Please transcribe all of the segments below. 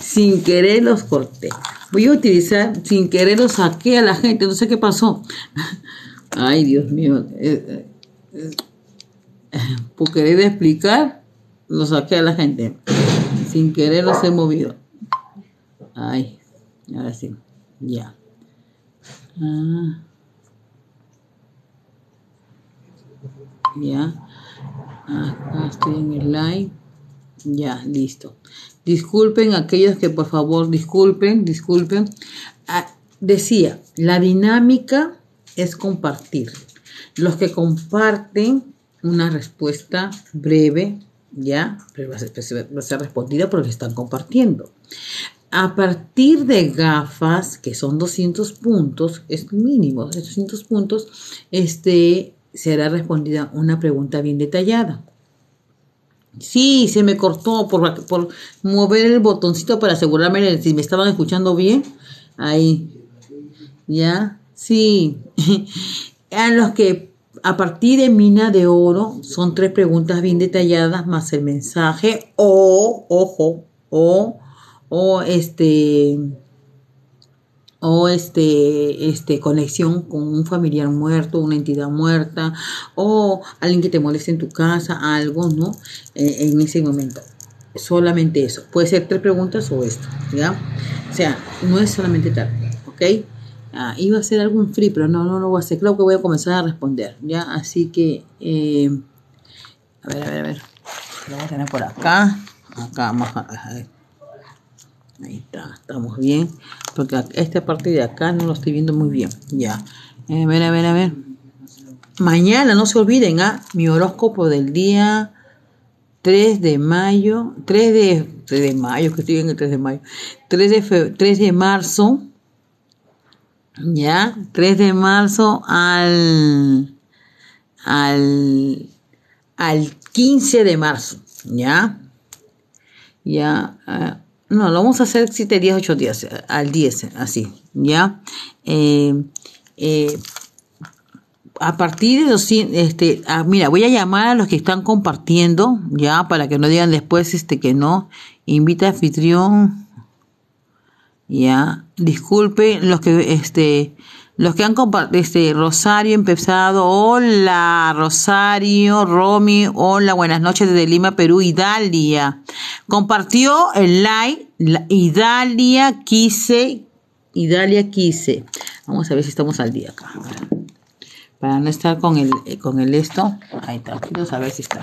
sin querer los corté. Voy a utilizar, sin querer los saqué a la gente, no sé qué pasó. Ay, Dios mío. Eh, eh, eh por querer explicar, Los saqué a la gente. Sin querer los he movido. Ay, ahora sí. Ya. Ah. Ya. Ah, acá estoy en el live. Ya, listo. Disculpen aquellos que por favor disculpen, disculpen. Ah, decía, la dinámica es compartir. Los que comparten una respuesta breve, ya, pero va a, ser, pues, respondida porque están compartiendo. A partir de gafas, que son 200 puntos, es mínimo, 200 puntos, este, será respondida una pregunta bien detallada. Sí, se me cortó por, por mover el botoncito para asegurarme de si me estaban escuchando bien. Ahí. ¿Ya? Sí. A los que a partir de Mina de Oro son tres preguntas bien detalladas más el mensaje o, ojo, o, o este, o este, este, conexión con un familiar muerto, una entidad muerta, o alguien que te moleste en tu casa, algo, ¿no? Eh, en ese momento. Solamente eso. Puede ser tres preguntas o esto, ¿ya? O sea, no es solamente tal, ¿ok? Ah, iba a ser algún free, pero no, no lo voy a hacer. Claro que voy a comenzar a responder, ¿ya? Así que, eh, a ver, a ver, a ver. Lo voy a tener por acá. Acá, más, a Ahí está, estamos bien. Porque esta parte de acá no lo estoy viendo muy bien. Ya. Eh, a ver, a ver, a ver. Mañana, no se olviden, ¿ah? mi horóscopo del día 3 de mayo. 3 de, 3 de mayo, que estoy en el 3 de mayo. 3 de, 3 de marzo. Ya. 3 de marzo al. al. al 15 de marzo. Ya. Ya. Ah, no, lo vamos a hacer 7 días, 8 días, al 10, así, ¿ya? Eh, eh, a partir de los este, ah, mira, voy a llamar a los que están compartiendo, ya, para que no digan después este que no. Invita a anfitrión, ya. Disculpe los que, este, los que han compartido, este, Rosario empezado, hola Rosario, Romy, hola, buenas noches desde Lima, Perú, Italia. Compartió el like, Idalia Italia quise, Idalia quise. Vamos a ver si estamos al día acá. Para no estar con el, eh, con el esto. Ahí está, a ver si está.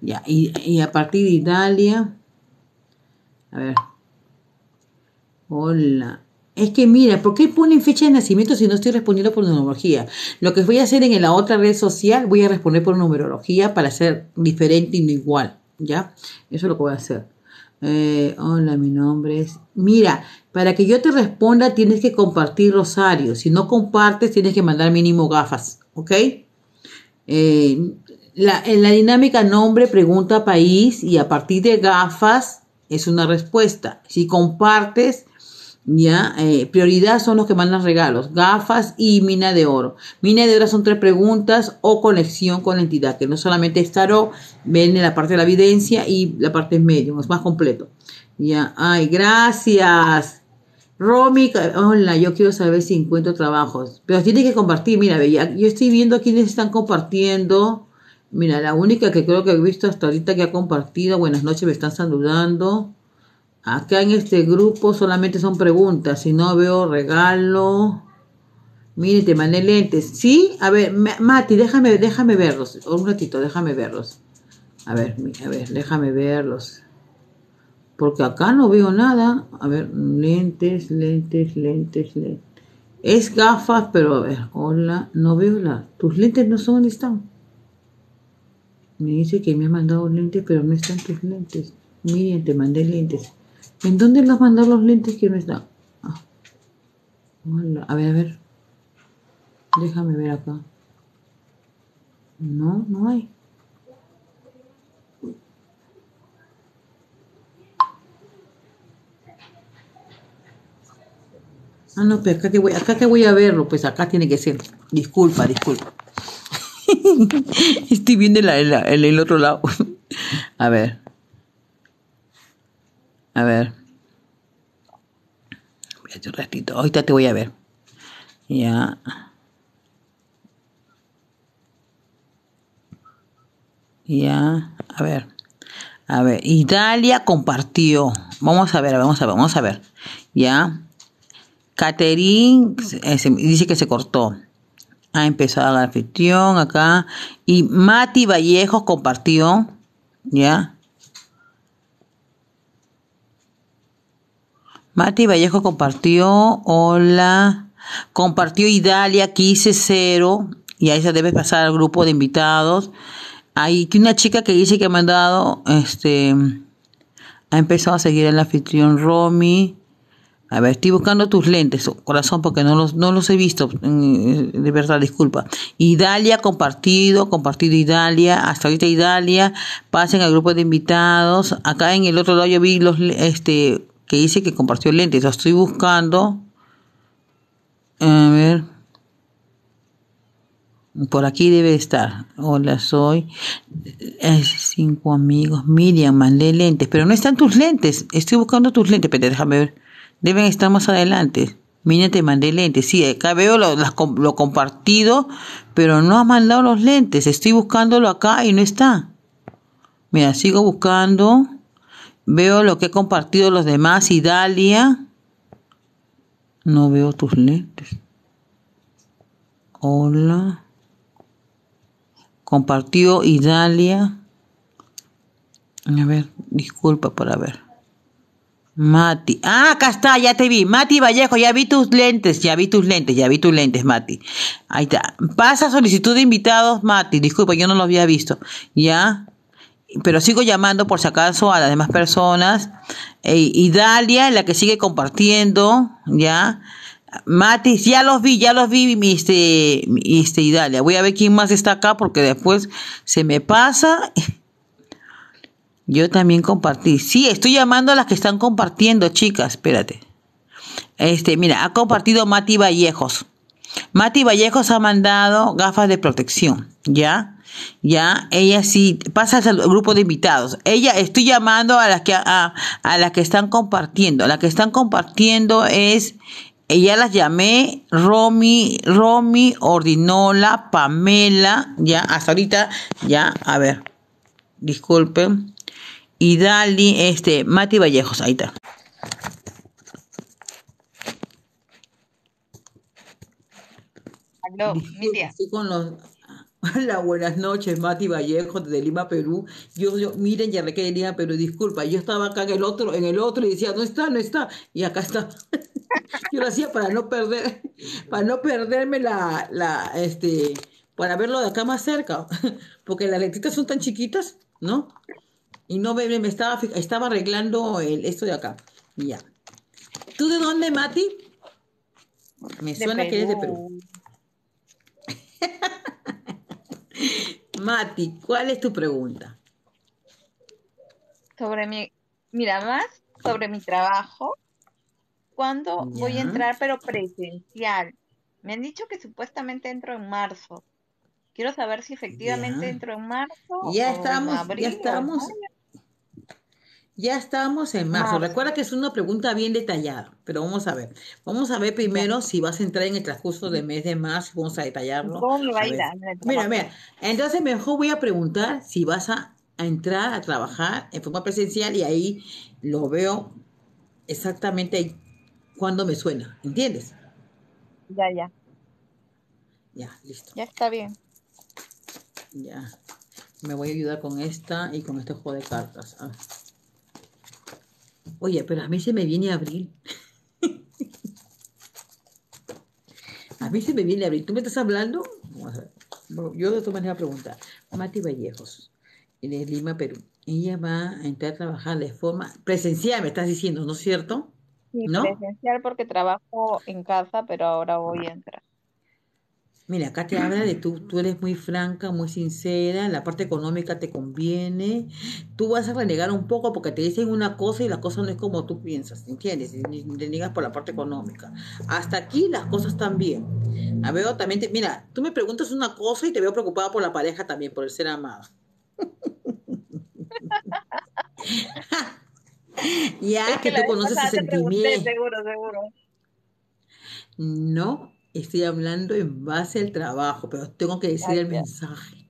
Ya, y, y a partir de Italia. A ver. Hola. Es que mira, ¿por qué ponen fecha de nacimiento si no estoy respondiendo por numerología? Lo que voy a hacer en la otra red social, voy a responder por numerología para ser diferente y no igual, ¿ya? Eso es lo que voy a hacer. Eh, hola, mi nombre es... Mira, para que yo te responda tienes que compartir Rosario. Si no compartes, tienes que mandar mínimo gafas, ¿ok? Eh, en la dinámica nombre, pregunta, país y a partir de gafas es una respuesta. Si compartes ¿ya? Eh, prioridad son los que mandan regalos, gafas y mina de oro. Mina de oro son tres preguntas o conexión con la entidad, que no solamente estaró, tarot, viene la parte de la evidencia y la parte medio, es más completo. Ya, ay, gracias. Romy, hola, yo quiero saber si encuentro trabajos, pero tiene que compartir, mira, yo estoy viendo quiénes están compartiendo. Mira, la única que creo que he visto hasta ahorita que ha compartido, buenas noches, me están saludando. Acá en este grupo solamente son preguntas. Si no veo regalo. Mire, te mandé lentes. Sí, a ver, Mati, déjame, déjame verlos. Un ratito, déjame verlos. A ver, a ver, déjame verlos. Porque acá no veo nada. A ver, lentes, lentes, lentes, lentes. Es gafas, pero a ver, hola, no veo la. Tus lentes no son donde están. Me dice que me ha mandado lentes, pero no están tus lentes. Miren, te mandé lentes. ¿En dónde los mandó los lentes que no están? Ah. A ver, a ver. Déjame ver acá. No, no hay. Ah, no, pero acá te voy, acá te voy a verlo, pues acá tiene que ser. Disculpa, disculpa. Estoy viendo el otro lado. a ver. A ver. Voy a hacer un ratito. Ahorita te voy a ver. Ya. Ya. A ver. A ver. Italia compartió. Vamos a ver, vamos a ver, vamos a ver. Ya. Caterine eh, dice que se cortó. Ha empezado la afición acá. Y Mati Vallejo compartió. ¿Ya? Mati Vallejo compartió, hola, compartió Idalia 15 cero y ahí se debe pasar al grupo de invitados. Hay una chica que dice que ha mandado, este, ha empezado a seguir el anfitrión Romy. A ver, estoy buscando tus lentes, corazón, porque no los, no los he visto. De verdad, disculpa. Idalia compartido, compartido Idalia. Hasta ahorita Idalia. Pasen al grupo de invitados. Acá en el otro lado yo vi los, este, que dice que compartió lentes. Lo estoy buscando. A ver. Por aquí debe estar. Hola, soy. Eh, cinco amigos. Miriam, mandé lentes. Pero no están tus lentes. Estoy buscando tus lentes. Pero déjame ver. Deben estar más adelante. Miriam, te mandé lentes. Sí, acá veo lo, compartido. Pero no has mandado los lentes. Estoy buscándolo acá y no está. Mira, sigo buscando. Veo lo que he compartido los demás. Y Dalia. No veo tus lentes. Hola. Compartió Idalia. A ver, disculpa para ver. Mati. Ah, acá está, ya te vi. Mati Vallejo, ya vi tus lentes, ya vi tus lentes, ya vi tus lentes, Mati. Ahí está. Pasa solicitud de invitados, Mati. Disculpa, yo no lo había visto. Ya pero sigo llamando por si acaso a las demás personas. Idalia eh, y la que sigue compartiendo, ¿ya? Matis, ya los vi, ya los vi, este, este, y Voy a ver quién más está acá porque después se me pasa. Yo también compartí. Sí, estoy llamando a las que están compartiendo, chicas. Espérate. Este, mira, ha compartido Mati Vallejos. Mati Vallejos ha mandado gafas de protección, ¿ya? ya ella sí pasa al grupo de invitados ella estoy llamando a las que a, a que están compartiendo las que están compartiendo es ella eh, las llamé Romy Romy Ordinola Pamela ya hasta ahorita ya a ver disculpen y Dali este Mati Vallejos ahí está Hello, Miriam. estoy con Hola, buenas noches, Mati Vallejo de Lima, Perú. Yo, miren, ya que de Lima, Perú, disculpa, yo estaba acá en el otro, en el otro y decía, no está, no está, y acá está. yo lo hacía para no perder, para no perderme la, la, este, para verlo de acá más cerca, porque las letritas son tan chiquitas, ¿no? Y no me, me estaba, estaba arreglando el, esto de acá. Ya. ¿Tú de dónde, Mati? Me suena que eres de Perú. Mati, ¿cuál es tu pregunta? Sobre mi, mira más, sobre mi trabajo. ¿Cuándo voy a entrar, pero presencial? Me han dicho que supuestamente entro en marzo. Quiero saber si efectivamente entro en marzo. Ya estamos, en ya estamos, ya estamos en marzo. Recuerda que es una pregunta bien detallada, pero vamos a ver. Vamos a ver primero si vas a entrar en el transcurso del mes de marzo. Vamos a detallarlo. ¿Cómo va a mira, mira. Entonces mejor voy a preguntar si vas a, entrar a trabajar en forma presencial y ahí lo veo exactamente cuando me suena. ¿Entiendes? Ya, ya. Ya, listo. Ya está bien. Ya. Me voy a ayudar con esta y con este juego de cartas. Ah. Oye, pero a mí se me viene abril. a mí se me viene abril. ¿Tú me estás hablando? Yo de todas manera pregunta. Mati Vallejos, en Lima, Perú. Ella va a entrar a trabajar de forma presencial, me estás diciendo, ¿no es cierto? Sí, presencial porque trabajo en casa, pero ahora voy a entrar. Mira, acá te habla de tú, tú eres muy franca, muy sincera, la parte económica te conviene, tú vas a renegar un poco porque te dicen una cosa y la cosa no es como tú piensas, ¿entiendes? Renegas por la parte económica. Hasta aquí las cosas están bien. A ver, también, te, mira, tú me preguntas una cosa y te veo preocupada por la pareja también, por el ser amada. ya que, tú conoces sentimiento. Seguro, seguro. No, Estoy hablando en base al trabajo, pero tengo que decir el mensaje.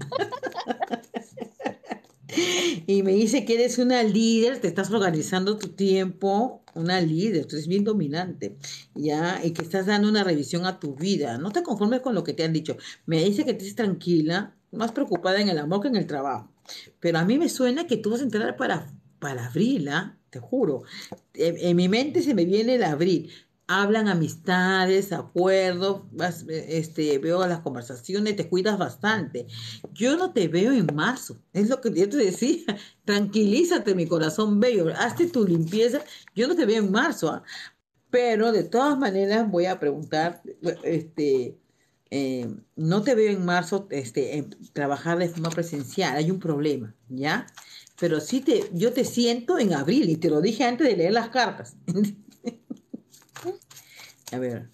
y me dice que eres una líder, te estás organizando tu tiempo, una líder, tú eres bien dominante, ya, y que estás dando una revisión a tu vida. No te conformes con lo que te han dicho. Me dice que estás tranquila, más preocupada en el amor que en el trabajo. Pero a mí me suena que tú vas a entrar para, para abril, ¿ah? Te juro. En, en mi mente se me viene el abril hablan amistades, acuerdos, este, veo las conversaciones, te cuidas bastante. Yo no te veo en marzo, es lo que yo te decía. Tranquilízate, mi corazón bello, hazte tu limpieza. Yo no te veo en marzo, ¿ah? pero de todas maneras voy a preguntar, este, eh, no te veo en marzo, este, en trabajar de forma presencial, hay un problema, ¿ya? Pero sí te, yo te siento en abril y te lo dije antes de leer las cartas. A ver,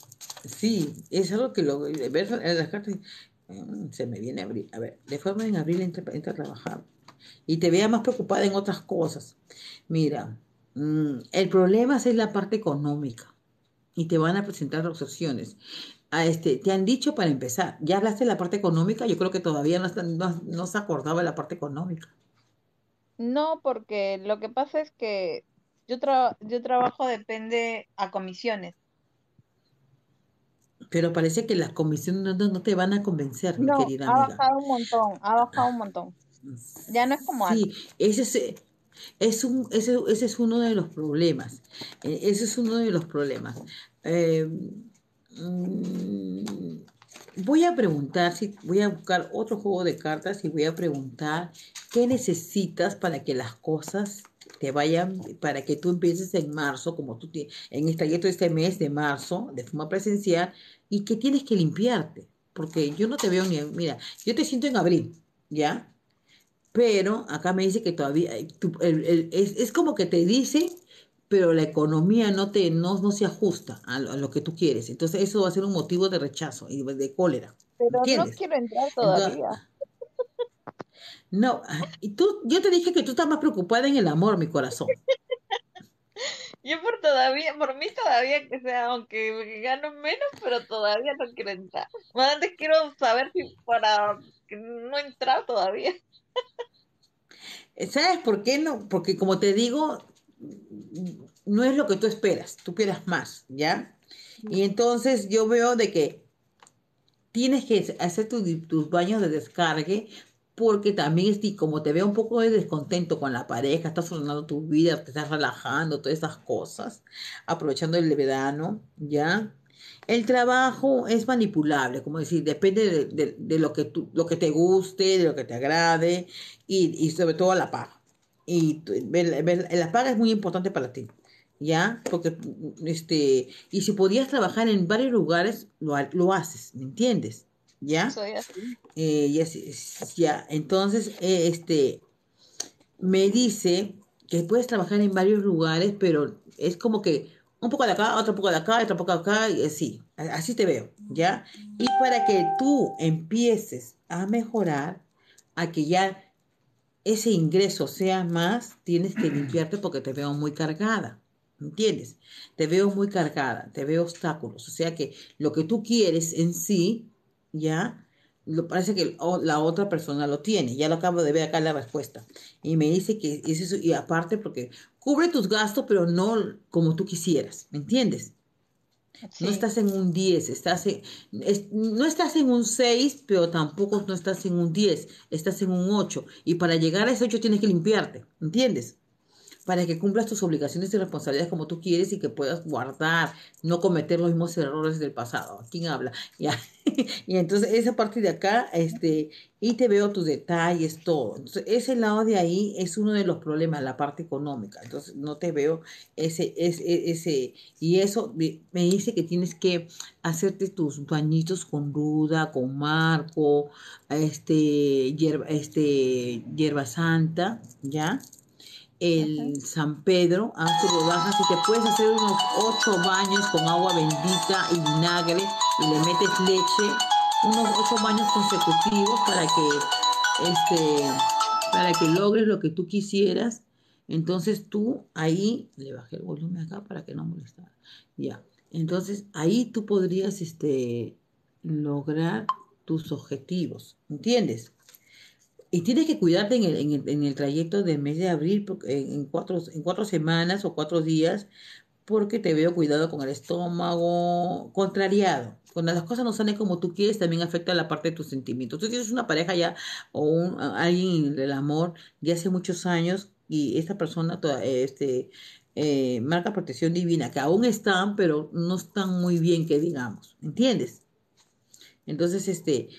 sí, es algo que lo ver las cartas mm, se me viene a abrir. A ver, de forma en abril entra, a trabajar y te vea más preocupada en otras cosas. Mira, mm, el problema es la parte económica y te van a presentar opciones. A ah, este, te han dicho para empezar, ya hablaste de la parte económica, yo creo que todavía no, se acordaba la parte económica. No, porque lo que pasa es que yo, yo trabajo depende a comisiones pero parece que las comisiones no, te van a convencer, mi querida amiga. Ha bajado un montón, ha bajado un montón. Ya no es como sí, antes. Ese es, eh, ese, es uno de los problemas. Eh, ese es uno de los problemas. Em, mm, voy a preguntar, si voy a buscar otro juego de cartas y voy a preguntar qué necesitas para que las cosas te vayan, para que tú empieces en marzo, como tú en este mes de marzo, de forma presencial, y que tienes que limpiarte, porque yo no te veo ni, mira, yo te siento en abril, ¿ya? Pero acá me dice que todavía, eh, es, es, como que te dice, pero la economía no, te, no, se ajusta a lo, que tú quieres. Entonces eso va a ser un motivo de rechazo y de cólera. Pero no quiero entrar todavía. no, y tú, yo te dije que tú estás más preocupada en el amor, mi corazón. Yo por todavía, por mí todavía que sea, aunque gano menos, pero todavía no quiero entrar. Más antes quiero saber si para no entrar todavía. Eh, ¿Sabes por qué no? Porque como te digo, no es lo que tú esperas, tú esperas más, ¿ya? Y entonces yo veo de que tienes que hacer tus baños de descargue porque también este, como te veo un poco de descontento con la pareja, estás ordenando tu vida, te estás relajando, todas esas cosas, aprovechando el verano, ¿ya? El trabajo es manipulable, como decir, depende de, lo, que lo que te guste, de lo que te agrade y, sobre todo la paga. Y la paga es muy importante para ti, ¿ya? Porque, este, y si podías trabajar en varios lugares, lo, lo haces, ¿me entiendes? ¿ya? así. Eh, ya, entonces, eh, este, me dice que puedes trabajar en varios lugares, pero es como que un poco de acá, otro poco de acá, otro poco de acá, y así, así te veo, ¿ya? Y para que tú empieces a mejorar, a que ya ese ingreso sea más, tienes que limpiarte porque te veo muy cargada. ¿Entiendes? Te veo muy cargada, te veo obstáculos. O sea que lo que tú quieres en sí ¿ya? Lo, parece que la otra persona lo tiene, ya lo acabo de ver acá la respuesta. Y me dice que es eso, y aparte porque cubre tus gastos, pero no como tú quisieras, ¿me entiendes? No estás en un 10, estás no estás en un 6, pero tampoco no estás en un 10, estás en un 8. Y para llegar a ese 8 tienes que limpiarte, ¿entiendes? para que cumplas tus obligaciones y responsabilidades como tú quieres y que puedas guardar, no cometer los mismos errores del pasado. ¿Quién habla? y entonces esa parte de acá, este, y te veo tus detalles, todo. Entonces, ese lado de ahí es uno de los problemas, la parte económica. Entonces, no te veo ese, ese, ese. Y eso me, dice que tienes que hacerte tus bañitos con ruda, con marco, este, hierba, este, hierba santa, ¿ya? el San Pedro, Ángel lo y te puedes hacer unos ocho baños con agua bendita y vinagre y le metes leche, unos ocho baños consecutivos para que, este, para que logres lo que tú quisieras. Entonces tú ahí, le bajé el volumen acá para que no molestara, ya. Entonces ahí tú podrías este, lograr tus objetivos, ¿entiendes? Y tienes que cuidarte en el, trayecto del mes de abril, en cuatro, en cuatro semanas o cuatro días, porque te veo cuidado con el estómago, contrariado. Cuando las cosas no salen como tú quieres, también afecta la parte de tus sentimientos. Tú tienes una pareja ya o alguien del amor ya hace muchos años y esta persona este, eh, marca protección divina, que aún están, pero no están muy bien, que digamos, ¿entiendes? Entonces, este,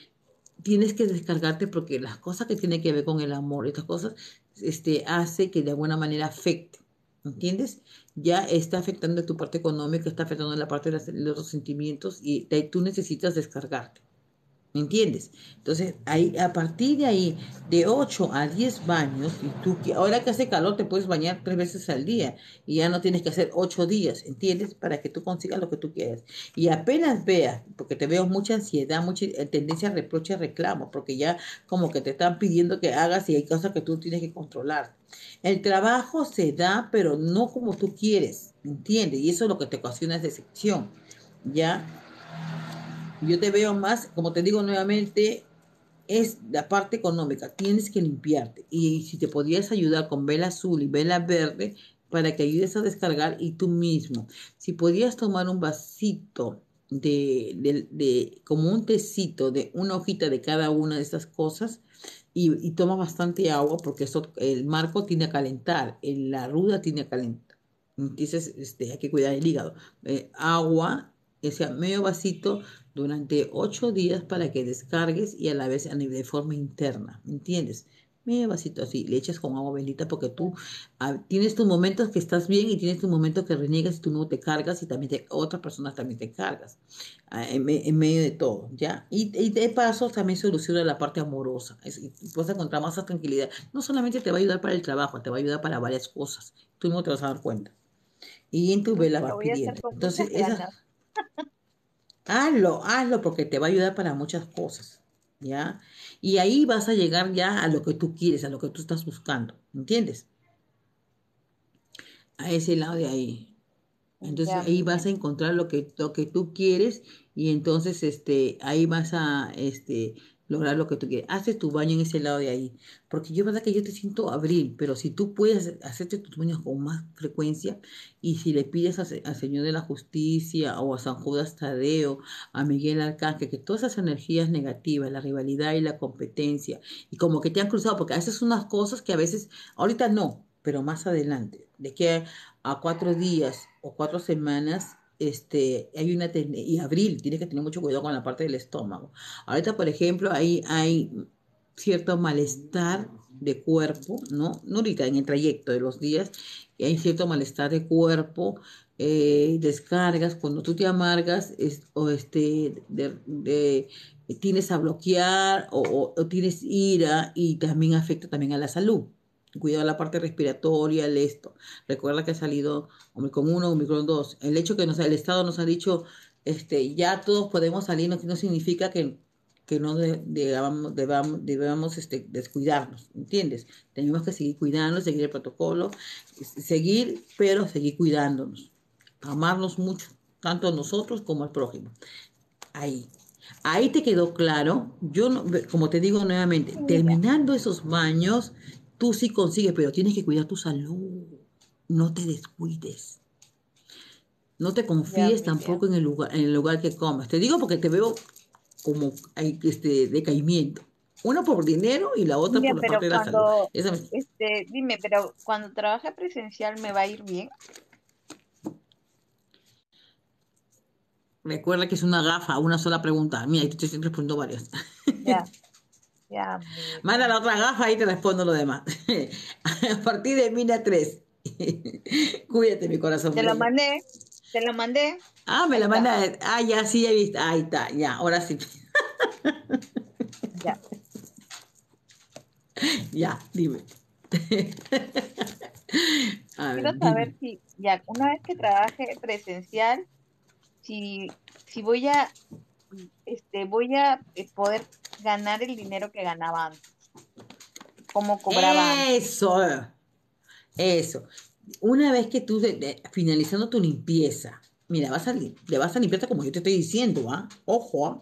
tienes que descargarte porque las cosas que tienen que ver con el amor, estas cosas, este, hace que de alguna manera afecte. ¿Entiendes? Ya está afectando tu parte económica, está afectando la parte de, los sentimientos y tú necesitas descargarte. ¿Me entiendes? Entonces, ahí, a partir de ahí, de 8 a 10 baños, y tú, ahora que hace calor, te puedes bañar tres veces al día y ya no tienes que hacer 8 días, ¿entiendes? Para que tú consigas lo que tú quieras. Y apenas veas, porque te veo mucha ansiedad, mucha eh, tendencia a reproche, reclamo, porque ya como que te están pidiendo que hagas y hay cosas que tú tienes que controlar. El trabajo se da, pero no como tú quieres, ¿entiendes? Y eso es lo que te ocasiona decepción, ¿ya? Yo te veo más, como te digo nuevamente, es la parte económica. Tienes que limpiarte. Y si te podías ayudar con vela azul y vela verde para que ayudes a descargar y tú mismo. Si podías tomar un vasito de, como un tecito de una hojita de cada una de estas cosas, y, toma bastante agua porque el marco tiene que calentar, la ruda tiene a calentar. Entonces, este, hay que cuidar el hígado. Eh, agua, que sea medio vasito durante ocho días para que descargues y a la vez a nivel de forma interna, ¿me ¿entiendes? Medio vasito así, le echas con agua bendita porque tú ah, tienes tus momentos que estás bien y tienes tus momentos que reniegas y tú no te cargas y también otras personas también te cargas ah, en, medio de todo, ¿ya? Y, de paso también soluciona la parte amorosa, es, puedes encontrar más tranquilidad. No solamente te va a ayudar para el trabajo, te va a ayudar para varias cosas, tú mismo te vas a dar cuenta. Y en tu pues vela va pidiendo. Entonces, esas hazlo, hazlo porque te va a ayudar para muchas cosas, ¿ya? Y ahí vas a llegar ya a lo que tú quieres, a lo que tú estás buscando, ¿entiendes? A ese lado de ahí. Entonces ahí vas a encontrar lo que, lo que tú quieres y entonces este, ahí vas a este, lograr lo que tú quieres. Haces tu baño en ese lado de ahí. Porque yo, verdad que yo te siento abril, pero si tú puedes hacerte tus baños con más frecuencia y si le pides al Señor de la Justicia o a San Judas Tadeo, a Miguel Arcángel, que todas esas energías negativas, la rivalidad y la competencia, y como que te han cruzado, porque haces unas cosas que a veces, ahorita no, pero más adelante, de que a cuatro días o cuatro semanas, este, hay una y abril, tienes que tener mucho cuidado con la parte del estómago. Ahorita, por ejemplo, ahí hay cierto malestar de cuerpo, ¿no? No ahorita, en el trayecto de los días, hay cierto malestar de cuerpo, eh, descargas, cuando tú te amargas o este, tienes a bloquear o, tienes ira y también afecta también a la salud cuidar la parte respiratoria, el esto. Recuerda que ha salido Omicron 1, Omicron 2. El hecho que el Estado nos ha dicho, este, ya todos podemos salir, no, significa que, no debamos, este, descuidarnos, ¿entiendes? Tenemos que seguir cuidándonos, seguir el protocolo, seguir, pero seguir cuidándonos. Amarnos mucho, tanto a nosotros como al prójimo. Ahí. Ahí te quedó claro. Yo, no, como te digo nuevamente, terminando esos baños, Tú sí consigues, pero tienes que cuidar tu salud. No te descuides. No te confíes tampoco en el, lugar, en el lugar que comas. Te digo porque te veo como este decaimiento. Una por dinero y la otra por la parte este, dime, pero cuando trabaje presencial me va a ir bien. Recuerda que es una gafa, una sola pregunta. Mira, yo te estoy respondiendo varias. Ya. Manda la otra gafa y te respondo lo demás. a partir de Mina 3. Cuídate, mi corazón. Te la mandé. Te la mandé. Ah, me la mandé. Ah, ya, sí, ya visto Ahí está, ya, ahora sí. ya. Ya, dime. Quiero saber si, ya, una vez que trabaje presencial, si, si voy a, este, voy a eh, poder ganar el dinero que ganaban Como cobraban. Eso. Eso. Una vez que tú, finalizando tu limpieza, mira, vas a, le vas a limpiarte como yo te estoy diciendo, ¿ah? Ojo, ¿ah?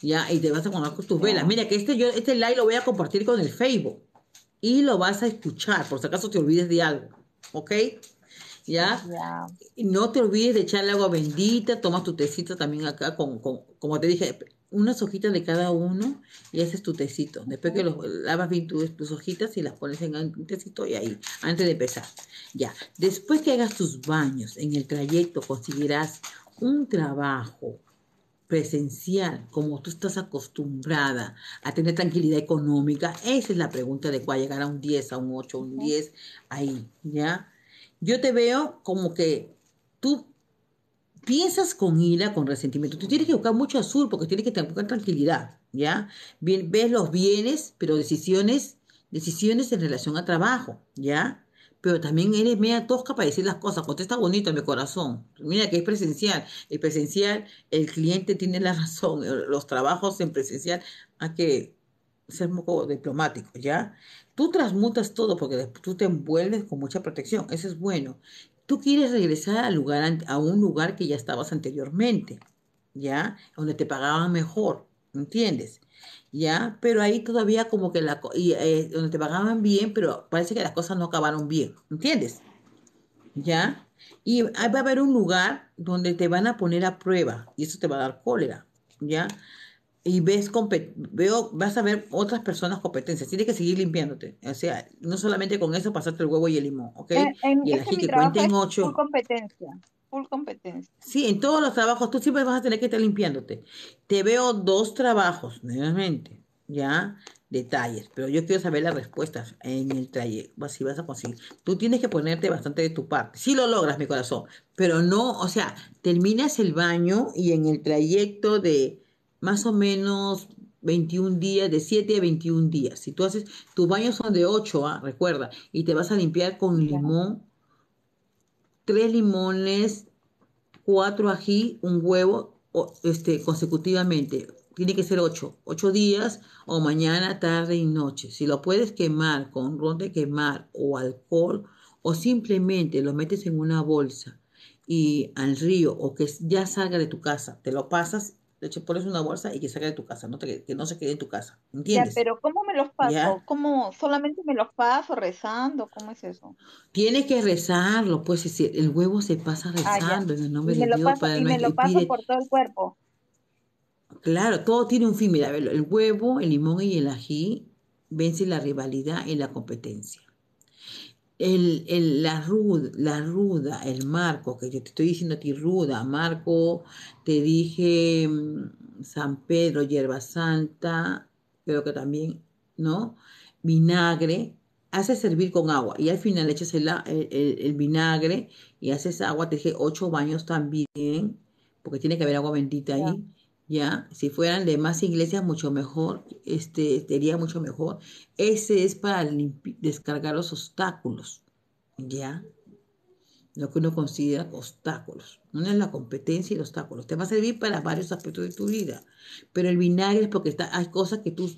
ya, y te vas a poner con tus velas. Mira, que este, yo, este live lo voy a compartir con el Facebook y lo vas a escuchar, por si acaso te olvides de algo, ¿ok? ¿Ya? No te olvides de echarle agua bendita, Toma tu tecito también acá, con, como te dije, unas hojitas de cada uno y haces tu tecito. Después que los lavas bien tus, tus hojitas y las pones en un tecito y ahí, antes de empezar. Ya. Después que hagas tus baños en el trayecto, conseguirás un trabajo presencial, como tú estás acostumbrada a tener tranquilidad económica. Esa es la pregunta de cuál llegar a un 10, a un 8, a un 10, ahí, ¿ya? Yo te veo como que tú piensas con ira, con resentimiento. Tú tienes que buscar mucho azul porque tienes que buscar tranquilidad, ¿ya? Bien, ves los bienes, pero decisiones, decisiones en relación a trabajo, ¿ya? Pero también eres media tosca para decir las cosas. Contesta bonito, en mi corazón. Mira que es presencial. el presencial, el cliente tiene la razón. Los trabajos en presencial hay que ser un poco diplomático, ¿ya? Tú transmutas todo porque tú te envuelves con mucha protección, eso es bueno. Tú quieres regresar lugar, a un lugar que ya estabas anteriormente, ¿ya? Donde te pagaban mejor, ¿entiendes? ¿Ya? Pero ahí todavía como que la... Y, eh, donde te pagaban bien, pero parece que las cosas no acabaron bien, ¿entiendes? ¿Ya? Y va a haber un lugar donde te van a poner a prueba y eso te va a dar cólera, ¿ya? y ves veo vas a ver otras personas competencias tienes que seguir limpiándote o sea no solamente con eso pasarte el huevo y el limón ¿ok? En, eh, en, y el ají ocho full competencia full competencia sí en todos los trabajos tú siempre vas a tener que estar limpiándote te veo dos trabajos nuevamente ya detalles pero yo quiero saber las respuestas en el trayecto si vas a conseguir tú tienes que ponerte bastante de tu parte si sí lo logras mi corazón pero no o sea terminas el baño y en el trayecto de más o menos 21 días, de 7 a 21 días. Si tú haces, tus baños son de 8, ¿ah? recuerda, y te vas a limpiar con limón, 3 limones, 4 ají, un huevo, este, consecutivamente. Tiene que ser 8, 8 días o mañana, tarde y noche. Si lo puedes quemar con ron de quemar o alcohol o simplemente lo metes en una bolsa y al río o que ya salga de tu casa, te lo pasas de hecho pones una bolsa y que salga de tu casa, no que no se quede en tu casa, ¿entiendes? Ya, pero ¿cómo me los paso? ¿Cómo solamente me los paso rezando? ¿Cómo es eso? Tienes que rezarlo, pues el huevo se pasa ah, rezando en el nombre de Dios. y me lo paso por todo el cuerpo. Claro, todo tiene un fin, mira, el huevo, el limón y el ají vence la rivalidad y la competencia el, el, la, ruda, la ruda, el marco, que yo te estoy diciendo a ti ruda, marco, te dije mm, San Pedro, hierba santa, creo que también, ¿no? Vinagre, haces servir con agua y al final echas el, el, el vinagre y haces agua, te dije ocho baños también, porque tiene que haber agua bendita ahí. ¿ya? Si fueran de más iglesias, mucho mejor, este, sería mucho mejor. Ese es para descargar los obstáculos, ¿ya? Lo que uno considera obstáculos. No es la competencia y los obstáculos. Te va a servir para varios aspectos de tu vida. Pero el vinagre es porque hay cosas que tú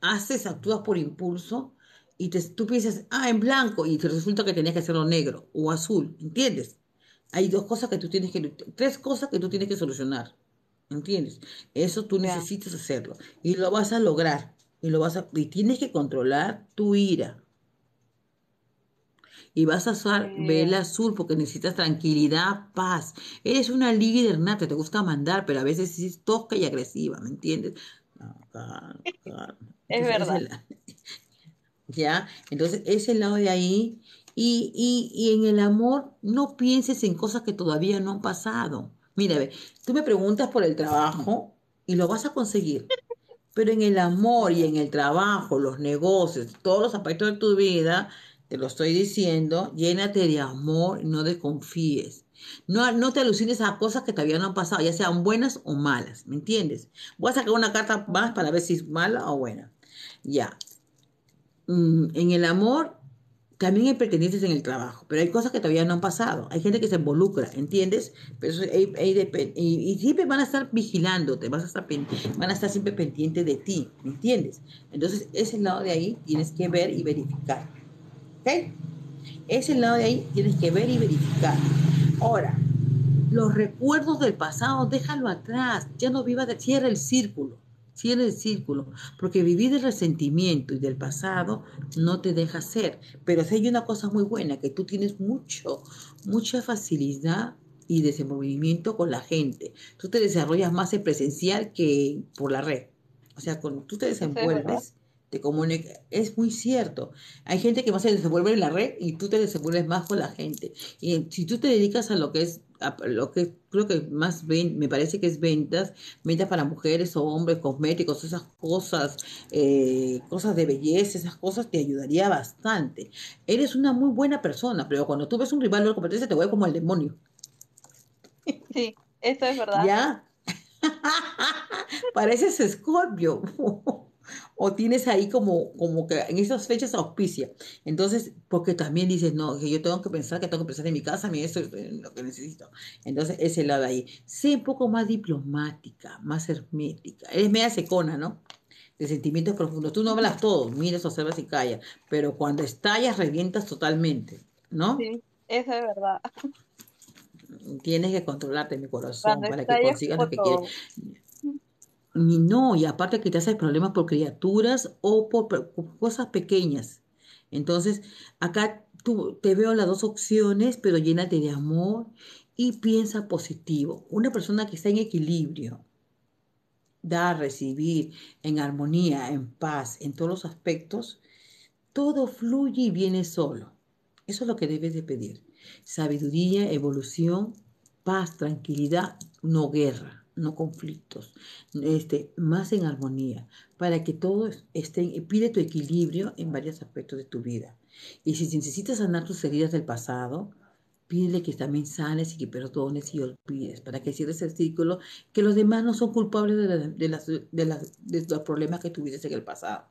haces, actúas por impulso y tú piensas, ah, en blanco, y te resulta que tenías que hacerlo negro o azul, ¿entiendes? Hay dos cosas que tú tienes que, tres cosas que tú tienes que solucionar. ¿Entiendes? Eso tú necesitas hacerlo y lo vas a lograr y lo vas y tienes que controlar tu ira. Y vas a usar vela azul porque necesitas tranquilidad, paz. Eres una líder nata, te gusta mandar, pero a veces es tosca y agresiva, ¿me entiendes? es verdad. ya, Entonces, ese lado de ahí. Y, y en el amor, no pienses en cosas que todavía no han pasado Mira, tú me preguntas por el trabajo y lo vas a conseguir. Pero en el amor y en el trabajo, los negocios, todos los aspectos de tu vida, te lo estoy diciendo, llénate de amor y no desconfíes. No, no te alucines a cosas que todavía no han pasado, ya sean buenas o malas, ¿me entiendes? Voy a sacar una carta más para ver si es mala o buena. Ya. Mm, en el amor también hay pertenencias en el trabajo, pero hay cosas que todavía no han pasado. Hay gente que se involucra, ¿entiendes? Pero y, siempre van a estar vigilándote, vas a estar, van a estar siempre pendientes de ti, ¿entiendes? Entonces, ese lado de ahí tienes que ver y verificar. ¿Ok? Ese lado de ahí tienes que ver y verificar. Ahora, los recuerdos del pasado, déjalo atrás, ya no de cierra el círculo. Cierre el círculo, porque vivir del resentimiento y del pasado no te deja ser. Pero hay una cosa muy buena, que tú tienes mucho, mucha facilidad y desenvolvimiento con la gente. Tú te desarrollas más en presencial que por la red. O sea, cuando tú te desenvuelves, comunica. Es muy cierto. Hay gente que más se desenvuelve en la red y tú te desenvuelves más con la gente. Y si tú te dedicas a lo que es a lo que creo que más me parece que es ventas, ventas para mujeres o hombres, cosméticos, esas cosas, eh, cosas de belleza, esas cosas te ayudaría bastante. Eres una muy buena persona, pero cuando tú ves un rival lo la competencia te vuelve como el demonio. Sí, esto es verdad. Ya. Pareces escorpio o tienes ahí como, como que en esas fechas auspicia. Entonces, porque también dices, no, que yo tengo que pensar, que tengo que pensar en mi casa, en eso lo que necesito. Entonces, ese lado ahí. Sé un poco más diplomática, más hermética. Eres media secona, ¿no? de sentimientos profundos. Tú no hablas todo, miras, observas y callas, pero cuando estallas, revientas totalmente, ¿no? Sí, eso es verdad. Tienes que controlarte, mi corazón, para que consigas lo que quieres. Ni no, y aparte que te haces problemas por criaturas o por, cosas pequeñas. Entonces, acá tú, te veo las dos opciones, pero llénate de amor y piensa positivo. Una persona que está en equilibrio, a recibir, en armonía, en paz, en todos los aspectos, todo fluye y viene solo. Eso es lo que debes de pedir. Sabiduría, evolución, paz, tranquilidad, no guerra no conflictos, este, más en armonía, para que todos estén, eh, pide tu equilibrio en varios aspectos de tu vida. Y si necesitas sanar tus heridas del pasado, pídele que también sanes y que perdones y olvides, para que cierres el círculo, que los demás no son culpables de, de, las, de los problemas que tuviste en el pasado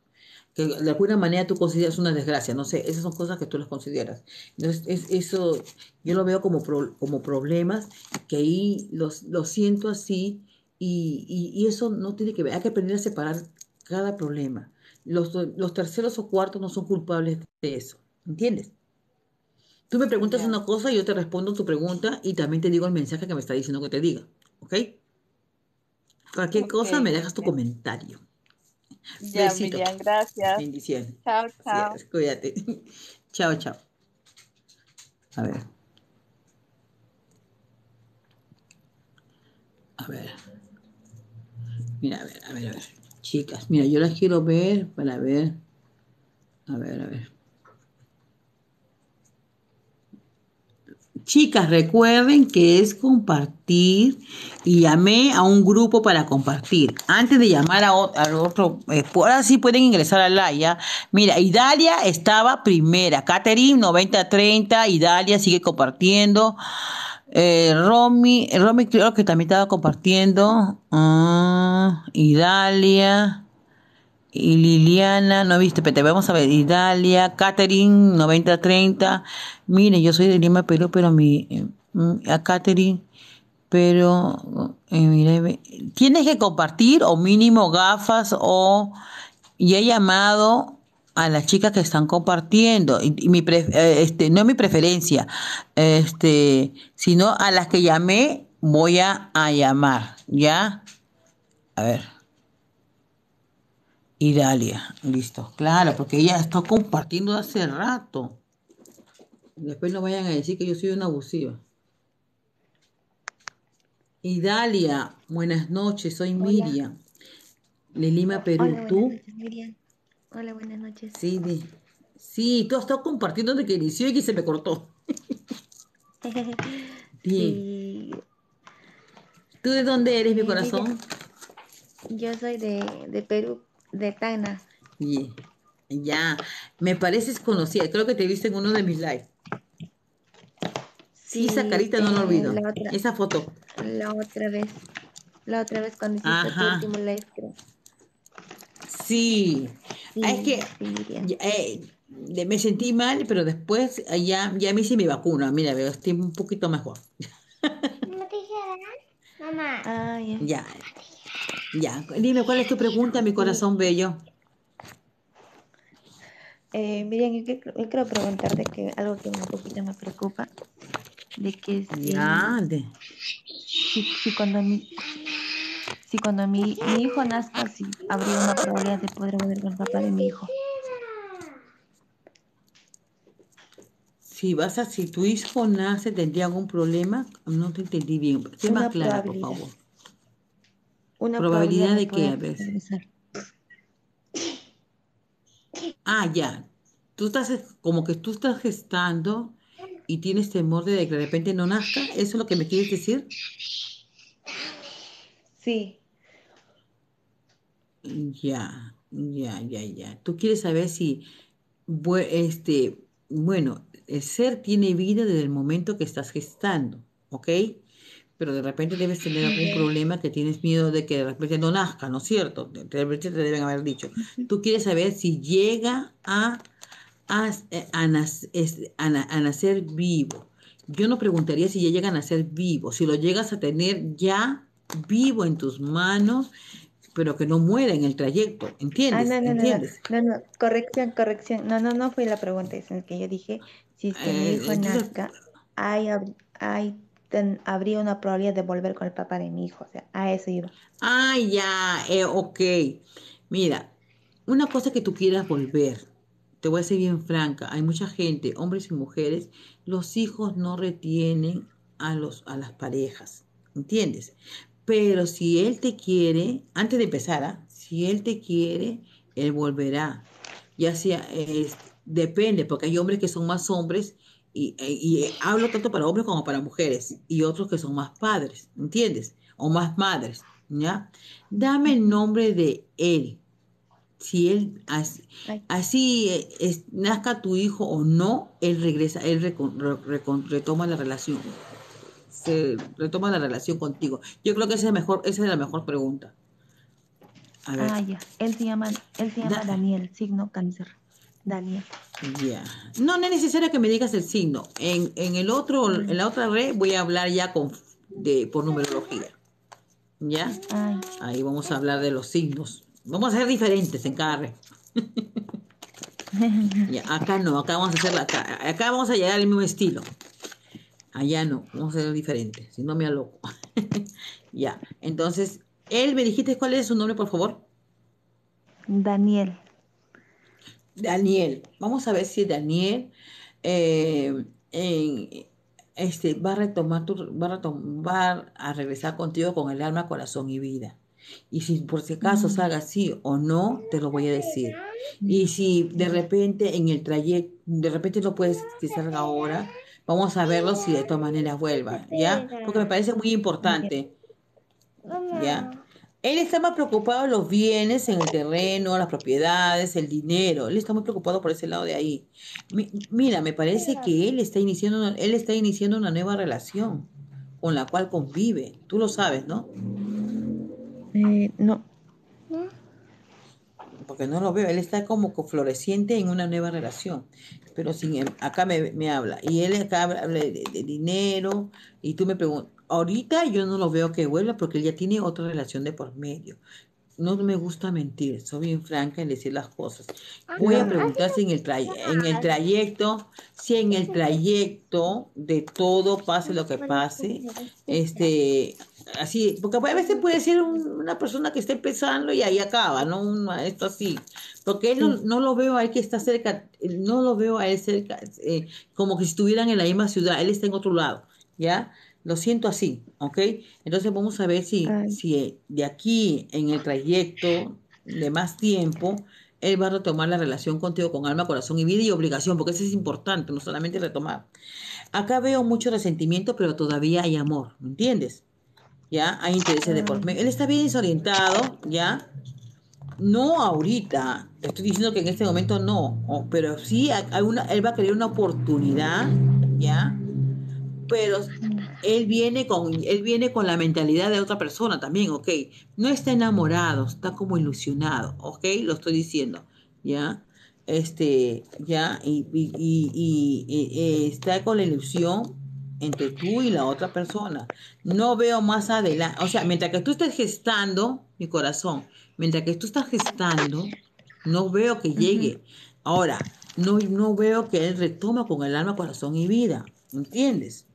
que de alguna manera tú consideras una desgracia, no sé, esas son cosas que tú las consideras. es, eso yo lo veo como, como problemas, que ahí lo siento así y, eso no tiene que ver, hay que aprender a separar cada problema. Los, terceros o cuartos no son culpables de eso, ¿entiendes? Tú me preguntas una cosa, yo te respondo tu pregunta y también te digo el mensaje que me está diciendo que te diga, ¿ok? Cualquier qué cosa me dejas tu comentario. Ya, Miriam, gracias. Chao, chao. cuídate. chao, chao. A ver. A ver. Mira, a ver, a ver, a ver. Chicas, mira, yo las quiero ver para ver. A ver, a ver. Chicas, recuerden que es compartir y llamé a un grupo para compartir. Antes de llamar a, otro, eh, ahora sí pueden ingresar a Laia. Mira, Idalia estaba primera. Katherine 90-30, Idalia sigue compartiendo. Eh, eh, Romy, creo que también estaba compartiendo. Ah, Idalia y Liliana, no viste, te vamos a ver, Italia, Catherine, 9030. Mire, yo soy de Lima, pero mi, mm, a Catherine, pero, eh, mire, tienes que compartir o mínimo gafas o, y he llamado a las chicas que están compartiendo y, es mi eh, este no mi preferencia este sino a las que llamé voy a, a llamar ya a ver Idalia, listo, claro, porque ella está compartiendo hace rato. Después no vayan a decir que yo soy una abusiva. Idalia, buenas noches, soy Miria, Miriam. De Lima, Perú, Hola, ¿tú? Buenas noches, Hola, buenas noches. Sí, tú has estado compartiendo desde que inició y que se me cortó. ¿Tú de dónde eres, mi corazón? Yo soy de, de Perú de Tana. Ya, me pareces conocida. Creo que te viste en uno de mis lives. Sí, esa carita no lo eh, olvido. esa foto. La otra vez. La otra vez cuando hiciste tu último live, creo. Sí. Ah, es que eh, me sentí mal, pero después ah, ya, ya me hice mi vacuna. Mira, veo, estoy un poquito mejor. ¿No te dijeron? Mamá. Ah, ya. Ya, dime cuál es tu pregunta, mi corazón bello. Eh, Miriam, yo, quiero preguntar que algo que un poquito me preocupa, de que si, Si, cuando mi, si cuando mi, mi hijo nazca, si habría una probabilidad de poder volver con el papá de mi hijo. si vas a, si tu hijo nace, tendría algún problema, no te entendí bien. Sé más clara, por favor. Una probabilidad, de de, a veces? Ah, ya. Tú estás como que tú estás gestando y tienes temor de que de repente no nazca. ¿Eso es lo que me quieres decir? Sí. Ya, ya, ya, ya. Tú quieres saber si, este, bueno, el ser tiene vida desde el momento que estás gestando, ¿ok? pero de repente debes tener algún problema que tienes miedo de que de repente no nazca, ¿no es cierto? De repente te deben haber dicho. Tú quieres saber si llega a, eh, a, nacer, vivo. Yo no preguntaría si ya llegan a ser vivo, si lo llegas a tener ya vivo en tus manos, pero que no muera en el trayecto, ah, ¿entiendes? no, no, No, no, corrección, corrección. No, no, no fue la pregunta, es que yo dije, si es que eh, hijo nazca, hay habría una probabilidad de volver con el papá de mi hijo. O sea, a eso iba. Ah, ya, eh, ok. Mira, una cosa que tú quieras volver, te voy a ser bien franca, hay mucha gente, hombres y mujeres, los hijos no retienen a, los, a las parejas, ¿entiendes? Pero si él te quiere, antes de empezar, ¿ah? si él te quiere, él volverá. Ya sea, depende, porque hay hombres que son más hombres y, eh, eh, hablo tanto para hombres como para mujeres y otros que son más padres, ¿entiendes? O más madres, ¿ya? Dame el nombre de él. Si él así, así eh, nazca tu hijo o no, él regresa, él retoma la relación. Se retoma la relación contigo. Yo creo que esa es mejor, esa es la mejor pregunta. Ah, ya. Él se llama, él se llama Daniel, signo cáncer. Daniel. Ya. No, no es necesario que me digas el signo. En, en el otro, mm. en la otra red voy a hablar ya con de por numerología. ¿Ya? Ahí vamos a hablar de los signos. Vamos a ser diferentes en cada red. ya, acá no, acá vamos a hacer acá, acá vamos a llegar al mismo estilo. Allá no, vamos a ser diferentes, si no me aloco. ya. Entonces, él me dijiste cuál es su nombre, por favor. Daniel. Daniel. Vamos a ver si Daniel eh, este, va a retomar va a, retomar, a regresar contigo con el alma, corazón y vida. Y si por si acaso mm. salga así o no, te lo voy a decir. Y si de repente en el trayecto, de repente no puedes que ahora, vamos a verlo si de todas maneras vuelva, ¿ya? Porque me parece muy importante, ¿ya? Él está más preocupado los bienes, en el terreno, las propiedades, el dinero. Él está muy preocupado por ese lado de ahí. mira, me parece que él está iniciando, una, él está iniciando una nueva relación con la cual convive. Tú lo sabes, ¿no? Eh, no. ¿Mm? Porque no lo veo. Él está como floreciente en una nueva relación. Pero sin em, acá me, habla. Y él acá habla de dinero. Y tú me preguntas ahorita yo no lo veo que vuelva porque él ya tiene otra relación de por medio. No me gusta mentir, soy bien franca en decir las cosas. Ah, Voy a preguntar si en el, en el trayecto, si en el trayecto de todo pase lo que pase, este, así, porque a veces puede ser una persona que está empezando y ahí acaba, ¿no? esto así, porque él no, lo veo ahí que está cerca, no lo veo a él cerca, eh, como que estuvieran en la misma ciudad, él está en otro lado, ¿ya? lo siento así, ¿ok? Entonces vamos a ver si, si eh, de aquí en el trayecto de más tiempo, él va a retomar la relación contigo con alma, corazón y vida y obligación, porque eso es importante, no solamente retomar. Acá veo mucho resentimiento, pero todavía hay amor, entiendes? Ya, hay intereses de por ah. medio. Él está bien desorientado, ¿ya? No ahorita, estoy diciendo que en este momento no, pero sí, hay una, él va a querer una oportunidad, ¿ya? Pero él viene con, él viene con la mentalidad de otra persona también, ¿ok? No está enamorado, está como ilusionado, ¿ok? Lo estoy diciendo, ¿ya? Este, ya, y, está con la ilusión entre tú y la otra persona. No veo más adelante, o sea, mientras que tú estés gestando, mi corazón, mientras que tú estás gestando, no veo que llegue. Ahora, no, no veo que él retoma con el alma, corazón y vida, ¿entiendes?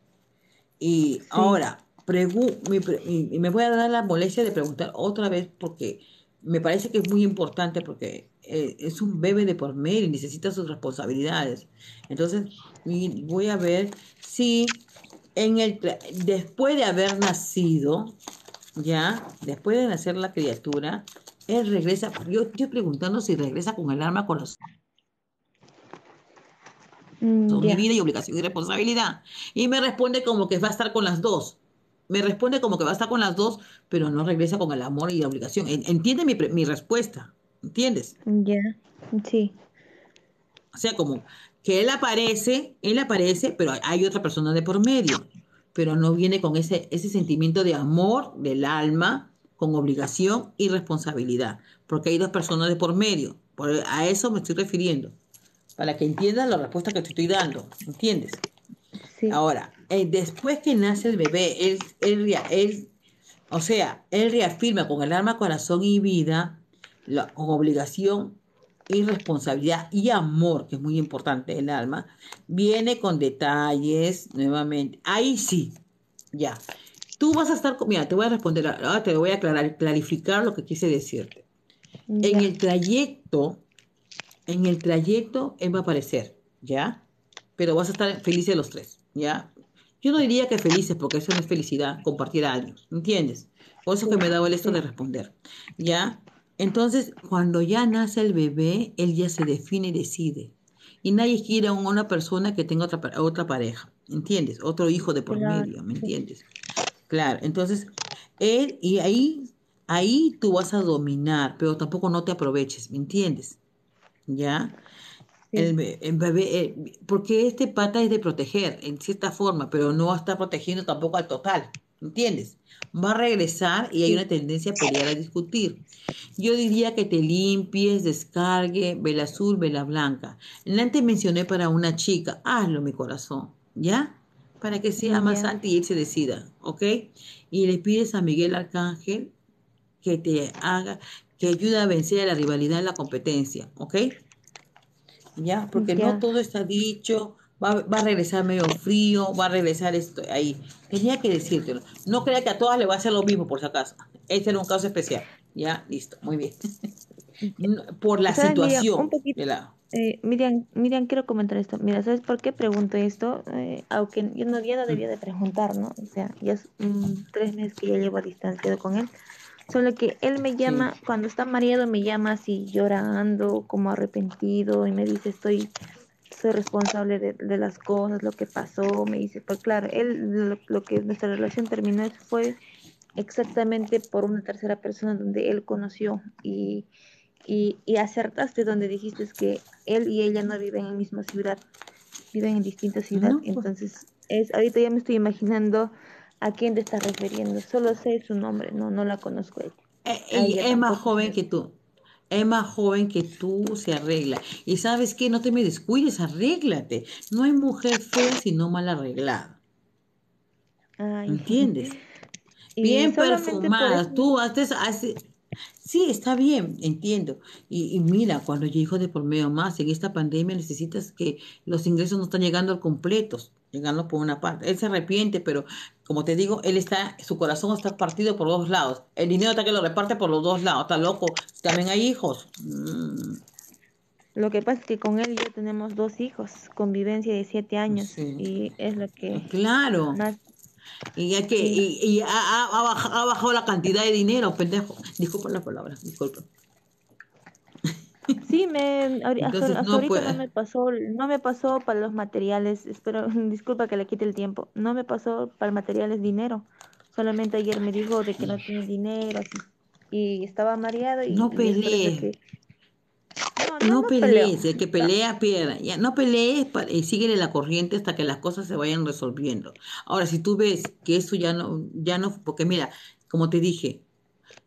Y ahora, me voy a dar la molestia de preguntar otra vez porque me parece que es muy importante porque eh, es un bebé de por medio y necesita sus responsabilidades. Entonces, voy a ver si en el después de haber nacido, ya, después de nacer la criatura, él regresa. Yo estoy preguntando si regresa con el arma con los Mm, vida y obligación y responsabilidad. Y me responde como que va a estar con las dos. Me responde como que va a estar con las dos, pero no regresa con el amor y la obligación. Entiende mi, respuesta, ¿entiendes? Ya, sí. O sea, como que él aparece, él aparece, pero hay otra persona de por medio, pero no viene con ese, ese sentimiento de amor del alma, con obligación y responsabilidad, porque hay dos personas de por medio. a eso me estoy refiriendo para que entiendas la respuesta que te estoy dando, ¿entiendes? Ahora, eh, después que nace el bebé, él, o sea, él reafirma con el alma, corazón y vida, con obligación y responsabilidad y amor, que es muy importante el alma, viene con detalles nuevamente. Ahí sí, ya. Tú vas a estar, mira, te voy a responder, ahora te voy a aclarar, clarificar lo que quise decirte. En el trayecto en el trayecto él va a aparecer, ¿ya? Pero vas a estar felices los tres, ¿ya? Yo no diría que felices, porque eso no es felicidad, compartir a alguien, ¿entiendes? Por eso que me da el esto de responder, ¿ya? Entonces, cuando ya nace el bebé, él ya se define y decide. Y nadie quiere a una persona que tenga otra, otra pareja, ¿entiendes? Otro hijo de por medio, ¿me entiendes? Claro, entonces, él, y ahí, ahí tú vas a dominar, pero tampoco no te aproveches, ¿me entiendes? ¿ya? Eh, porque este pata es de proteger en cierta forma, pero no está protegiendo tampoco al total, ¿entiendes? Va a regresar y hay una tendencia a pelear, a discutir. Yo diría que te limpies, descargue, vela azul, vela blanca. Antes mencioné para una chica, hazlo mi corazón, ¿ya? Para que sea más alto y él se decida, ¿ok? Y le pides a Miguel Arcángel que te haga, que ayuda a vencer a la rivalidad en la competencia, ¿ok? Ya, porque no todo está dicho, va, a regresar medio frío, va a regresar esto ahí. Tenía que decírtelo. No crea que a todas le va a hacer lo mismo, por si acaso. Este era un caso especial. Ya, listo, muy bien. por la situación. Eh, Miriam, Eh, Miriam, quiero comentar esto. Mira, ¿sabes por qué pregunto esto? Eh, aunque yo no, había debía de preguntar, ¿no? O sea, ya es tres meses que ya llevo a distancia con él. Solo que él me llama, cuando está mareado, me llama así llorando, como arrepentido, y me dice, estoy, soy responsable de, las cosas, lo que pasó, me dice, pues claro, él, lo, que nuestra relación terminó fue exactamente por una tercera persona donde él conoció y, y, acertaste donde dijiste que él y ella no viven en la misma ciudad, viven en distintas ciudades. Pues. Entonces, es, ahorita ya me estoy imaginando a quién te estás refiriendo. Solo sé su nombre, no, no la conozco. Ella. es más joven que tú. Es más joven que tú, se arregla. Y sabes qué, no te me descuides, arréglate. No hay mujer fea sino mal arreglada. ¿Entiendes? Bien perfumada. Tú haces, así. Sí, está bien, entiendo. Y, mira, cuando yo hijo de por medio más, en esta pandemia necesitas que los ingresos no están llegando al completos llegando por una parte. Él se arrepiente, pero como te digo, él está, su corazón está partido por dos lados. El dinero está que lo reparte por los dos lados, está loco. También hay hijos. Mm. Lo que pasa es que con él y yo tenemos dos hijos, convivencia de siete años, y es lo que... Claro. Y ya que y, ha, bajado, ha, bajado, la cantidad de dinero, pendejo. Disculpa la palabra, disculpa. Sí, me, no ahorita no me pasó, no me pasó para los materiales, espero, disculpa que le quite el tiempo, no me pasó para materiales dinero, solamente ayer me dijo de que no tiene dinero, y estaba mareado y... No pelees. No, no, pelees, el que pelea pierda. Ya, no pelees, y eh, síguele la corriente hasta que las cosas se vayan resolviendo. Ahora, si tú ves que eso ya no, ya no, porque mira, como te dije,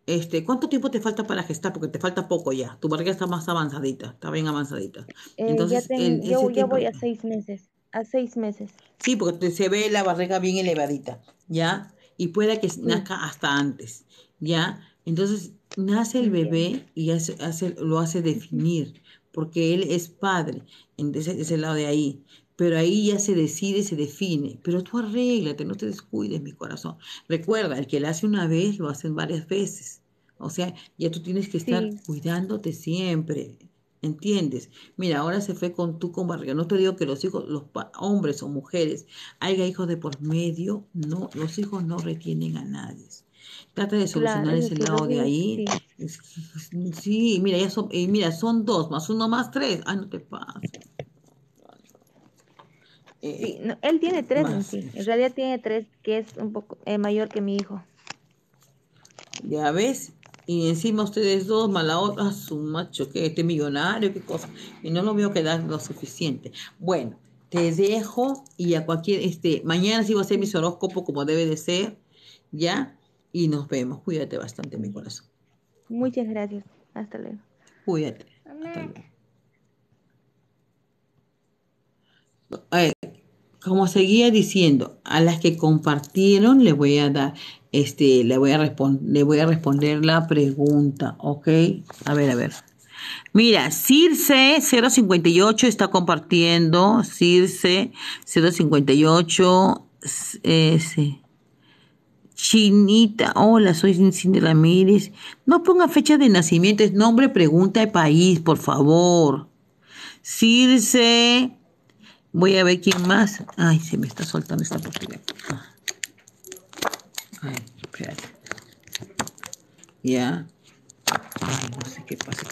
este, ¿Cuánto tiempo te falta para gestar? Porque te falta poco ya. Tu barriga está más avanzadita, está bien avanzadita. Eh, entonces, ya yo, voy a seis meses, a seis meses. Sí, porque se ve la barriga bien elevadita, ¿ya? Y puede que nazca hasta antes, ¿ya? Entonces, nace el bebé y hace, lo hace definir, porque él es padre, entonces ese lado de ahí pero ahí ya se decide, se define. Pero tú arréglate, no te descuides, mi corazón. Recuerda, el que lo hace una vez, lo hacen varias veces. O sea, ya tú tienes que estar cuidándote siempre. ¿Entiendes? Mira, ahora se fue con tu con No te digo que los hijos, los hombres o mujeres, haya hijos de por medio, no, los hijos no retienen a nadie. Trata de solucionar ese lado de ahí. Sí. mira, ya son, eh, mira, son dos, más uno más tres. Ah, no te pases. Eh, él tiene tres en realidad tiene tres, que es un poco eh, mayor que mi hijo. Ya ves. Y encima ustedes dos, mala otra, su macho, que este millonario, qué cosa. Y no lo veo que lo suficiente. Bueno, te dejo y a cualquier, este, mañana sí voy a hacer mi horóscopo como debe de ser, ¿ya? Y nos vemos. Cuídate bastante, mi corazón. Muchas gracias. Hasta luego. Cuídate. A como seguía diciendo, a las que compartieron le voy a dar, este, le voy a, le voy a responder la pregunta, ¿ok? A ver, a ver. Mira, Circe 058 está compartiendo, Circe 058, ese, Chinita, hola, soy Cindy Ramírez. No ponga fecha de nacimiento, es nombre, pregunta y país, por favor. Circe Voy a ver quién más. Ay, se me está soltando esta botella. Ay, espérate. Ya. Ay, no sé qué pasa.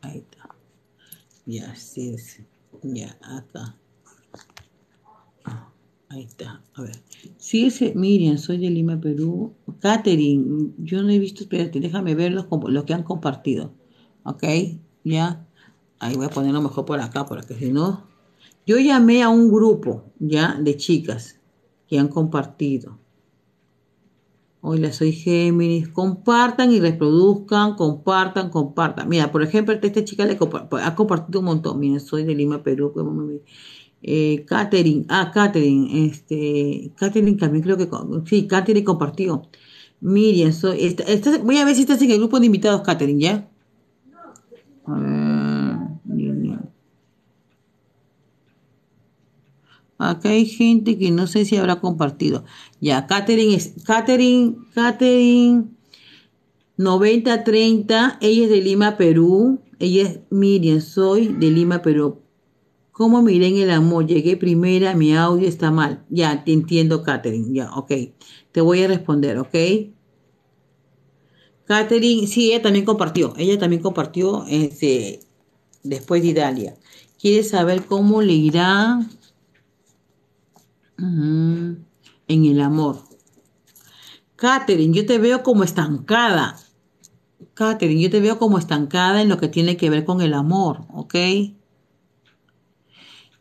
Ahí está. Ya, sí, sí. Ya, acá. Ah, ahí está. A ver. Sí, ese, Miriam, soy de Lima, Perú. Katherine, yo no he visto, espérate, déjame ver los, los que han compartido. ¿Ok? Ya ahí voy a ponerlo mejor por acá, porque si no, yo llamé a un grupo ya de chicas que han compartido. Hola, soy Géminis. Compartan y reproduzcan, compartan, compartan. Mira, por ejemplo, este, esta chica le pues, ha compartido un montón. Mira, soy de Lima, Perú. Eh, ah, Catherine, este, Catherine también creo que, sí, Catherine compartió. Miren, soy, voy a ver si estás en el grupo de invitados, Catherine, ¿ya? A ver. Acá hay gente que no sé si habrá compartido. Ya, Katherine es, Katherine... Katherine. 9030, ella es de Lima, Perú. Ella es Miriam, soy de Lima, Perú. ¿Cómo miré en el amor? Llegué primera, mi audio está mal. Ya, te entiendo, Katherine. Ya, ok. Te voy a responder, ok. Katherine, sí, ella también compartió. Ella también compartió este, después de Italia. Quiere saber cómo le irá en el amor. Catherine, yo te veo como estancada. Catherine, yo te veo como estancada en lo que tiene que ver con el amor, ¿ok?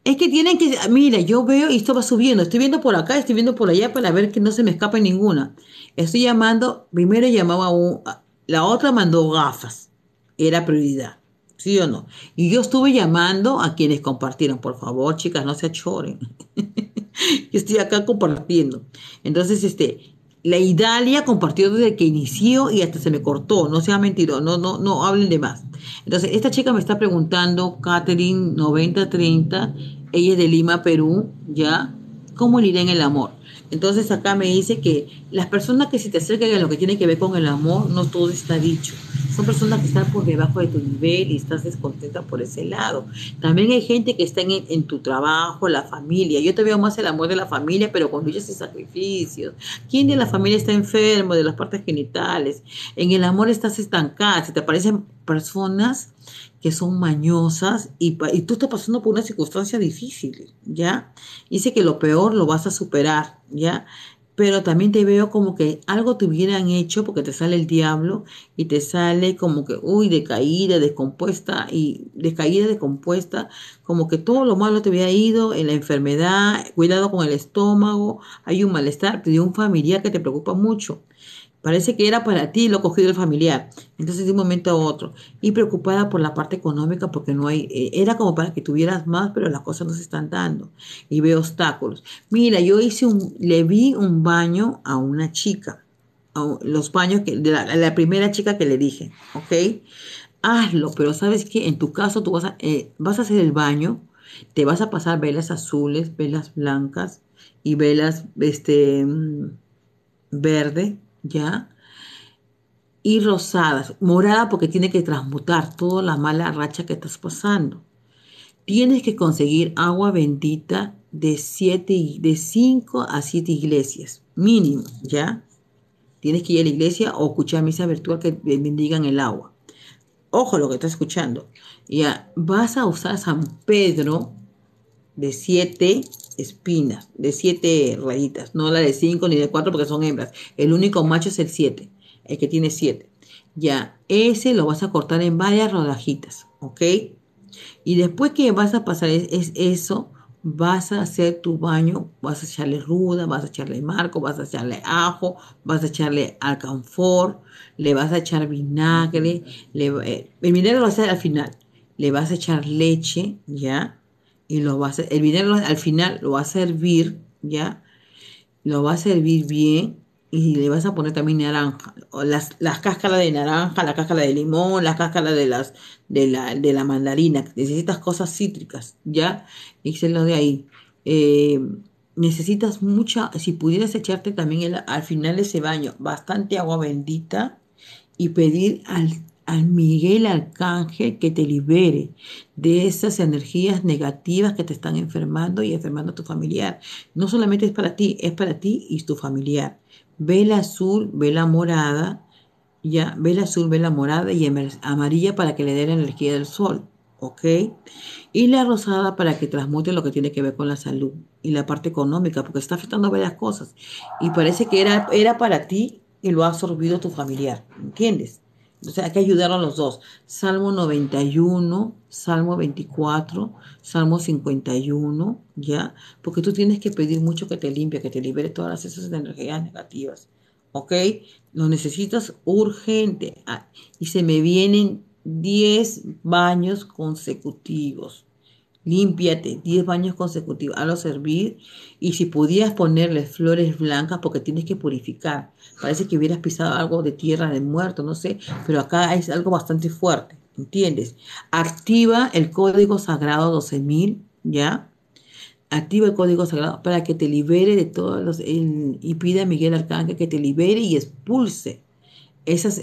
Es que tienen que, mira, yo veo y esto va subiendo, estoy viendo por acá, estoy viendo por allá para ver que no se me escape ninguna. Estoy llamando, primero llamaba a un, la otra mandó gafas, era prioridad. ¿Sí o no? Y yo estuve llamando a quienes compartieron, por favor, chicas, no se achoren. yo estoy acá compartiendo. Entonces, este, la Idalia compartió desde que inició y hasta se me cortó, no sea mentido. no, no, no hablen de más. Entonces, esta chica me está preguntando, Catherine 9030, ella es de Lima, Perú, ¿ya? ¿Cómo le irá en el amor? Entonces acá me dice que las personas que se te acercan a lo que tiene que ver con el amor, no todo está dicho son personas que están por debajo de tu nivel y estás descontenta por ese lado. También hay gente que está en, tu trabajo, la familia. Yo te veo más el amor de la familia, pero con luchas y sacrificios. ¿Quién de la familia está enfermo de las partes genitales? En el amor estás estancada. Si te aparecen personas que son mañosas y, y, tú estás pasando por una circunstancia difícil, ¿ya? Dice que lo peor lo vas a superar, ¿ya? pero también te veo como que algo te hubieran hecho porque te sale el diablo y te sale como que, uy, decaída, descompuesta y decaída, descompuesta, como que todo lo malo te había ido en la enfermedad, cuidado con el estómago, hay un malestar, te un familiar que te preocupa mucho. Parece que era para ti lo cogido el familiar. Entonces, de un momento a otro. Y preocupada por la parte económica porque no hay. Eh, era como para que tuvieras más, pero las cosas no se están dando. Y veo obstáculos. Mira, yo hice un. Le vi un baño a una chica. A los baños que, de la, primera chica que le dije. ¿Ok? Hazlo, pero sabes que en tu caso tú vas a, eh, vas a hacer el baño. Te vas a pasar velas azules, velas blancas y velas este, mm, verde ¿ya? Y rosadas, morada porque tiene que transmutar toda la mala racha que estás pasando. Tienes que conseguir agua bendita de 7 de 5 a 7 iglesias, mínimo, ¿ya? Tienes que ir a la iglesia o escuchar misa virtual que bendigan el agua. Ojo lo que estás escuchando. Ya, vas a usar San Pedro de siete espinas, de siete rayitas, no la de cinco ni de cuatro porque son hembras. El único macho es el siete, el que tiene siete. Ya, ese lo vas a cortar en varias rodajitas, ¿ok? Y después que vas a pasar es, eso, vas a hacer tu baño, vas a echarle ruda, vas a echarle marco, vas a echarle ajo, vas a echarle alcanfor, le vas a echar vinagre, eh, el vinagre lo vas a hacer al final, le vas a echar leche, ¿ya? y lo va a el dinero al final lo va a servir, ¿ya? Lo va a servir bien y le vas a poner también naranja, las, las cáscaras de naranja, la cáscara de limón, la cáscara de las de la, de la mandarina, necesitas cosas cítricas, ¿ya? lo de ahí. Eh, necesitas mucha, si pudieras echarte también al final de ese baño, bastante agua bendita y pedir al al Miguel Arcángel que te libere de esas energías negativas que te están enfermando y enfermando a tu familiar. No solamente es para ti, es para ti y tu familiar. Vela azul, vela morada, ya, vela azul, vela morada y amarilla para que le dé la energía del sol, ¿ok? Y la rosada para que transmute lo que tiene que ver con la salud y la parte económica, porque está afectando varias cosas. Y parece que era, era para ti y lo ha absorbido tu familiar, ¿entiendes? O sea, hay que ayudar a los dos. Salmo 91, Salmo 24, Salmo 51, ¿ya? Porque tú tienes que pedir mucho que te limpie, que te libere todas esas energías negativas, ¿ok? Lo necesitas urgente. Ah, y se me vienen 10 baños consecutivos. Límpiate 10 baños consecutivos, lo servir y si pudieras ponerle flores blancas porque tienes que purificar parece que hubieras pisado algo de tierra de muerto, no sé, pero acá es algo bastante fuerte, ¿entiendes? Activa el código sagrado 12000, ¿ya? Activa el código sagrado para que te libere de todos los... y pide a Miguel Arcángel que te libere y expulse esos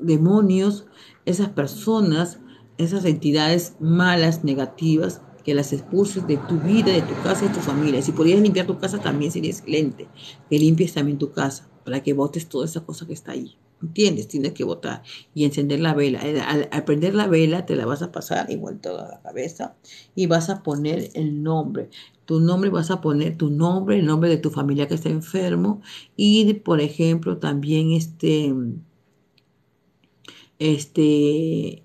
demonios, esas personas, esas entidades malas, negativas, que las expulses de tu vida, de tu casa, de tu familia. Si pudieras limpiar tu casa, también sería excelente. Que limpies también tu casa para que votes toda esa cosa que está ahí. ¿Entiendes? Tienes que votar y encender la vela. Eh, al, prender la vela te la vas a pasar igual toda la cabeza y vas a poner el nombre. Tu nombre vas a poner tu nombre, el nombre de tu familia que está enfermo y, por ejemplo, también este, este,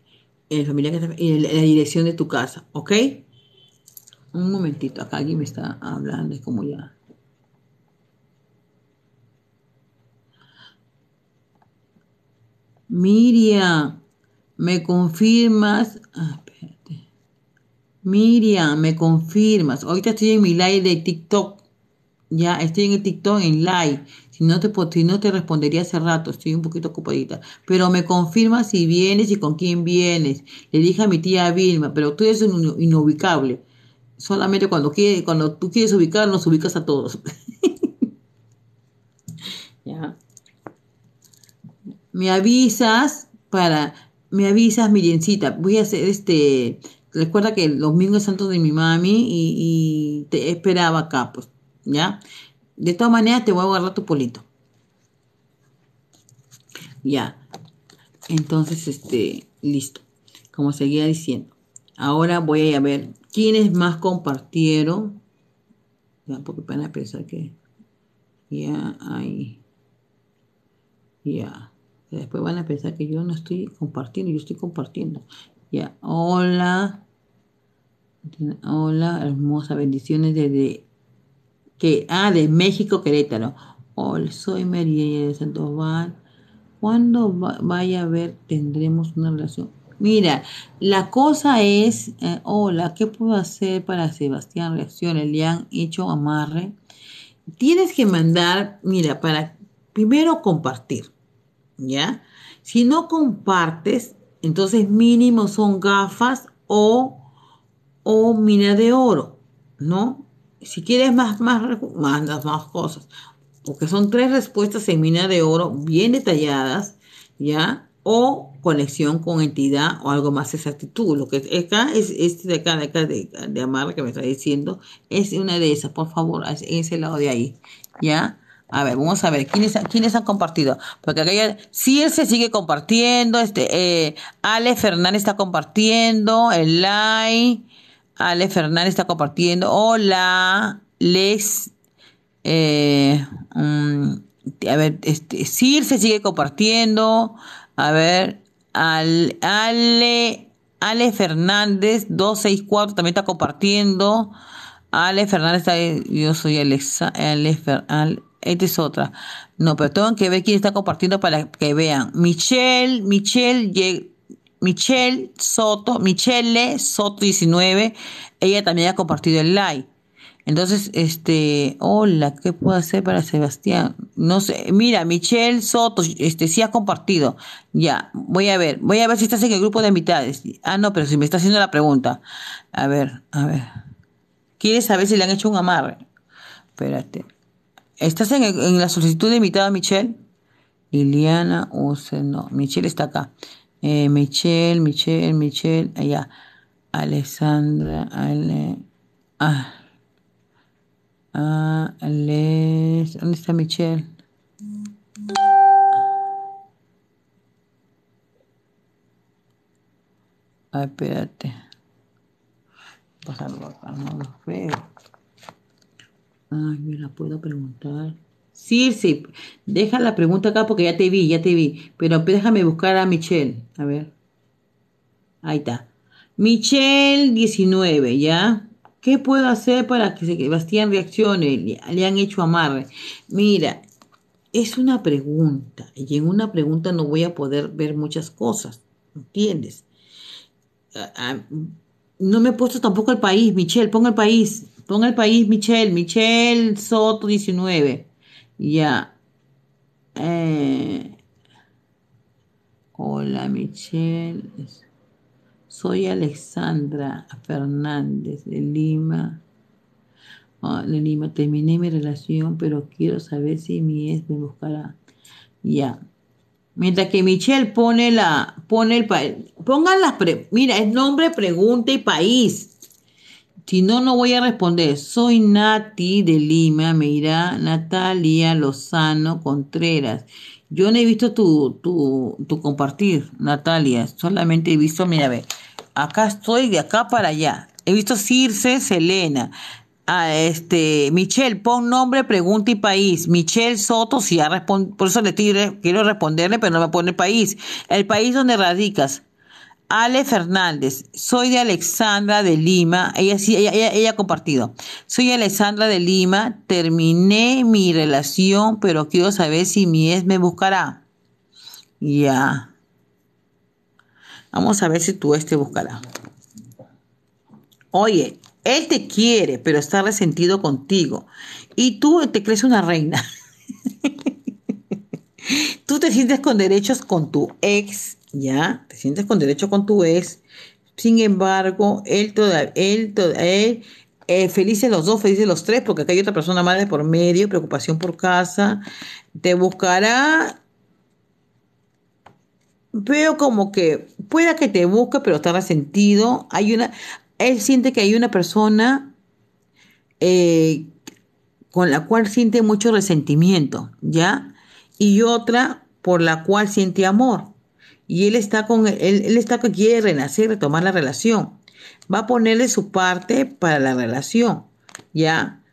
familia la dirección de tu casa, ¿ok? Un momentito, acá alguien me está hablando, es como ya Miriam, me confirmas. Ah, Miriam, me confirmas. Ahorita estoy en mi live de TikTok. Ya estoy en el TikTok en live. Si no te, no te respondería hace rato, estoy un poquito ocupadita. Pero me confirmas si vienes y con quién vienes. Le dije a mi tía Vilma, pero tú eres un inubicable. Solamente cuando, quiere, cuando tú quieres ubicar, nos ubicas a todos. ya me avisas para, me avisas, Mirencita, voy a hacer este, recuerda que el domingo es santo de mi mami y, te esperaba acá, pues, ¿ya? De todas maneras te voy a guardar tu polito. Ya. Entonces, este, listo. Como seguía diciendo. Ahora voy a ver quiénes más compartieron. Ya, porque van a pensar que. Ya, ahí. Ya. Después van a pensar que yo no estoy compartiendo, yo estoy compartiendo. Ya, hola. Hola, hermosa, bendiciones desde que ah, de México Querétaro. Hola, soy María de Sandoval. Cuando vaya a ver tendremos una relación. Mira, la cosa es, eh, hola, ¿qué puedo hacer para Sebastián reaccione? Le han hecho amarre. Tienes que mandar, mira, para primero compartir. ¿ya? Si no compartes, entonces mínimo son gafas o, o mina de oro, ¿no? Si quieres más, más, mandas más cosas, porque son tres respuestas en mina de oro bien detalladas, ¿ya? O conexión con entidad o algo más exactitud. Lo que acá es este de acá, de acá, de, Amarra que me está diciendo, es una de esas, por favor, en ese lado de ahí, ¿ya? A ver, vamos a ver, ¿quiénes, ¿quiénes han compartido? Porque aquella, él se sigue compartiendo, este, eh, Ale Fernández está compartiendo, el like, Ale Fernández está compartiendo, hola, les... Eh, mm, a ver, este, Sir se sigue compartiendo, a ver, Ale, Ale Fernández 264 también está compartiendo, Ale Fernández está, yo soy Alexa, Ale Fernández, esta es otra. No, pero tengo que ver quién está compartiendo para que vean. Michelle, Michelle, Michelle Soto, Michelle Soto 19, ella también ha compartido el like. Entonces, este, hola, ¿qué puedo hacer para Sebastián? No sé, mira, Michelle Soto, este, sí ha compartido. Ya, voy a ver, voy a ver si estás en el grupo de mitades. Ah, no, pero si me está haciendo la pregunta. A ver, a ver. ¿Quieres saber si le han hecho un amarre? Espérate. ¿Estás en, la solicitud de invitada, Michelle? Liliana Use no, Michelle está acá. Eh, Michelle, Michelle, Michelle, allá. Alessandra, Ale. Ah. Ah, ¿Dónde está Michelle? Ah, espérate. Pasarlo acá, no lo veo. Ay, me la puedo preguntar. Sí, sí, deja la pregunta acá porque ya te vi, ya te vi. Pero déjame buscar a Michelle. A ver. Ahí está. Michelle 19, ¿ya? ¿Qué puedo hacer para que Sebastián reaccione? Le, han hecho amarre. Mira, es una pregunta. Y en una pregunta no voy a poder ver muchas cosas. ¿Entiendes? Ah, ah, no me he puesto tampoco el país, Michelle, ponga el país. Ponga el país Michelle, Michelle Soto 19. Ya. Eh, hola Michelle. Soy Alexandra Fernández de Lima. Hola, ah, de Lima, terminé mi relación, pero quiero saber si mi ex me buscará. Ya. Mientras que Michelle pone la, pone el país, pongan las, mira, es nombre, pregunta y país. Si no, no voy a responder. Soy Nati de Lima, Mira, Natalia Lozano Contreras. Yo no he visto tu, tu, tu compartir, Natalia. Solamente he visto, mira, a acá estoy de acá para allá. He visto Circe, Selena. a ah, este, Michelle, pon nombre, pregunta y país. Michelle Soto, si ha respondido. por eso le quiero responderle, pero no me pone país. El país donde radicas. Ale Fernández, soy de Alexandra de Lima, ella ha compartido. Soy Alexandra de Lima, terminé mi relación, pero quiero saber si mi ex me buscará. Ya. Vamos a ver si tu ex te buscará. Oye, él te quiere, pero está resentido contigo. Y tú te crees una reina. tú te sientes con derechos con tu ex ya te sientes con derecho con tu ex. Sin embargo, él todavía, él, él eh, felices los dos, felices los tres, porque acá hay otra persona madre por medio, preocupación por casa, te buscará. Veo como que pueda que te busque, pero está resentido. Hay una, él siente que hay una persona eh, con la cual siente mucho resentimiento, ¿ya? Y otra por la cual siente amor y él está con él, él está que quiere renacer, retomar la relación. Va a ponerle su parte para la relación, ¿ya?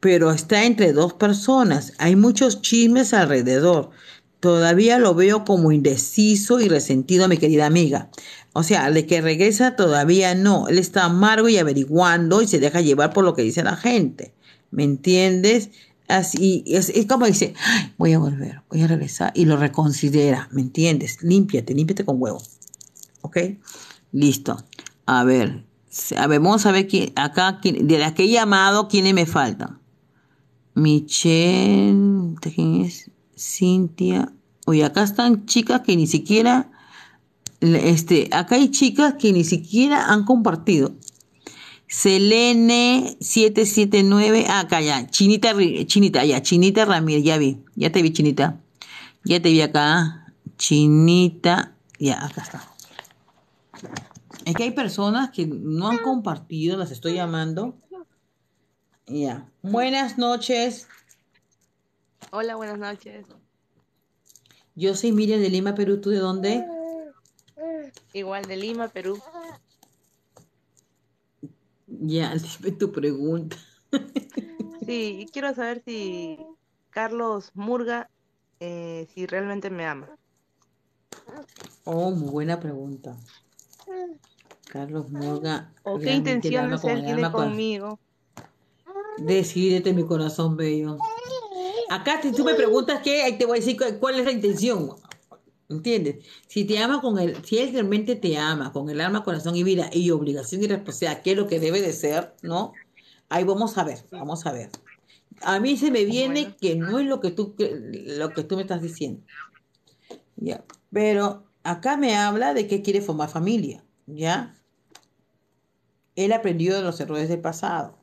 Pero está entre dos personas. Hay muchos chismes alrededor. Todavía lo veo como indeciso y resentido, mi querida amiga. O sea, de que regresa todavía no. Él está amargo y averiguando y se deja llevar por lo que dice la gente. ¿Me entiendes? Así es, como dice, voy a volver, voy a regresar y lo reconsidera, ¿me entiendes? Límpiate, límpiate con huevo. ¿Ok? Listo. A ver, a vamos a ver quién, acá, de las que he llamado, quiénes me faltan. Michelle, ¿quién es? Cintia. Oye, acá están chicas que ni siquiera, este, acá hay chicas que ni siquiera han compartido. Selene 779, ah, acá ya, Chinita, Chinita, ya, Chinita Ramírez, ya vi, ya te vi, Chinita, ya te vi acá, Chinita, ya, acá está. Es que hay personas que no han compartido, las estoy llamando. Ya. Buenas noches. Hola, buenas noches. Yo soy Miriam de Lima, Perú. ¿Tú de dónde? Igual de Lima, Perú. Ya, dime tu pregunta. Sí, y quiero saber si Carlos Murga, eh, si realmente me ama. Oh, muy buena pregunta. Carlos Murga. qué intenciones él conmigo? Decídete, mi corazón bello. Acá, si tú me preguntas qué, ahí te voy a decir cuál es la intención. ¿Entiendes? Si te ama con el, si él realmente te ama con el alma, corazón y vida y obligación y responsabilidad, que es lo que debe de ser, ¿no? Ahí vamos a ver, vamos a ver. A mí se me viene que no es lo que tú lo que tú me estás diciendo. Ya. Pero acá me habla de que quiere formar familia, ¿ya? Él aprendió de los errores del pasado.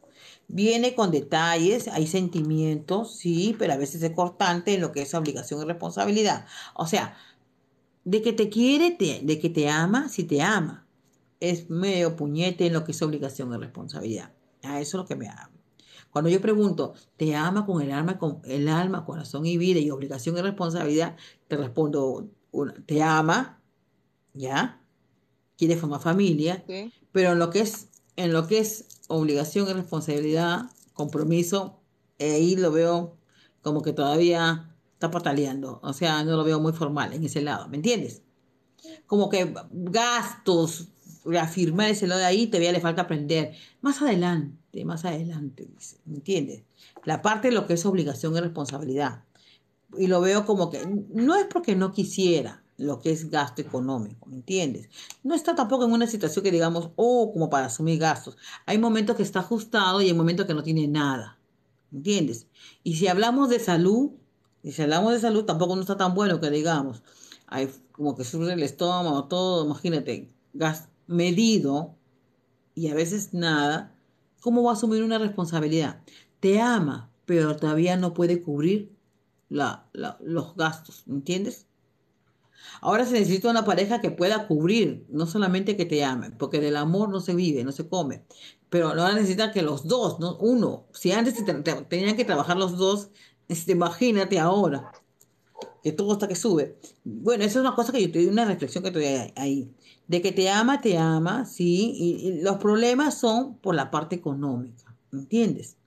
Viene con detalles, hay sentimientos, sí, pero a veces es cortante en lo que es obligación y responsabilidad. O sea, de que te quiere, de que te ama, si te ama. Es medio puñete en lo que es obligación y responsabilidad. A eso es lo que me ama Cuando yo pregunto, ¿te ama con el alma, con el alma, corazón y vida y obligación y responsabilidad? Te respondo, te ama, ¿ya? Quiere formar familia, pero en lo que es en lo que es obligación y responsabilidad, compromiso, ahí lo veo como que todavía está pataleando. O sea, no lo veo muy formal en ese lado, ¿me entiendes? Como que gastos, reafirmar ese lado de ahí, todavía le falta aprender. Más adelante, más adelante, ¿me entiendes? La parte de lo que es obligación y responsabilidad. Y lo veo como que no es porque no quisiera lo que es gasto económico, ¿me entiendes? No está tampoco en una situación que digamos, oh, como para asumir gastos. Hay momentos que está ajustado y hay momentos que no tiene nada, ¿me entiendes? Y si hablamos de salud, y si hablamos de salud, tampoco no está tan bueno que digamos. Hay como que sufre el estómago, todo, imagínate, gas medido y a veces nada. ¿Cómo va a asumir una responsabilidad? Te ama, pero todavía no puede cubrir la, los gastos, ¿entiendes? Ahora se necesita una pareja que pueda cubrir, no solamente que te ame, porque del amor no se vive, no se come. Pero ahora necesita que los dos, ¿no? uno, si antes tenían que trabajar los dos, imagínate ahora que todo está que sube. Bueno, esa es una cosa que yo te una reflexión que te doy ahí. De que te ama, te ama, sí, y, los problemas son por la parte económica, ¿entiendes?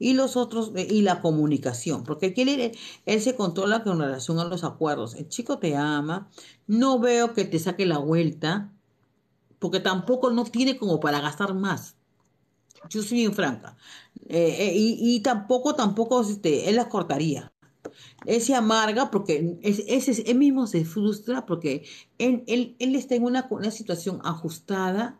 Y los otros, eh, y la comunicación, porque él, él se controla con relación a los acuerdos. El chico te ama, no veo que te saque la vuelta, porque tampoco no tiene como para gastar más. Yo soy bien franca. Eh, eh, y, tampoco, tampoco este, él la cortaría. Él se amarga porque es, es, él mismo se frustra porque él, él, está en una, situación ajustada.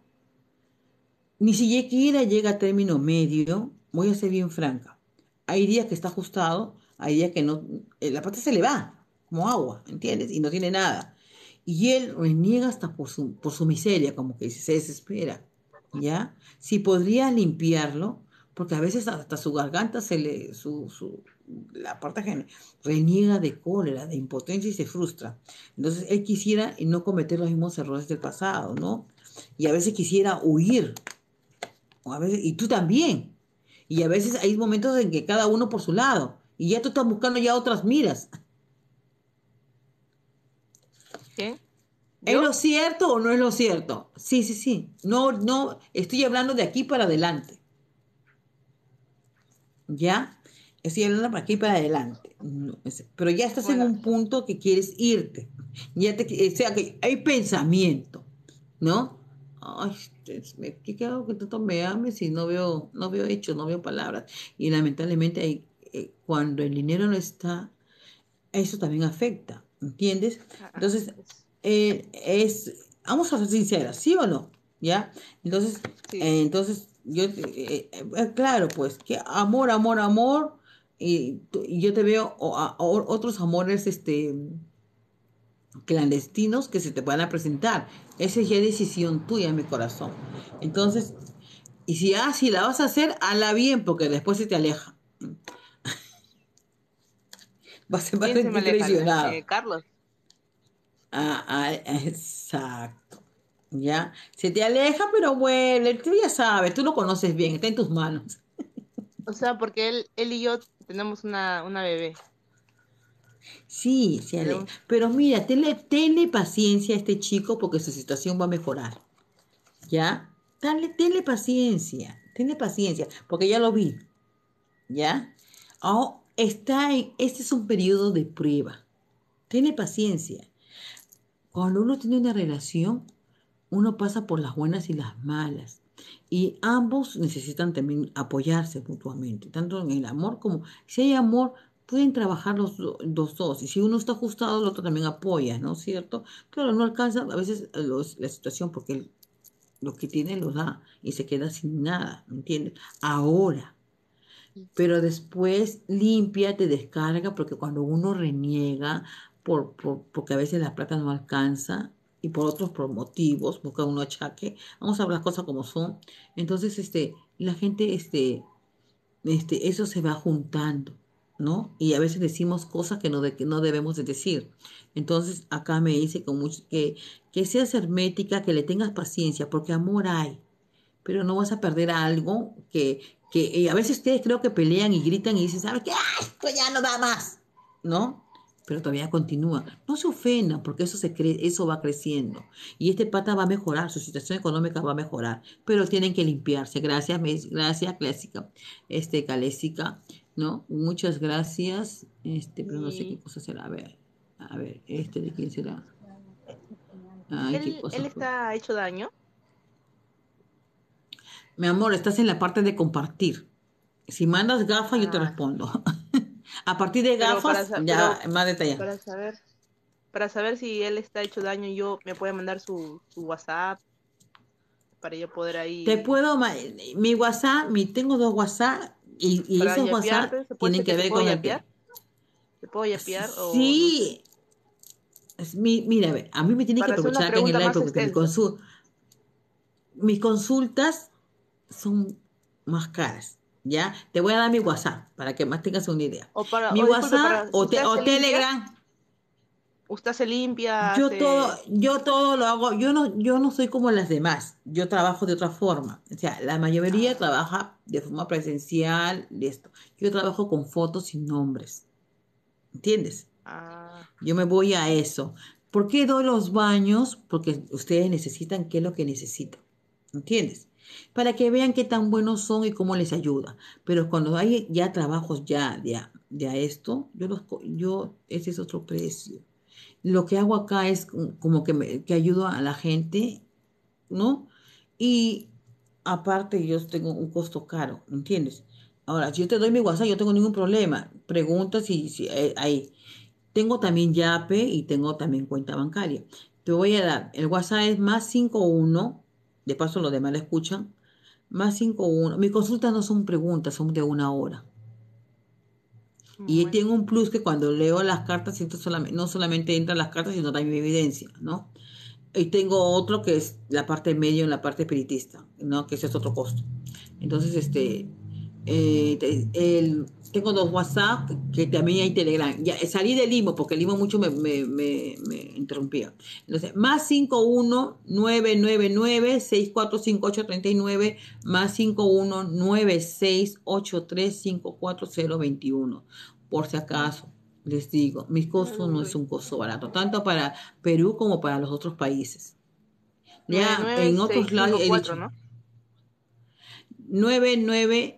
Ni siquiera llega a término medio, voy a ser bien franca. Hay días que está ajustado, hay días que no, eh, la pata se le va, como agua, ¿entiendes? Y no tiene nada. Y él reniega hasta por su, por su miseria, como que se desespera, ¿ya? Si podría limpiarlo, porque a veces hasta su garganta se le, su, su, la parte reniega de cólera, de impotencia y se frustra. Entonces él quisiera no cometer los mismos errores del pasado, ¿no? Y a veces quisiera huir, a y tú también. Y a veces hay momentos en que cada uno por su lado, y ya tú estás buscando ya otras miras. ¿Qué? ¿Es lo cierto o no es lo cierto? Sí, sí, sí. No, no, estoy hablando de aquí para adelante. ¿ya? Es decir, hablando para aquí para adelante. pero ya estás en un punto que quieres irte. Ya o sea, que hay pensamiento, ¿no? Ay, ¿qué hago que tanto me ames y no veo, no veo hechos, no veo palabras? Y lamentablemente hay, eh, cuando el dinero no está, eso también afecta, ¿entiendes? Entonces, eh, es, vamos a ser sinceras, ¿sí o no? ¿Ya? Entonces, eh, entonces yo, eh, eh, eh, claro, pues, que amor, amor, amor, y, yo te veo otros amores este, clandestinos que se te puedan presentar. Esa es ya decisión tuya, mi corazón. Entonces, y si, ah, la vas a hacer, hazla bien, porque después se te aleja. Va a, ser bastante traicionado. Carlos. ah, ah exacto. ¿ya? Se te aleja, pero vuelve, tú ya sabes, tú lo conoces bien, está en tus manos. O sea, porque él, él y yo tenemos una, bebé. Sí, se aleja. Pero mira, tenle, tenle paciencia a este chico porque su situación va a mejorar. ¿Ya? Dale, tenle paciencia, tenle paciencia, porque ya lo vi. ¿Ya? Oh, está en, este es un periodo de prueba. Tiene paciencia. Cuando uno tiene una relación, uno pasa por las buenas y las malas. Y ambos necesitan también apoyarse mutuamente, tanto en el amor como si hay amor, pueden trabajar los, dos. Y si uno está ajustado, el otro también apoya, ¿no es cierto? Pero no alcanza a veces eh, la situación porque lo que tiene lo da y se queda sin nada, ¿me entiendes? Ahora. Pero después limpia, te descarga, porque cuando uno reniega, porque a veces la plata no alcanza, por otros motivos, busca uno achaque, vamos a hablar cosas como son. Entonces, este, la gente, este, este, eso se va juntando, ¿no? Y a veces decimos cosas que no, no debemos de decir. Entonces, acá me dice con que, que seas hermética, que le tengas paciencia, porque amor hay, pero no vas a perder algo que, que a veces ustedes creo que pelean y gritan y dicen, ¿sabes qué? esto ya no va más! ¿No? pero todavía continúa. No se ofenda porque eso, se cree, eso va creciendo. Y este pata va a mejorar, su situación económica va a mejorar, pero tienen que limpiarse. Gracias, gracias, Clásica, este, Calésica, ¿no? Muchas gracias, este, pero no sé qué cosa será. A ver, a ver, este de quién será. ¿Él, está hecho daño? Mi amor, estás en la parte de compartir. Si mandas gafa, yo te ah. respondo. A partir de gafas, ya más detallado. Para saber, para saber si él está hecho daño, yo me puede mandar su, su WhatsApp para yo poder ahí. Te puedo, mi WhatsApp, mi, tengo dos WhatsApp y, esos WhatsApp tienen que, ver con ¿Te puedo yapear? Sí. O mi, mira, a, mí me tiene que aprovechar en el live porque mi consulta... mis consultas son más caras. ¿ya? Te voy a dar mi WhatsApp para que más tengas una idea. mi WhatsApp o, Telegram. Usted se limpia. Yo todo, yo todo lo hago. Yo no, yo no soy como las demás. Yo trabajo de otra forma. O sea, la mayoría ah. trabaja de forma presencial, de esto. Yo trabajo con fotos y nombres. ¿Entiendes? Ah. Yo me voy a eso. ¿Por qué doy los baños? Porque ustedes necesitan qué es lo que necesitan. ¿Entiendes? para que vean qué tan buenos son y cómo les ayuda. Pero cuando hay ya trabajos ya, ya, ya esto, yo los, yo, ese es otro precio. Lo que hago acá es como que, me, que ayudo a la gente, ¿no? Y aparte yo tengo un costo caro, ¿entiendes? Ahora, si yo te doy mi WhatsApp, yo tengo ningún problema. Pregunta si, si hay eh, Tengo también YAPE y tengo también cuenta bancaria. Te voy a dar, el WhatsApp es más 51 de paso los demás la escuchan, más 5-1. Mis consultas no son preguntas, son de una hora. y tengo un plus que cuando leo las cartas, solamente, no solamente entran las cartas, sino también mi evidencia, ¿no? Y tengo otro que es la parte medio en la parte espiritista, ¿no? Que ese es otro costo. Entonces, este, eh, tengo dos WhatsApp, que también hay Telegram. Ya, eh, salí de Limo, porque Limo mucho me, me, me, interrumpía. Entonces, más 51999-645839, más 51968354021. Por si acaso, les digo, mi costo no es un costo barato, tanto para Perú como para los otros países. Ya, en otros lados 999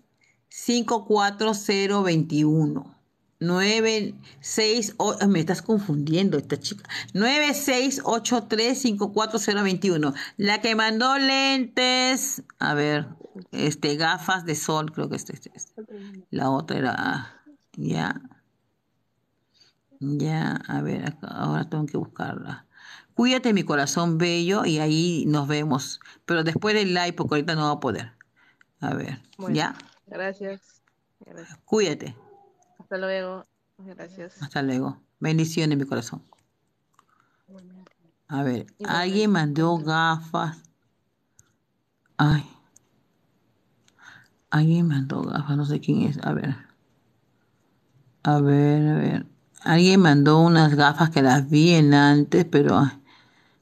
54021. nueve oh, me estás confundiendo esta chica. 968354021. La que mandó lentes, a ver, este gafas de sol, creo que este, este, este. la otra era ah, ya. Ya, a ver, ahora tengo que buscarla. Cuídate mi corazón bello y ahí nos vemos, pero después del live porque ahorita no va a poder. A ver, ya. Gracias. Cuídate. Hasta luego. Gracias. Hasta luego. Bendiciones, mi corazón. A ver, alguien mandó gafas. Ay. Alguien mandó gafas, no sé quién es. A ver. A ver, a ver. Alguien mandó unas gafas que las vi en antes, pero.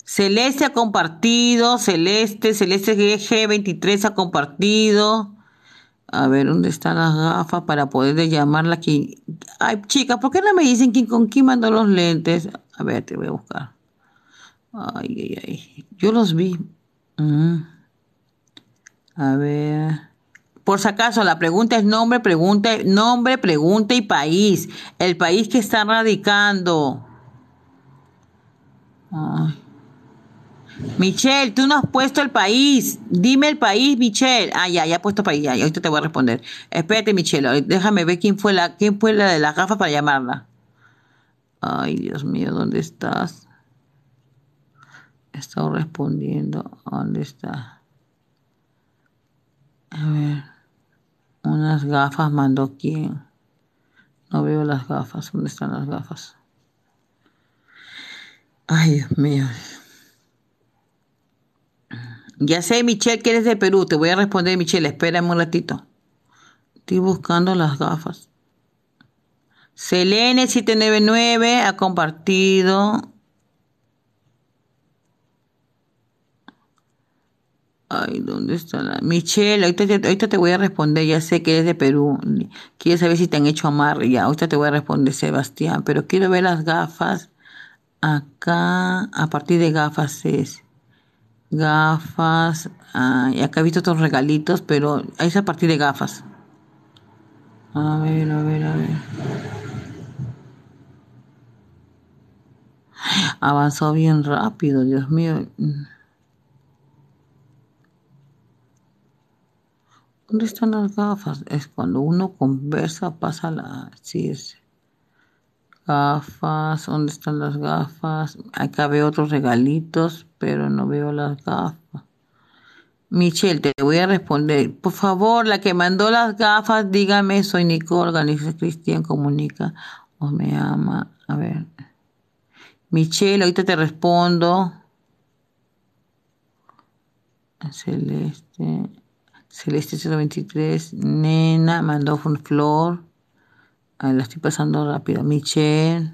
Celeste ha compartido, Celeste, Celeste G23 ha compartido. A ver dónde están las gafas para poder llamarla. aquí? Ay, chica, ¿por qué no me dicen quién con quién mandó los lentes? A ver, te voy a buscar. Ay, ay, ay. Yo los vi. Mm. A ver. Por si acaso, la pregunta es nombre, pregunta, nombre, pregunta y país. El país que está radicando. Ay. Michelle, tú no has puesto el país. Dime el país, Michelle. Ah, ya, ya he puesto país. Ya, ahorita te voy a responder. Espérate, Michelle. Déjame ver quién fue la, quién fue la de las gafas para llamarla. Ay, Dios mío, ¿dónde estás? Estoy estado respondiendo. ¿Dónde está? A ver. Unas gafas mandó quién. No veo las gafas. ¿Dónde están las gafas? Ay, Dios mío. Ya sé, Michelle, que eres de Perú. Te voy a responder, Michelle. espera un ratito. Estoy buscando las gafas. Selene799 ha compartido. Ay, ¿dónde está la? Michelle, ahorita te, voy a responder. Ya sé que eres de Perú. Quiero saber si te han hecho amar. Ya, ahorita te voy a responder, Sebastián. Pero quiero ver las gafas. Acá, a partir de gafas es gafas. Ah, y acá he visto otros regalitos, pero es a partir de gafas. A ver, a ver, a ver. Avanzó bien rápido, Dios mío. ¿Dónde están las gafas? Es cuando uno conversa, pasa la... Sí, es gafas, ¿dónde están las gafas? Acá veo otros regalitos, pero no veo las gafas. Michelle, te voy a responder. Por favor, la que mandó las gafas, dígame, soy Nicole, organiza Cristian, comunica o me ama. A ver. Michelle, ahorita te respondo. Celeste, Celeste 023, nena, mandó un flor. Ah, la estoy pasando rápido. Michelle.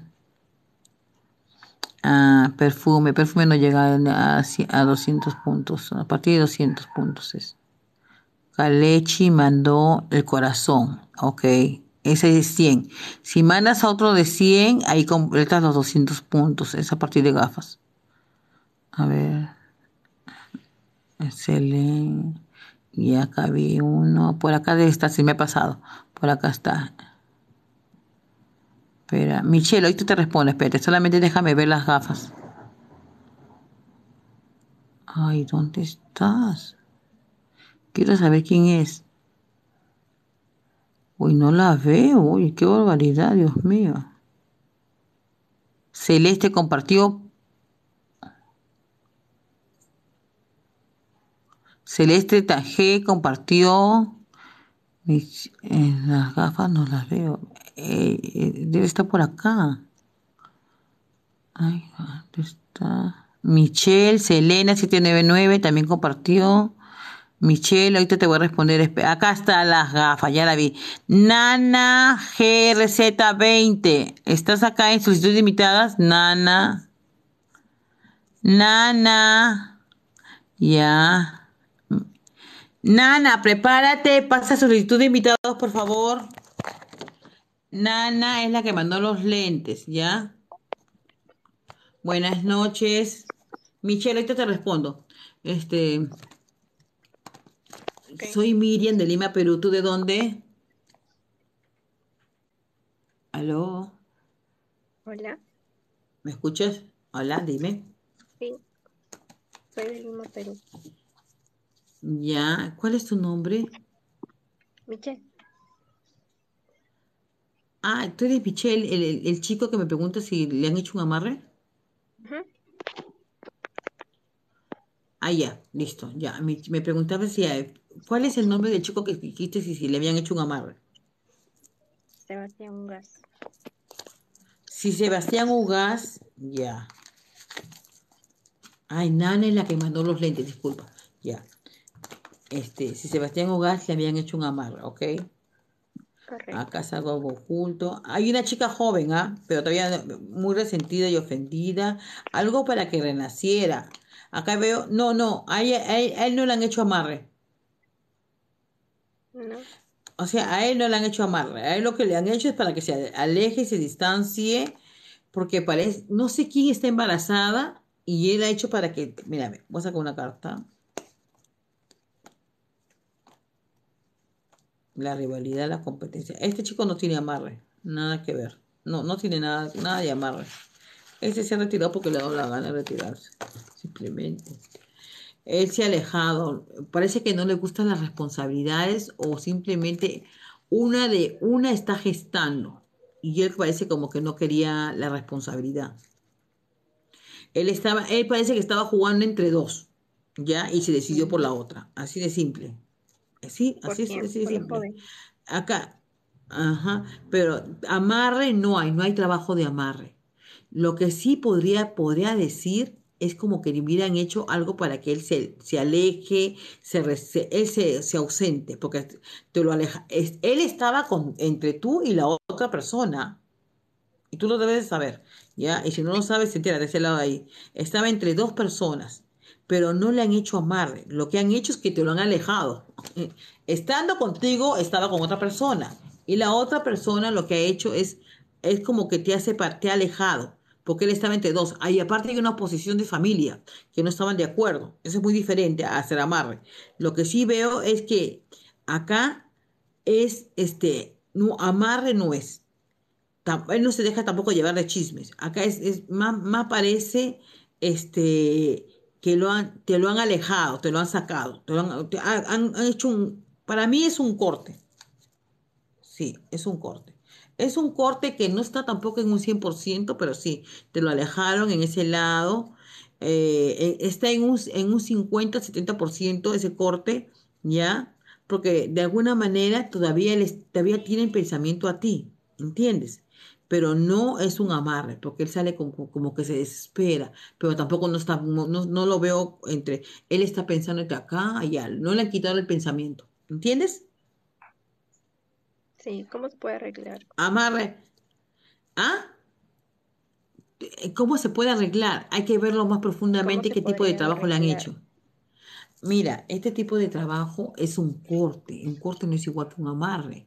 Ah, perfume. Perfume no llega a, a 200 puntos. A partir de 200 puntos es. Kalechi mandó el corazón. Ok. Ese es 100. Si mandas a otro de 100, ahí completas los 200 puntos. Es a partir de gafas. A ver. Excelente. Y acá vi uno. Por acá debe estar. Sí, me ha pasado. Por acá está. Espera, Michelle, hoy tú te respondes, espérate, solamente déjame ver las gafas. Ay, ¿dónde estás? Quiero saber quién es. Uy, no la veo, uy, qué barbaridad, Dios mío. Celeste compartió. Celeste Tajé compartió. Eh, las gafas no las veo debe estar por acá. Ahí está? Michelle, Selena 799 también compartió. Michelle, ahorita te voy a responder. Acá está las gafas, ya la vi. Nana GRZ20. ¿Estás acá en solicitud de invitadas? Nana. Nana. Ya. Nana, prepárate, pasa solicitud de invitados, por favor. Nana es la que mandó los lentes, ¿ya? Buenas noches. Michelle, ahorita te respondo. Este. Soy Miriam de Lima, Perú. ¿Tú de dónde? Aló. Hola. ¿Me escuchas? Hola, dime. Sí. Soy de Lima, Perú. Ya. ¿Cuál es tu nombre? Michelle. Ah, tú eres Michelle, el, chico que me pregunta si le han hecho un amarre. Ah, ya, listo, ya. Me, preguntaba si, eh, ¿cuál es el nombre del chico que dijiste si, si le habían hecho un amarre? Sebastián Ugas. Si Sebastián Ugas, ya. Ay, Nana es la que mandó los lentes, disculpa. Ya. Este, si Sebastián Ugas le habían hecho un amarre, ¿ok? Acá Ha algo oculto. Hay una chica joven, ¿ah? Pero todavía muy resentida y ofendida. Algo para que renaciera. Acá veo, no, no, a, él, no le han hecho amarre. O sea, a él no le han hecho amarre. A él lo que le han hecho es para que se aleje y se distancie, porque parece, no sé quién está embarazada y él ha hecho para que, mírame, voy a sacar una carta. la rivalidad, la competencia. Este chico no tiene amarre, nada que ver. No, no tiene nada, nada de amarre. Él este se ha retirado porque le ha dado la gana de retirarse, simplemente. Él se ha alejado, parece que no le gustan las responsabilidades o simplemente una de una está gestando y él parece como que no quería la responsabilidad. Él estaba, él parece que estaba jugando entre dos, ¿ya? Y se decidió por la otra, así de simple. Sí, así es, siempre. Acá, ajá, pero amarre no hay, no hay trabajo de amarre. Lo que sí podría, podría decir es como que le hubieran hecho algo para que él se, aleje, se, él se, ausente, porque te lo aleja. él estaba con, entre tú y la otra persona, y tú lo debes saber, ¿ya? Y si no lo sabes, de ese lado ahí. Estaba entre dos personas, pero no le han hecho amarre. Lo que han hecho es que te lo han alejado. Eh, estando contigo, estaba con otra persona. Y la otra persona lo que ha hecho es, es como que te hace te ha alejado, porque él estaba entre dos. Ahí aparte hay una oposición de familia, que no estaban de acuerdo. Eso es muy diferente a hacer amarre. Lo que sí veo es que acá es, este, no, amarre no es. él no se deja tampoco llevar de chismes. Acá es, más, más parece, este, que te lo han alejado, te lo han sacado, te han, hecho un... Para mí es un corte. Sí, es un corte. Es un corte que no está tampoco en un 100%, pero sí, te lo alejaron en ese lado. Eh, eh, está en un, en un 50-70% ese corte, ¿ya? Porque de alguna manera todavía, todavía tienen pensamiento a ti, ¿entiendes? pero no es un amarre, porque él sale como, que se desespera, pero tampoco no, está, no, no lo veo entre, él está pensando que acá y allá, no le han quitado el pensamiento, ¿entiendes? Sí, ¿cómo se puede arreglar? Amarre. ¿Ah? ¿Cómo se puede arreglar? Hay que verlo más profundamente qué tipo de trabajo le han hecho. Mira, este tipo de trabajo es un corte. Un corte no es igual que un amarre.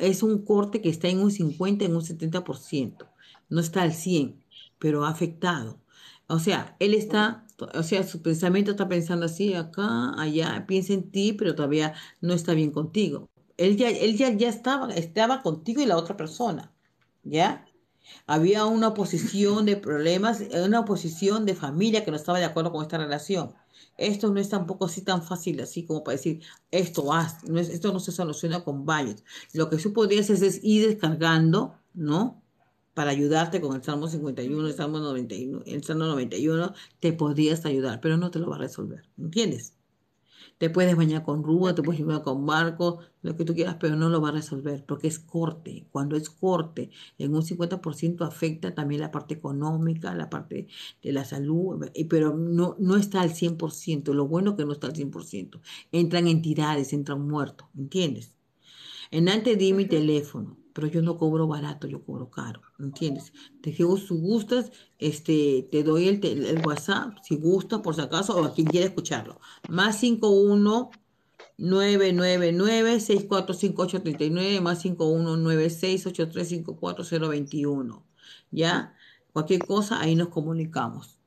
Es un corte que está en un 50, en un 70%. No está al 100, pero ha afectado. O sea, él está, o sea, su pensamiento está pensando así, acá, allá, piensa en ti, pero todavía no está bien contigo. Él ya, ya estaba, estaba contigo y la otra persona, ¿ya? Había una oposición de problemas, una oposición de familia que no estaba de acuerdo con esta relación. Esto no es tampoco así tan fácil, así como para decir, esto, no esto no se soluciona con valles. Lo que tú podrías hacer es ir descargando, ¿no? Para ayudarte con el Salmo 51, el Salmo 91, el Salmo 91, te podrías ayudar, pero no te lo va a resolver, ¿entiendes? Te puedes bañar con rúa, te puedes bañar con barco, lo que tú quieras, pero no lo va a resolver porque es corte. Cuando es corte, en un 50% afecta también la parte económica, la parte de la salud, pero no, no está al 100%. Lo bueno que no está al 100%. Entran entidades, entran muertos, ¿entiendes? En antes di mi teléfono, pero yo no cobro barato, yo cobro caro, ¿entiendes? Te digo, si gustas, este, te doy el, WhatsApp, si gusta por si acaso, o a quien quiera escucharlo. Más 51 999 645839 más 51968354021 ¿Ya? Cualquier cosa, ahí nos comunicamos.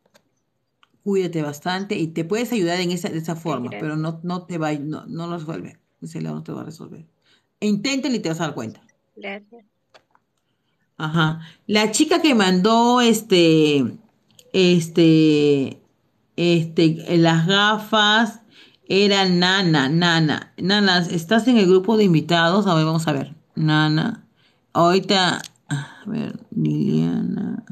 Cuídate bastante y te puedes ayudar en esa, de esa forma, pero no, no te va, no, lo resuelve. Ese no te va a resolver. E y te vas a dar cuenta. Gracias. Ajá. La chica que mandó este, este, este, las gafas era Nana, Nana. Nana, estás en el grupo de invitados. A ver, vamos a ver. Nana. Ahorita, a ver, Liliana.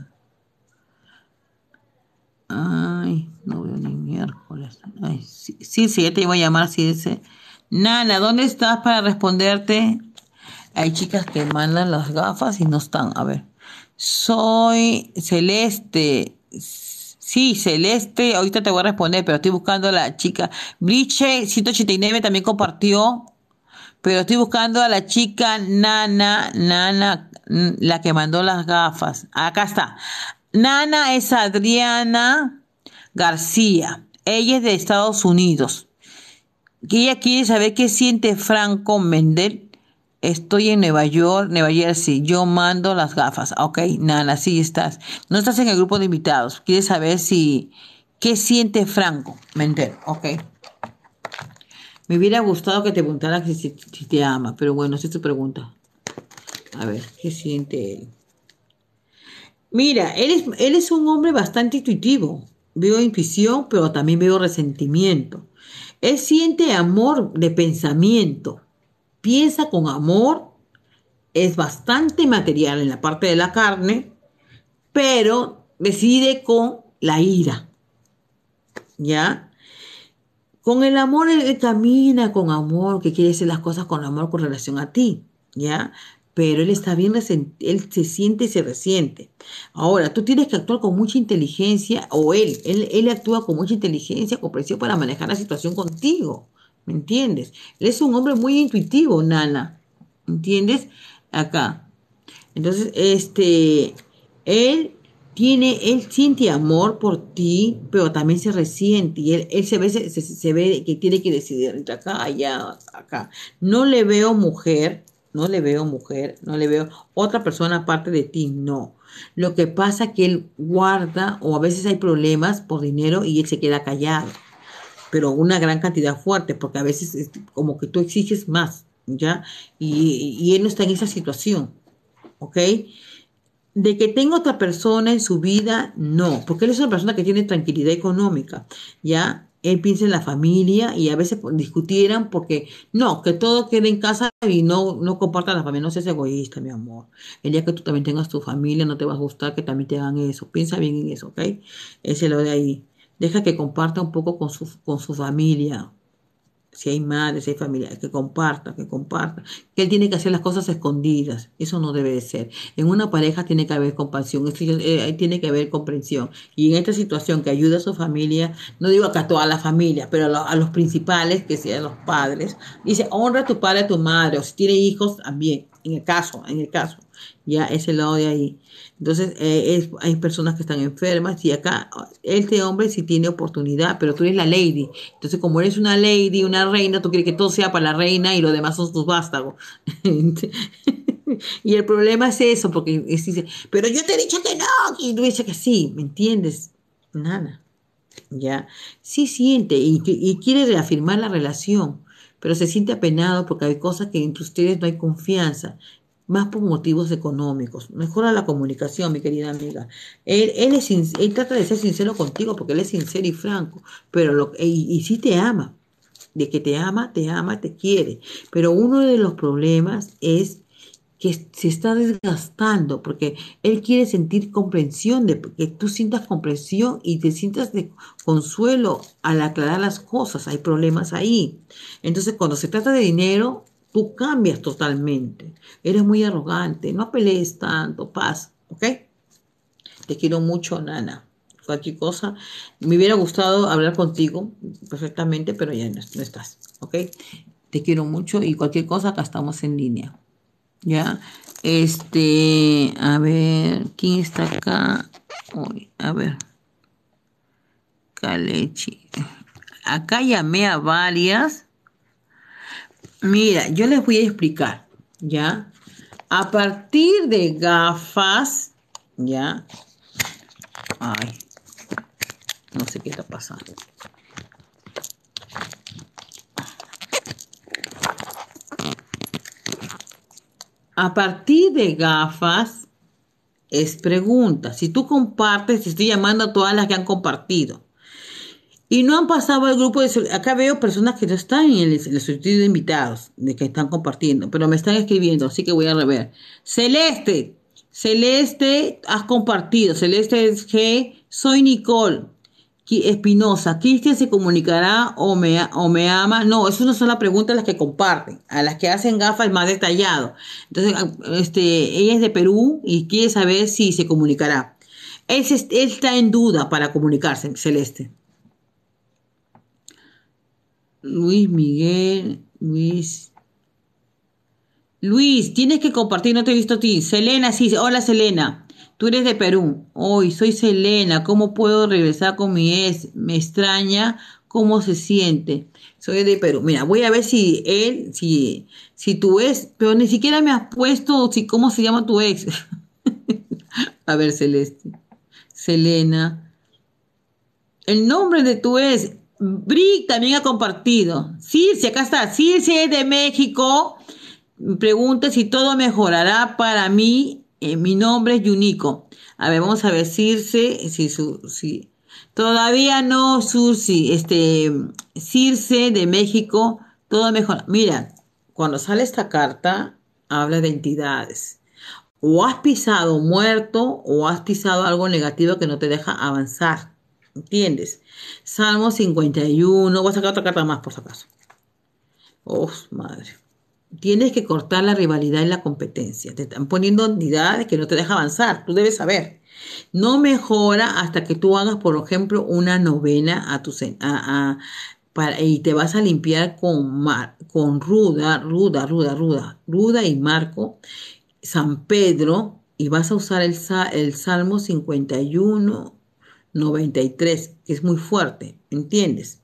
Ay, no veo ni miércoles. Ay, sí, sí, ya te iba a llamar, sí, dice. Nana, ¿dónde estás para responderte? Hay chicas que mandan las gafas y no están. A ver. Soy Celeste. Sí, Celeste, ahorita te voy a responder, pero estoy buscando a la chica. Briche 189 también compartió, pero estoy buscando a la chica Nana, Nana, mm, la que mandó las gafas. Acá está. Nana es Adriana García. Ella es de Estados Unidos. Ella quiere saber qué siente Franco Mendel estoy en Nueva York, Nueva Jersey, yo mando las gafas. Ok, Nana, sí estás. No estás en el grupo de invitados. Quieres saber si, qué siente Franco. Me entero, ok. Me hubiera gustado que te preguntara si, si, te ama, pero bueno, esa es tu pregunta. A ver, ¿qué siente él? Mira, él es, él es un hombre bastante intuitivo. Veo intuición, pero también veo resentimiento. Él siente amor de pensamiento piensa con amor, es bastante material en la parte de la carne, pero decide con la ira. ¿Ya? Con el amor, él camina con amor, que quiere hacer las cosas con amor con relación a ti, ¿ya? Pero él está bien, él se siente y se resiente. Ahora, tú tienes que actuar con mucha inteligencia, o él, él, él actúa con mucha inteligencia, comprensión para manejar la situación contigo entiendes? Él es un hombre muy intuitivo, Nana. entiendes? Acá. Entonces, este, él tiene, él siente amor por ti, pero también se resiente y él, él se, ve, se, ve que tiene que decidir acá, allá, acá. No le veo mujer, no le veo mujer, no le veo otra persona aparte de ti, no. Lo que pasa que él guarda o a veces hay problemas por dinero y él se queda callado pero una gran cantidad fuerte, porque a veces es como que tú exiges más, ¿ya? Y, él no está en esa situación, ¿ok? De que tenga otra persona en su vida, no, porque él es una persona que tiene tranquilidad económica, ¿ya? Él piensa en la familia y a veces discutieran porque no, que todo quede en casa y no, no compartan la familia, no seas egoísta, mi amor. El día que tú también tengas tu familia, no te va a gustar que también te hagan eso. Piensa bien en eso, ¿ok? Ese lo de ahí deja que comparta un poco con su, con su familia. Si hay madres, si hay familia, que comparta, que comparta. Que él tiene que hacer las cosas escondidas. Eso no debe de ser. En una pareja tiene que haber compasión, eh, tiene que haber comprensión. Y en esta situación que ayuda a su familia, no digo acá a toda la familia, pero a, a los principales, que sean los padres, dice, honra a tu padre, a tu madre, o si tiene hijos, también, en el caso, en el caso ya ese lado de ahí. Entonces, eh, hay personas que están enfermas y acá este hombre sí tiene oportunidad, pero tú eres la lady. Entonces, como eres una lady, una reina, tú quieres que todo sea para la reina y lo demás son tus vástagos. y el problema es eso, porque dice, pero yo te he dicho que no, y tú dices que sí, ¿me entiendes? Nada. Ya, sí siente y, y quiere reafirmar la relación, pero se siente apenado porque hay cosas que entre ustedes no hay confianza más por motivos económicos. Mejora la comunicación, mi querida amiga. Él, él, él trata de ser sincero contigo porque él es sincero y franco, pero lo, y, sí te ama. De que te ama, te ama, te quiere. Pero uno de los problemas es que se está desgastando porque él quiere sentir comprensión, de, que tú sientas comprensión y te sientas de consuelo al aclarar las cosas. Hay problemas ahí. Entonces, cuando se trata de dinero, Tú cambias totalmente. Eres muy arrogante. No pelees tanto. Paz. ¿Ok? Te quiero mucho, Nana. Cualquier cosa. Me hubiera gustado hablar contigo perfectamente, pero ya no, estás. ¿Ok? Te quiero mucho y cualquier cosa, acá estamos en línea. ¿Ya? Este, a ver, ¿quién está acá? Uy, a ver. Calechi. Acá llamé a varias Mira, yo les voy a explicar, ¿ya? A partir de gafas, ¿ya? Ay, no sé qué está pasando. A partir de gafas es pregunta. Si tú compartes, estoy llamando a todas las que han compartido y no han pasado el grupo de... Acá veo personas que no están en el, el de invitados, de que están compartiendo, pero me están escribiendo, así que voy a rever. Celeste, Celeste, has compartido. Celeste es G. Soy Nicole Espinosa. ¿Cristian se comunicará o me, o me ama? No, esas no son las preguntas las que comparten. A las que hacen gafas es más detallado. Entonces, ah, este, ella es de Perú y quiere saber si se comunicará. él está en duda para comunicarse, Celeste. Luis Miguel, Luis. Luis, tienes que compartir, no te he visto a ti. Selena, sí, hola Selena. Tú eres de Perú. Hoy soy Selena. ¿Cómo puedo regresar con mi ex? Me extraña cómo se siente. Soy de Perú. Mira, voy a ver si él, si, si tú ex, pero ni siquiera me has puesto si cómo se llama tu ex. a ver, Celeste. Selena. El nombre de tu ex, Brick también ha compartido. Circe, acá está. Circe de México. Pregunta si todo mejorará para mí. Eh, mi nombre es Yunico. A ver, vamos a ver, Circe, si, su, si. Todavía no, Sursi, este, Circe de México, todo mejor. Mira, cuando sale esta carta, habla de entidades. O has pisado muerto o has pisado algo negativo que no te deja avanzar. ¿Entiendes? Salmo 51. Voy a sacar otra carta más por si acaso. Oh, madre. Tienes que cortar la rivalidad y la competencia. Te están poniendo unidades que no te dejan avanzar. Tú debes saber. No mejora hasta que tú hagas, por ejemplo, una novena a tu a, para, y te vas a limpiar con, mar, con ruda, ruda, ruda, ruda, ruda y marco, San Pedro, y vas a usar el, el Salmo 51 93, es muy fuerte, ¿entiendes?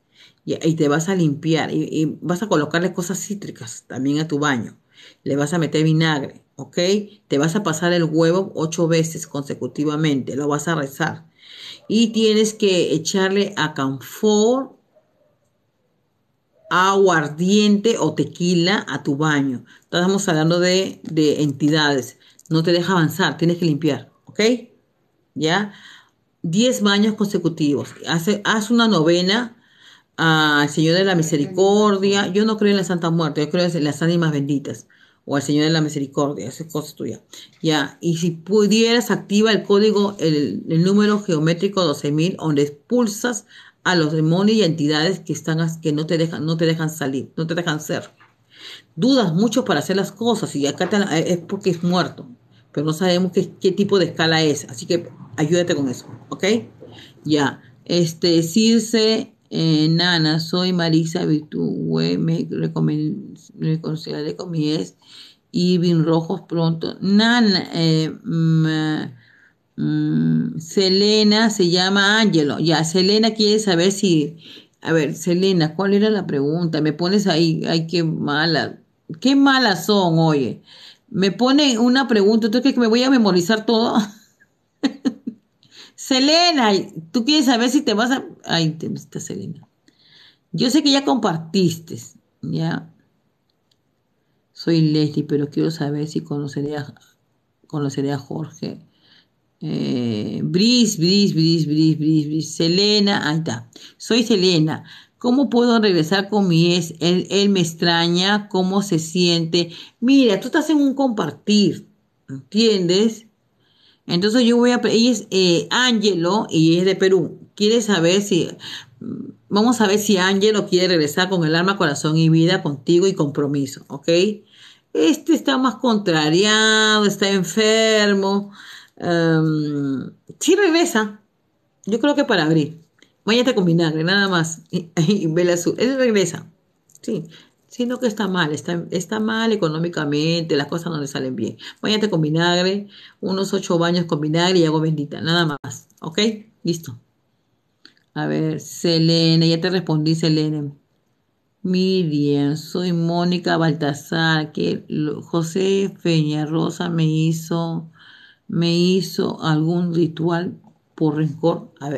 Y, ahí te vas a limpiar y, vas a colocarle cosas cítricas también a tu baño. Le vas a meter vinagre, ¿ok? Te vas a pasar el huevo ocho veces consecutivamente, lo vas a rezar. Y tienes que echarle a canfor, aguardiente o tequila a tu baño. Estamos hablando de, de entidades. No te deja avanzar, tienes que limpiar, ¿ok? ¿Ya? 10 baños consecutivos. Hace, haz una novena al Señor de la Misericordia. Yo no creo en la Santa Muerte, yo creo en las ánimas benditas o al Señor de la Misericordia, esa es cosa tuya. Ya, y si pudieras, activa el código, el, número geométrico 12.000, donde expulsas a los demonios y entidades que, están, que no, te dejan, no te dejan salir, no te dejan ser. Dudas mucho para hacer las cosas y acá es porque es muerto, pero no sabemos qué, qué tipo de escala es. Así que Ayúdate con eso, ¿ok? Ya. Este, Circe, eh, Nana, soy Marisa Virtue, me reconciliaré con mi ex y Vin Rojos pronto. Nana, eh, mm, mm, Selena se llama Ángelo. Ya, Selena quiere saber si. A ver, Selena, ¿cuál era la pregunta? Me pones ahí, ay, qué mala. Qué malas son, oye. Me pone una pregunta, ¿tú crees que me voy a memorizar todo? Selena, tú quieres saber si te vas a. Ay, te está Selena. Yo sé que ya compartiste, ¿ya? Soy Leslie, pero quiero saber si conocería a, Jorge. Eh, Bris, Bris, Bris, Bris, Bris, Selena, ahí está. Soy Selena. ¿Cómo puedo regresar con mi ex? Él, él, me extraña, cómo se siente. Mira, tú estás en un compartir, ¿entiendes? Entonces yo voy a, ella Angelo eh, y es de Perú. Quiere saber si, vamos a ver si Angelo quiere regresar con el alma, corazón y vida contigo y compromiso, ¿ok? Este está más contrariado, está enfermo. Em, sí regresa, yo creo que para abrir. Mañana con vinagre, nada más. Y, vela azul. Él regresa. Sí, sino que está mal, está, está mal económicamente, las cosas no le salen bien. Báñate con vinagre, unos ocho baños con vinagre y hago bendita, nada más, ¿ok? Listo. A ver, Selene, ya te respondí, Selene. miren soy Mónica Baltasar, que José Peña Rosa me hizo, me hizo algún ritual por rencor, ah,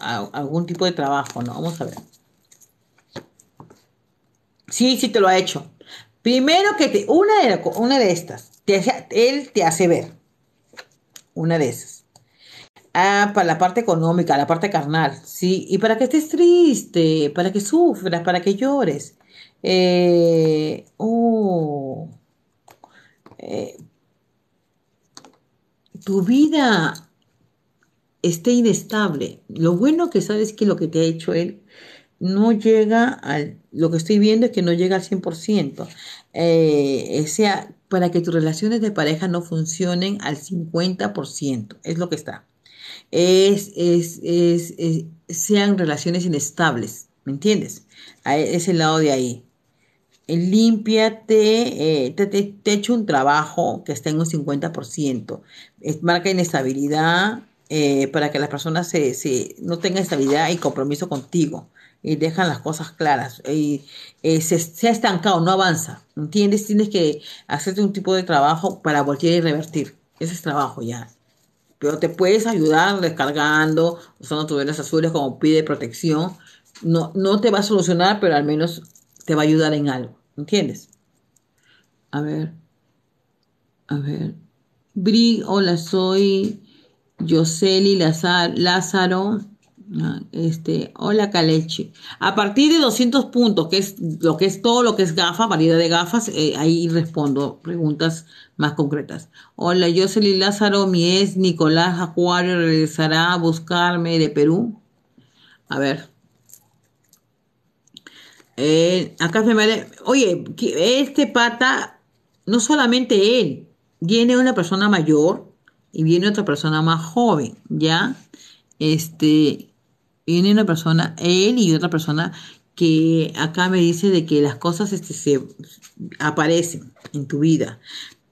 ah, algún tipo de trabajo, ¿no? Vamos a ver. Sí, sí te lo ha hecho. Primero que te, una, de, una de estas, él te hace ver. Una de esas. Ah, para la parte económica, la parte carnal, sí. Y para que estés triste, para que sufras, para que llores. Eh, oh, eh, tu vida esté inestable. Lo bueno que sabes que lo que te ha hecho él no llega al, lo que estoy viendo es que no llega al 100%. Eh, o sea, para que tus relaciones de pareja no funcionen al 50%, es lo que está. Es, es, es, sean relaciones inestables, ¿me entiendes? Es el lado de ahí. Límpiate, eh, te, te, echo un trabajo que esté en un 50%. marca inestabilidad eh, para que las personas se, no tengan estabilidad y compromiso contigo y dejan las cosas claras. Y eh, se, ha estancado, no avanza. ¿Entiendes? Tienes que hacerte un tipo de trabajo para voltear y revertir. Ese es trabajo ya. Pero te puedes ayudar descargando, usando tus velas azules como pide protección. No, no te va a solucionar, pero al menos te va a ayudar en algo. ¿Entiendes? A ver. A ver. Bri, hola, soy Yoseli Lázaro. Ah, este, hola Caleche. A partir de 200 puntos, que es lo que es todo lo que es gafa, variedad de gafas, eh, ahí respondo preguntas más concretas. Hola Jocelyn Lázaro, mi es Nicolás Acuario regresará a buscarme de Perú. A ver. Eh, acá se me... Oye, este pata, no solamente él, viene una persona mayor y viene otra persona más joven, ¿ya? Este, viene una persona, él y otra persona, que acá me dice de que las cosas este, se aparecen en tu vida.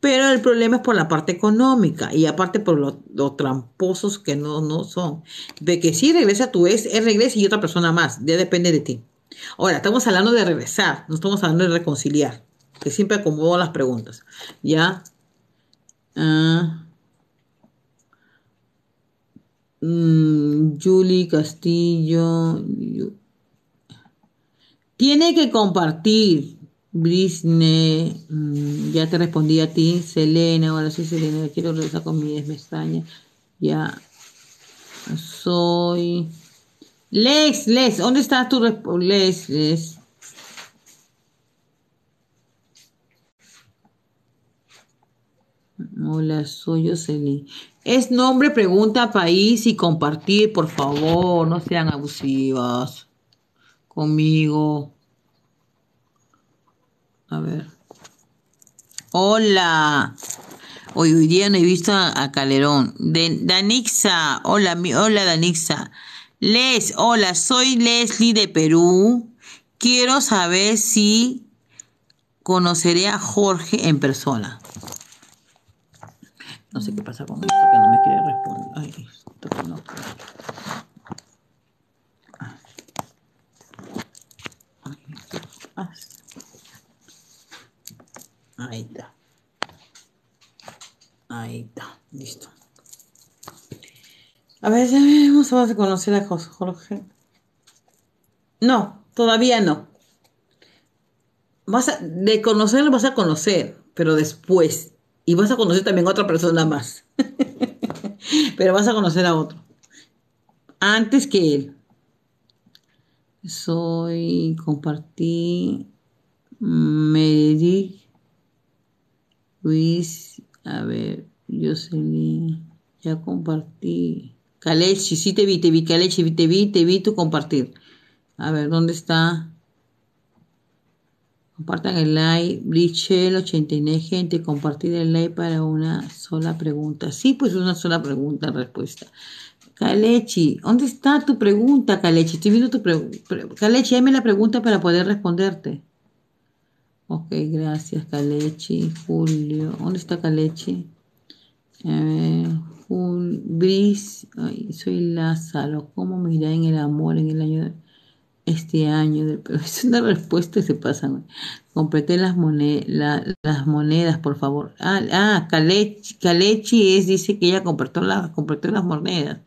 Pero el problema es por la parte económica y aparte por los tramposos que no, son. De que si regresa tu ex, él regresa y otra persona más. Ya depende de ti. Ahora, estamos hablando de regresar, no estamos hablando de reconciliar. Que siempre acomodo las preguntas. ¿Ya? Ah... Julie mm, Castillo. Tiene que compartir. Brisney mm, ya te respondí a ti. Selena, ahora sí, Selena, quiero regresar con mi pestañas. Ya. Soy. Les, Les, ¿dónde está tu Les, Les. Hola, soy Yoseli. Es nombre, pregunta, país y compartir, por favor, no sean abusivas conmigo. A ver. Hola. Hoy, hoy día no he visto a, Calerón. Calderón. De, Danixa. Hola, hola Danixa. Les, hola, soy Leslie de Perú. Quiero saber si conoceré a Jorge en persona. No sé qué pasa con esto, que no me quiere responder. Ay, esto no. Ahí está. Ahí está. Listo. A ver, ya vamos a conocer a Jorge. No, todavía no. Vas a, de conocerlo vas a conocer, pero después y vas a conocer también a otra persona más. Pero vas a conocer a otro. Antes que él. Soy, compartí, Meredith, Luis, a ver, yo Jocelyn, ya compartí. Kalechi, sí te vi, te vi, Kalechi, te vi, te vi, te vi tu compartir. A ver, ¿dónde está? Compartan el like. Brichel, 89 gente. Compartir el like para una sola pregunta. Sí, pues una sola pregunta, respuesta. Calechi, ¿dónde está tu pregunta, Calechi? Estoy viendo tu pregunta. Calechi, dame la pregunta para poder responderte. Ok, gracias, Calechi. Julio, ¿dónde está Calechi? A Bris, soy Lázaro. ¿Cómo me irá en el amor en el año este año pero Es una respuesta y se pasa. Completé las, monedas, por favor. Ah, ah Kalechi, es, dice que ella completó, las las monedas.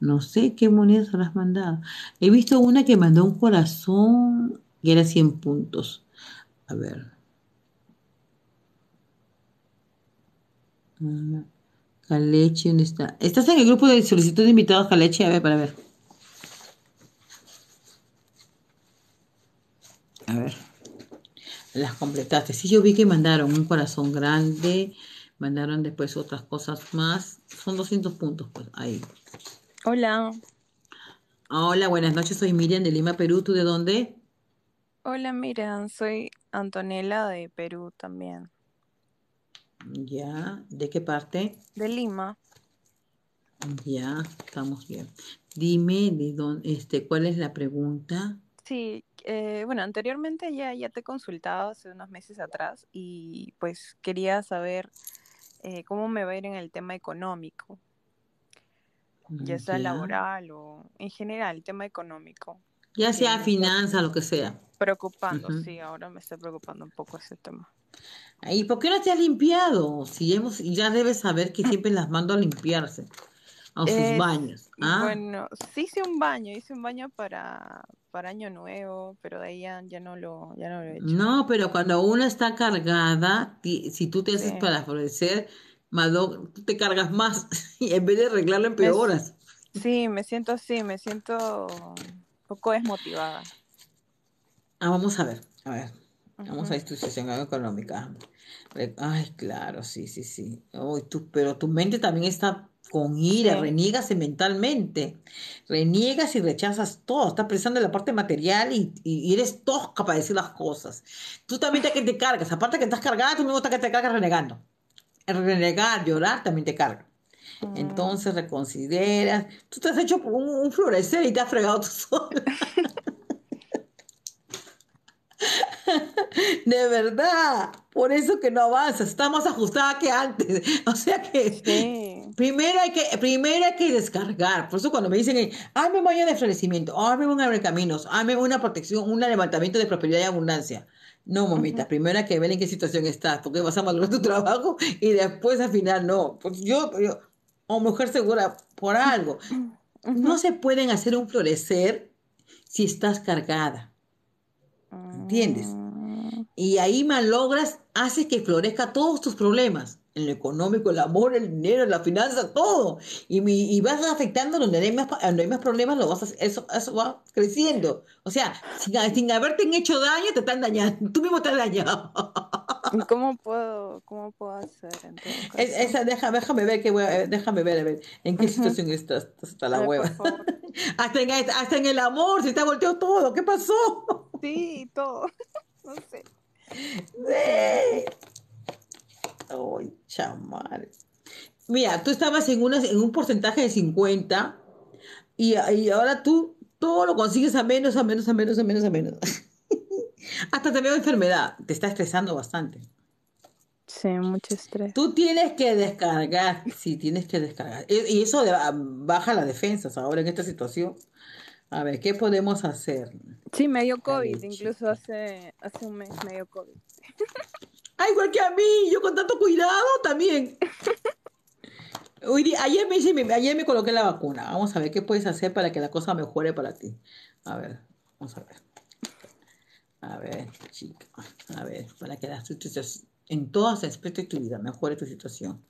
No sé qué monedas las mandado. He visto una que mandó un corazón y era 100 puntos. A ver. Calechi, ah, ¿dónde está? ¿Estás en el grupo de solicitud de invitados, Kalechi? A ver, para ver. A ver. Las completaste. Sí, yo vi que mandaron un corazón grande. Mandaron después otras cosas más. Son 200 puntos, pues, ahí. Hola. Hola, buenas noches. Soy Miriam de Lima, Perú. ¿Tú de dónde? Hola, Miriam. Soy Antonella de Perú también. Ya. ¿De qué parte? De Lima. Ya, estamos bien. Dime de dónde, este, cuál es la pregunta. Sí, eh, bueno, anteriormente ya, ya te he consultado hace unos meses atrás y pues quería saber eh, cómo me va a ir en el tema económico, ya mm, sea laboral o en general, el tema económico. Ya eh, sea finanza, lo que sea. Preocupando, sí, ahora me está preocupando un poco ese tema. ¿Y por qué no te has limpiado? Si hemos, ya debes saber que siempre las mando a limpiarse, a sus baños. Ah. Bueno, sí hice un baño, hice un baño para, para Año Nuevo, pero de ahí ya, no, lo, no he hecho. No, pero cuando uno está cargada, si tú te haces para florecer, tú te cargas más y en vez de arreglarlo empeoras. sí, me siento así, me siento un poco desmotivada. Ah, vamos a ver, a ver. Vamos a ver tu situación económica. Ay, claro, sí, sí, sí. tú, pero tu mente también está con ira, reniegas mentalmente, reniegas y rechazas todo, estás pensando en la parte material y, eres tosca para decir las cosas. Tú también te, te cargas, aparte que estás cargada, tú mismo que te cargas renegando. renegar, llorar también te carga. Mm. Entonces reconsideras, tú te has hecho un, florecer y te has fregado tú sol. De verdad, por eso que no avanza, está más ajustada que antes. O sea que primero, hay que primero hay que descargar. Por eso cuando me dicen, hazme un baño de florecimiento, hazme un abrecaminos, hazme una protección, un levantamiento de propiedad y abundancia. No, mamita, primero hay que ver en qué situación estás, porque vas a madurar tu trabajo y después al final no. Pues yo, yo o mujer segura, por algo. No se pueden hacer un florecer si estás cargada. ¿Entiendes? Mm. Y ahí malogras, haces que florezca todos tus problemas, en lo económico, el amor, el dinero, la finanza, todo. Y, y vas afectando donde hay más, hay más problemas, lo vas eso, eso va creciendo. O sea, sin, sin, haberte hecho daño, te están dañando. Tú mismo te has dañado. cómo puedo, cómo puedo hacer? esa, déjame ver, eh, déjame ver, a ver, en qué situación estás, hasta la hueva. hasta, en, en el amor se ha volteado todo. ¿Qué pasó? No sé. Ay, Mira, tú estabas en, una, en un porcentaje de 50 y, y ahora tú todo lo consigues a menos, a menos, a menos, a menos, a menos. Hasta te veo enfermedad. Te está estresando bastante. Sí, mucho estrés. Tú tienes que descargar, sí, tienes que descargar. Y eso baja las defensas ahora en esta situación. A ver, ¿qué podemos hacer? Sí, me COVID, incluso hace, un mes me COVID. Ah, igual que a mí, yo con tanto cuidado también. Hoy, ayer, me ayer me coloqué la vacuna. Vamos a ver qué puedes hacer para que la cosa mejore para ti. A ver, vamos a ver. A ver, chica. A ver, para que las situación en todos aspectos de tu vida, mejore tu situación.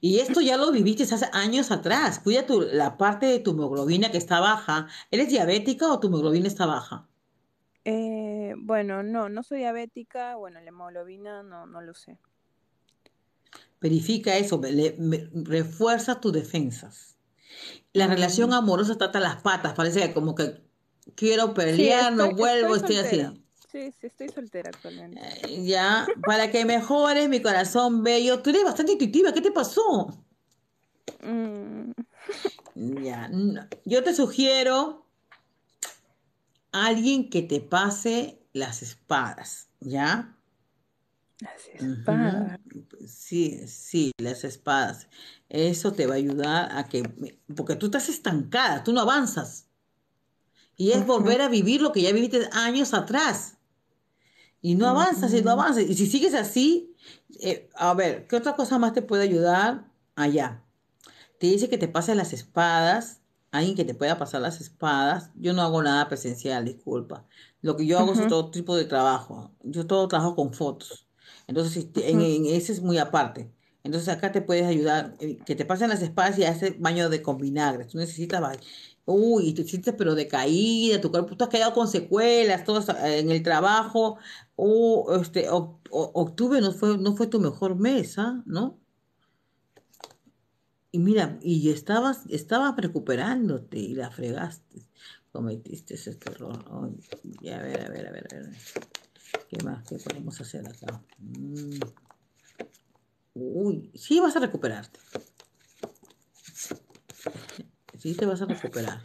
Y esto ya lo viviste hace años atrás. Cuida tu, la parte de tu hemoglobina que está baja. ¿Eres diabética o tu hemoglobina está baja? Eh, bueno, no, no soy diabética. Bueno, la hemoglobina no, no lo sé. Verifica eso, refuerza tus defensas. La relación amorosa trata las patas, parece como que quiero pelear, no vuelvo, estoy así. Sí, estoy soltera actualmente. Eh, ya, para que mejores mi corazón bello. Tú eres bastante intuitiva, ¿qué te pasó? Mm. Ya, yo te sugiero alguien que te pase las espadas, ¿ya? Las espadas. Sí, sí, las espadas. Eso te va a ayudar a que, porque tú estás estancada, tú no avanzas. Y es volver a vivir lo que ya viviste años atrás. Y no avanzas y no avanzas. Y si sigues así, eh, a ver, ¿qué otra cosa más te puede ayudar allá? Te dice que te pasen las espadas, alguien que te pueda pasar las espadas. Yo no hago nada presencial, disculpa. Lo que yo hago es todo tipo de trabajo. Yo todo trabajo con fotos. Entonces, este, en, ese es muy aparte. Entonces acá te puedes ayudar, eh, que te pasen las espadas y haces baño de con vinagre. Tú necesitas Uy, te sientes pero de caída, tu cuerpo, tú has quedado con secuelas, todo eh, en el trabajo. O este, octubre no fue, no fue tu mejor mes, ¿ah? ¿no? Y mira, y estabas, estabas recuperándote y la fregaste. Cometiste ese error. a ver, a ver, a ver, a ver. ¿Qué más? ¿Qué podemos hacer acá? Mm. Uy, sí vas a recuperarte sí te vas a recuperar.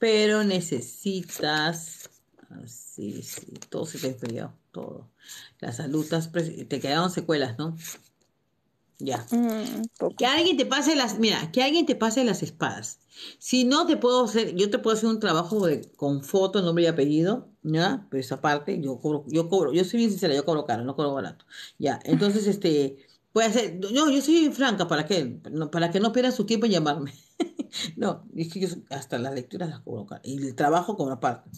Pero necesitas, así, ah, sí, todo se te enfrió, todo. Las salutas, pues, te quedaron secuelas, ¿no? Ya. Mm, que alguien te pase las, mira, que alguien te pase las espadas. Si no te puedo hacer, yo te puedo hacer un trabajo de, con foto, nombre y apellido, ¿ya? Pero esa parte, yo cobro, yo cobro, yo soy bien sincera, yo cobro caro, no cobro barato. Ya, entonces este, puede hacer, no, yo soy franca, ¿para qué? Para que no pierdan su tiempo en llamarme. no, es que yo hasta las lecturas las colocan y el trabajo como aparte.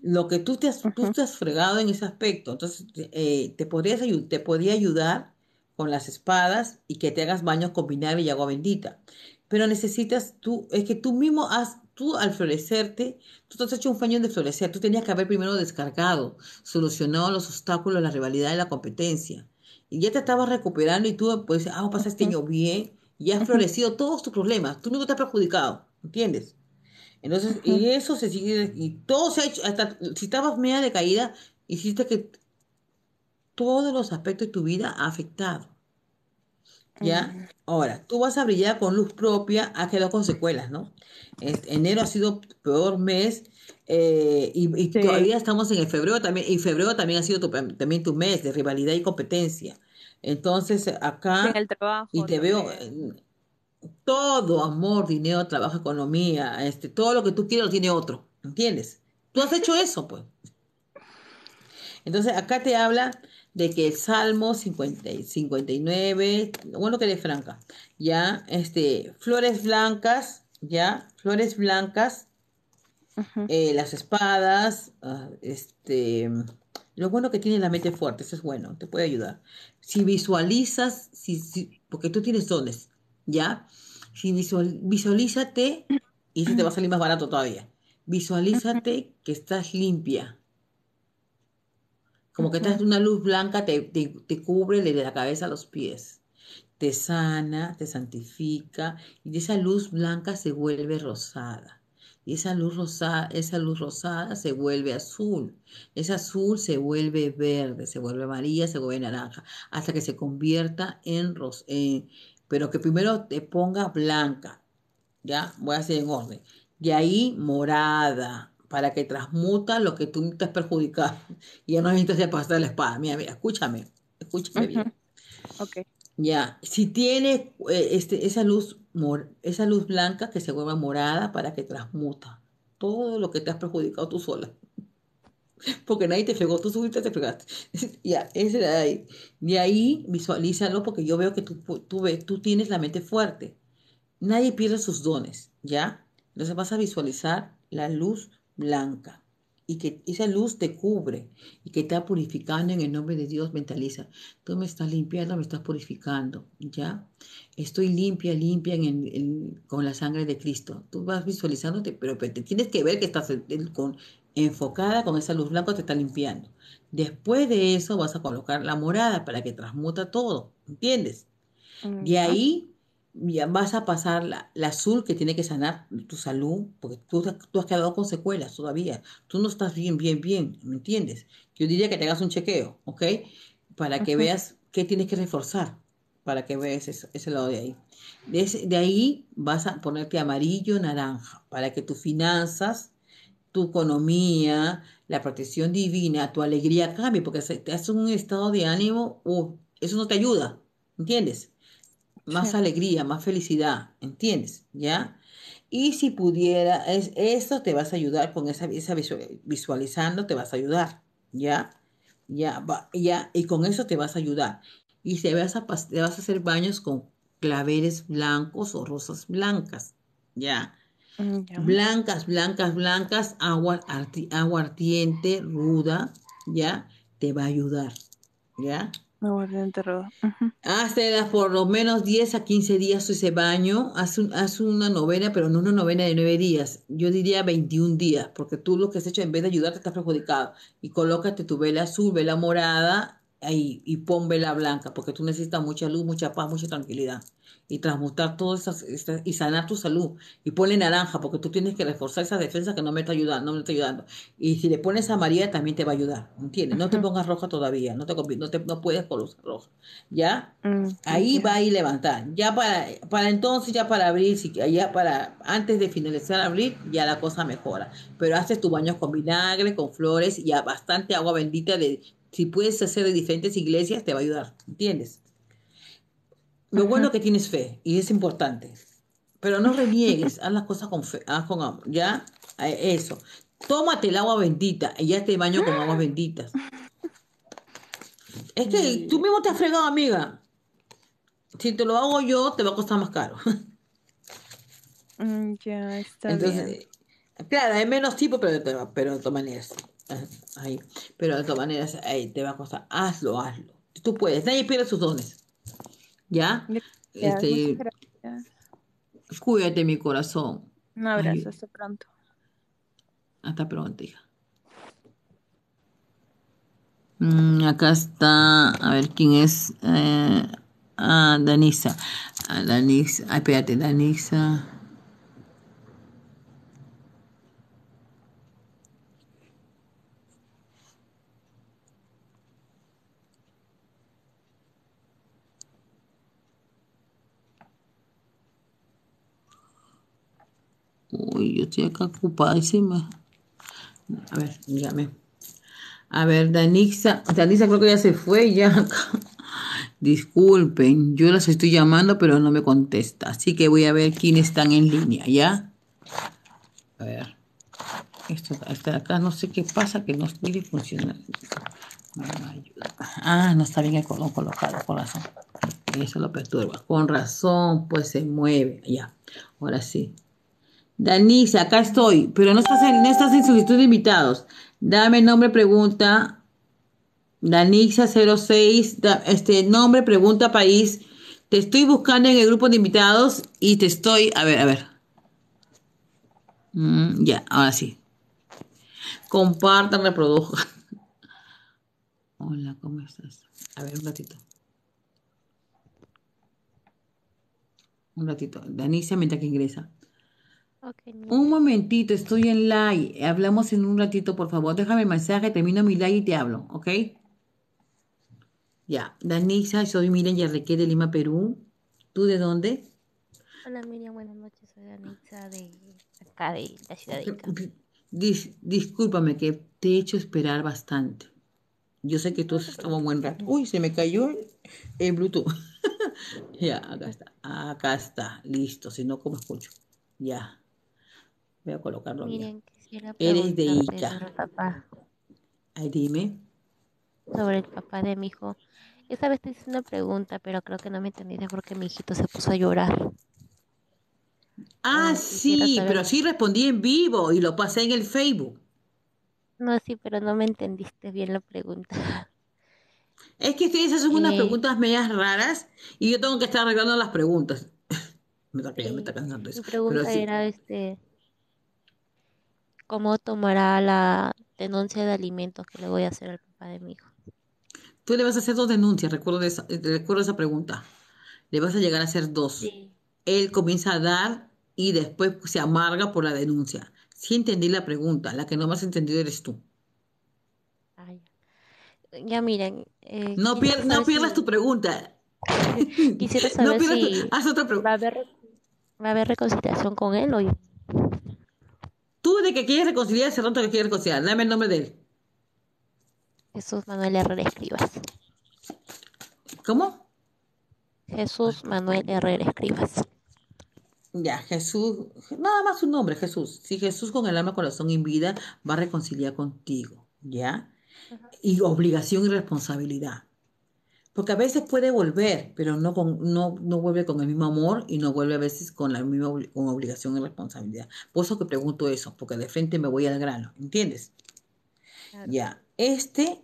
Lo que tú te has, te has fregado en ese aspecto, entonces te, eh, podrías, podría ayudar con las espadas y que te hagas baños con vinagre y agua bendita. Pero necesitas tú, es que tú mismo has, tú al florecerte, tú te has hecho un fañón de florecer, tú tenías que haber primero descargado, solucionado los obstáculos, la rivalidad y la competencia. Y ya te estabas recuperando y tú, pues, ah, pasaste pues, este año bien, y has florecido todos tus problemas. Tú mismo te has perjudicado, ¿entiendes? Entonces, y eso se sigue, y todo se ha hecho, hasta si estabas media de caída, hiciste que todos los aspectos de tu vida ha afectado. ¿Ya? Ahora, tú vas a brillar con luz propia, ha quedado con secuelas, ¿no? enero ha sido peor mes eh, y, todavía estamos en el febrero también, y febrero también ha sido también tu mes de rivalidad y competencia. Entonces, acá... Y te veo eh, todo, amor, dinero, trabajo, economía, este, todo lo que tú quieres lo tiene otro, ¿entiendes? Tú has hecho eso, pues. Entonces, acá te habla de que el Salmo 59, bueno que le Franca, ya, este, flores blancas, ya, flores blancas, eh, las espadas, ah, este, lo bueno que tiene la mente fuerte, eso es bueno, te puede ayudar. Si visualizas, si, porque tú tienes dones, ¿ya? Si visual, visualízate, y eso te va a salir más barato todavía. Visualízate que estás limpia. Como que estás una luz blanca, te, te, te cubre desde la cabeza a los pies te sana, te santifica y de esa luz blanca se vuelve rosada. Y esa luz, rosada, esa luz rosada se vuelve azul, ese azul se vuelve verde, se vuelve amarilla, se vuelve naranja, hasta que se convierta en rosa. pero que primero te ponga blanca, ya, voy a hacer en orden. Y ahí morada, para que transmuta lo que tú estás perjudicado. Y ya no necesitas pasar la espada. Mira, mira, escúchame, escúchame bien. Ok. Ya, si tiene eh, este, esa luz esa luz blanca que se vuelva morada para que transmuta todo lo que te has perjudicado tú sola. Porque nadie te fregó, tú subiste, te fregaste. ya, ese de ahí. De ahí visualízalo porque yo veo que tú, tú, tú tienes la mente fuerte. Nadie pierde sus dones, ¿ya? Entonces vas a visualizar la luz blanca y que esa luz te cubre y que está purificando en el nombre de Dios, mentaliza. Tú me estás limpiando, me estás purificando, ¿ya? Estoy limpia, limpia con la sangre de Cristo. Tú vas visualizándote, pero, pero te tienes que ver que estás con, enfocada con esa luz blanca, te está limpiando. Después de eso vas a colocar la morada para que transmuta todo, ¿entiendes? De ahí vas a pasar la, azul que tiene que sanar tu salud, porque tú, has quedado con secuelas todavía. Tú no estás bien, bien, bien, ¿me entiendes? Yo diría que te hagas un chequeo, ¿ok? Para que veas qué tienes que reforzar, para que veas ese lado de ahí. De, ahí vas a ponerte amarillo, naranja, para que tus finanzas, tu economía, la protección divina, tu alegría cambie, porque te hace un estado de ánimo, uh, eso no te ayuda, ¿entiendes? más alegría, más felicidad, ¿entiendes? ¿Ya? Y si pudiera, es, eso te vas a ayudar con esa, esa visualizando, te vas a ayudar, ¿ya? Ya, ya, y con eso te vas a ayudar. Y te vas a, te vas a hacer baños con claveres blancos o rosas blancas, ¿ya? Mm, blancas, blancas, blancas, agua, agua ardiente, ruda, ¿ya? Te va a ayudar, ¿ya? no enterrado. Ah, por lo menos 10 a 15 días ese baño. Haz, una novena, pero no una novena de 9 días. Yo diría 21 días, porque tú lo que has hecho en vez de ayudarte estás perjudicado. Y colócate tu vela azul, vela morada ahí, y pon vela blanca, porque tú necesitas mucha luz, mucha paz, mucha tranquilidad y transmutar todas esas, este, y sanar tu salud. Y ponle naranja, porque tú tienes que reforzar esas defensas que no me está ayudando, no me está ayudando. Y si le pones a María, también te va a ayudar, ¿entiendes? No te pongas roja todavía, no te, no te no puedes colocar roja, ¿ya? Mm, Ahí va a ir levantar. Ya para, para entonces, ya para abrir, si, ya para, antes de finalizar abrir, ya la cosa mejora. Pero haces tu baño con vinagre, con flores y a bastante agua bendita de... Si puedes hacer de diferentes iglesias, te va a ayudar, ¿entiendes? Lo bueno bueno que tienes fe y es importante. Pero no reniegues, haz las cosas con fe, haz con amor. Ya, eso. Tómate el agua bendita y ya te baño con aguas benditas. Es que tú mismo te has fregado, amiga. Si te lo hago yo, te va a costar más caro. Mm, ya, está Entonces, bien. Eh, claro, hay menos tipo, pero, pero de todas maneras. Eh, ahí, pero de todas maneras, te va a costar. Hazlo, hazlo. Tú puedes. Nadie pierde sus dones. ¿Ya? Gracias, este, gracias. Cuídate, mi corazón. Un abrazo, hasta pronto. Hasta pronto, hija. Mm, acá está, a ver quién es. Eh, ah, Danisa. Ah, Danisa. espérate, Danisa. Uy, yo estoy acá ocupadísima. A ver, llame. A ver, Danixa. Danixa creo que ya se fue, ya. Disculpen, yo las estoy llamando, pero no me contesta. Así que voy a ver quiénes están en línea, ¿ya? A ver. Esto hasta acá, no sé qué pasa, que no estoy funcionando. Ah, no está bien el color colocado, corazón. Eso lo perturba. Con razón, pues se mueve. Ya, ahora sí. Danisa, acá estoy, pero no estás en, no solicitud de invitados. Dame nombre, pregunta. Danisa 06, este nombre, pregunta, país. Te estoy buscando en el grupo de invitados y te estoy, a ver, a ver. Mm, ya, ahora sí. Compartan, reproduzcan. Hola, ¿cómo estás? A ver, un ratito. Un ratito. Danisa, mientras que ingresa. Un momentito, estoy en live. Hablamos en un ratito, por favor. Déjame el mensaje, termino mi live y te hablo, ¿ok? Ya, Danisa, soy Miriam Yarreque de Lima, Perú. ¿Tú de dónde? Hola Miriam, buenas noches. Soy Danisa de acá, de la ciudad de Ica. discúlpame que te he hecho esperar bastante. Yo sé que tú has un buen rato. Uy, se me cayó el, Bluetooth. ya, acá está. Acá está. Listo, si no, ¿cómo escucho? Ya. Voy a colocarlo bien. Eres de Ica. Papá. Ay, dime. Sobre el papá de mi hijo. Esa vez te hice una pregunta, pero creo que no me entendiste porque mi hijito se puso a llorar. Ah, sí, pero sí respondí en vivo y lo pasé en el Facebook. No, sí, pero no me entendiste bien la pregunta. Es que ustedes hacen unas eh. preguntas medias raras y yo tengo que estar arreglando las preguntas. me, está, cansando eso. Mi pregunta era, este, cómo tomará la denuncia de alimentos que le voy a hacer al papá de mi hijo. Tú le vas a hacer dos denuncias, recuerdo esa, eh, recuerdo esa pregunta. Le vas a llegar a hacer dos. Él comienza a dar y después se amarga por la denuncia. Sí entendí la pregunta, la que no más entendido eres tú. Ya miren. Eh, no, pierdas tu pregunta. quisiera saber si Haz otra pregunta. Va a, haber, ¿Va a haber reconciliación con él hoy? Tú de que quieres reconciliar ese rato que quieres reconciliar. Dame el nombre de él. Jesús Manuel Herrera Escribas. ¿Cómo? Jesús Manuel Herrera Escribas. Ya, Jesús, nada más su nombre, Jesús. Si Jesús con el alma, corazón y vida va a reconciliar contigo, ¿ya? Y obligación y responsabilidad porque a veces puede volver, pero no, con, no, vuelve con el mismo amor y no vuelve a veces con la misma obligación y responsabilidad. Por eso que pregunto eso, porque de frente me voy al grano, ¿entiendes? Ya, este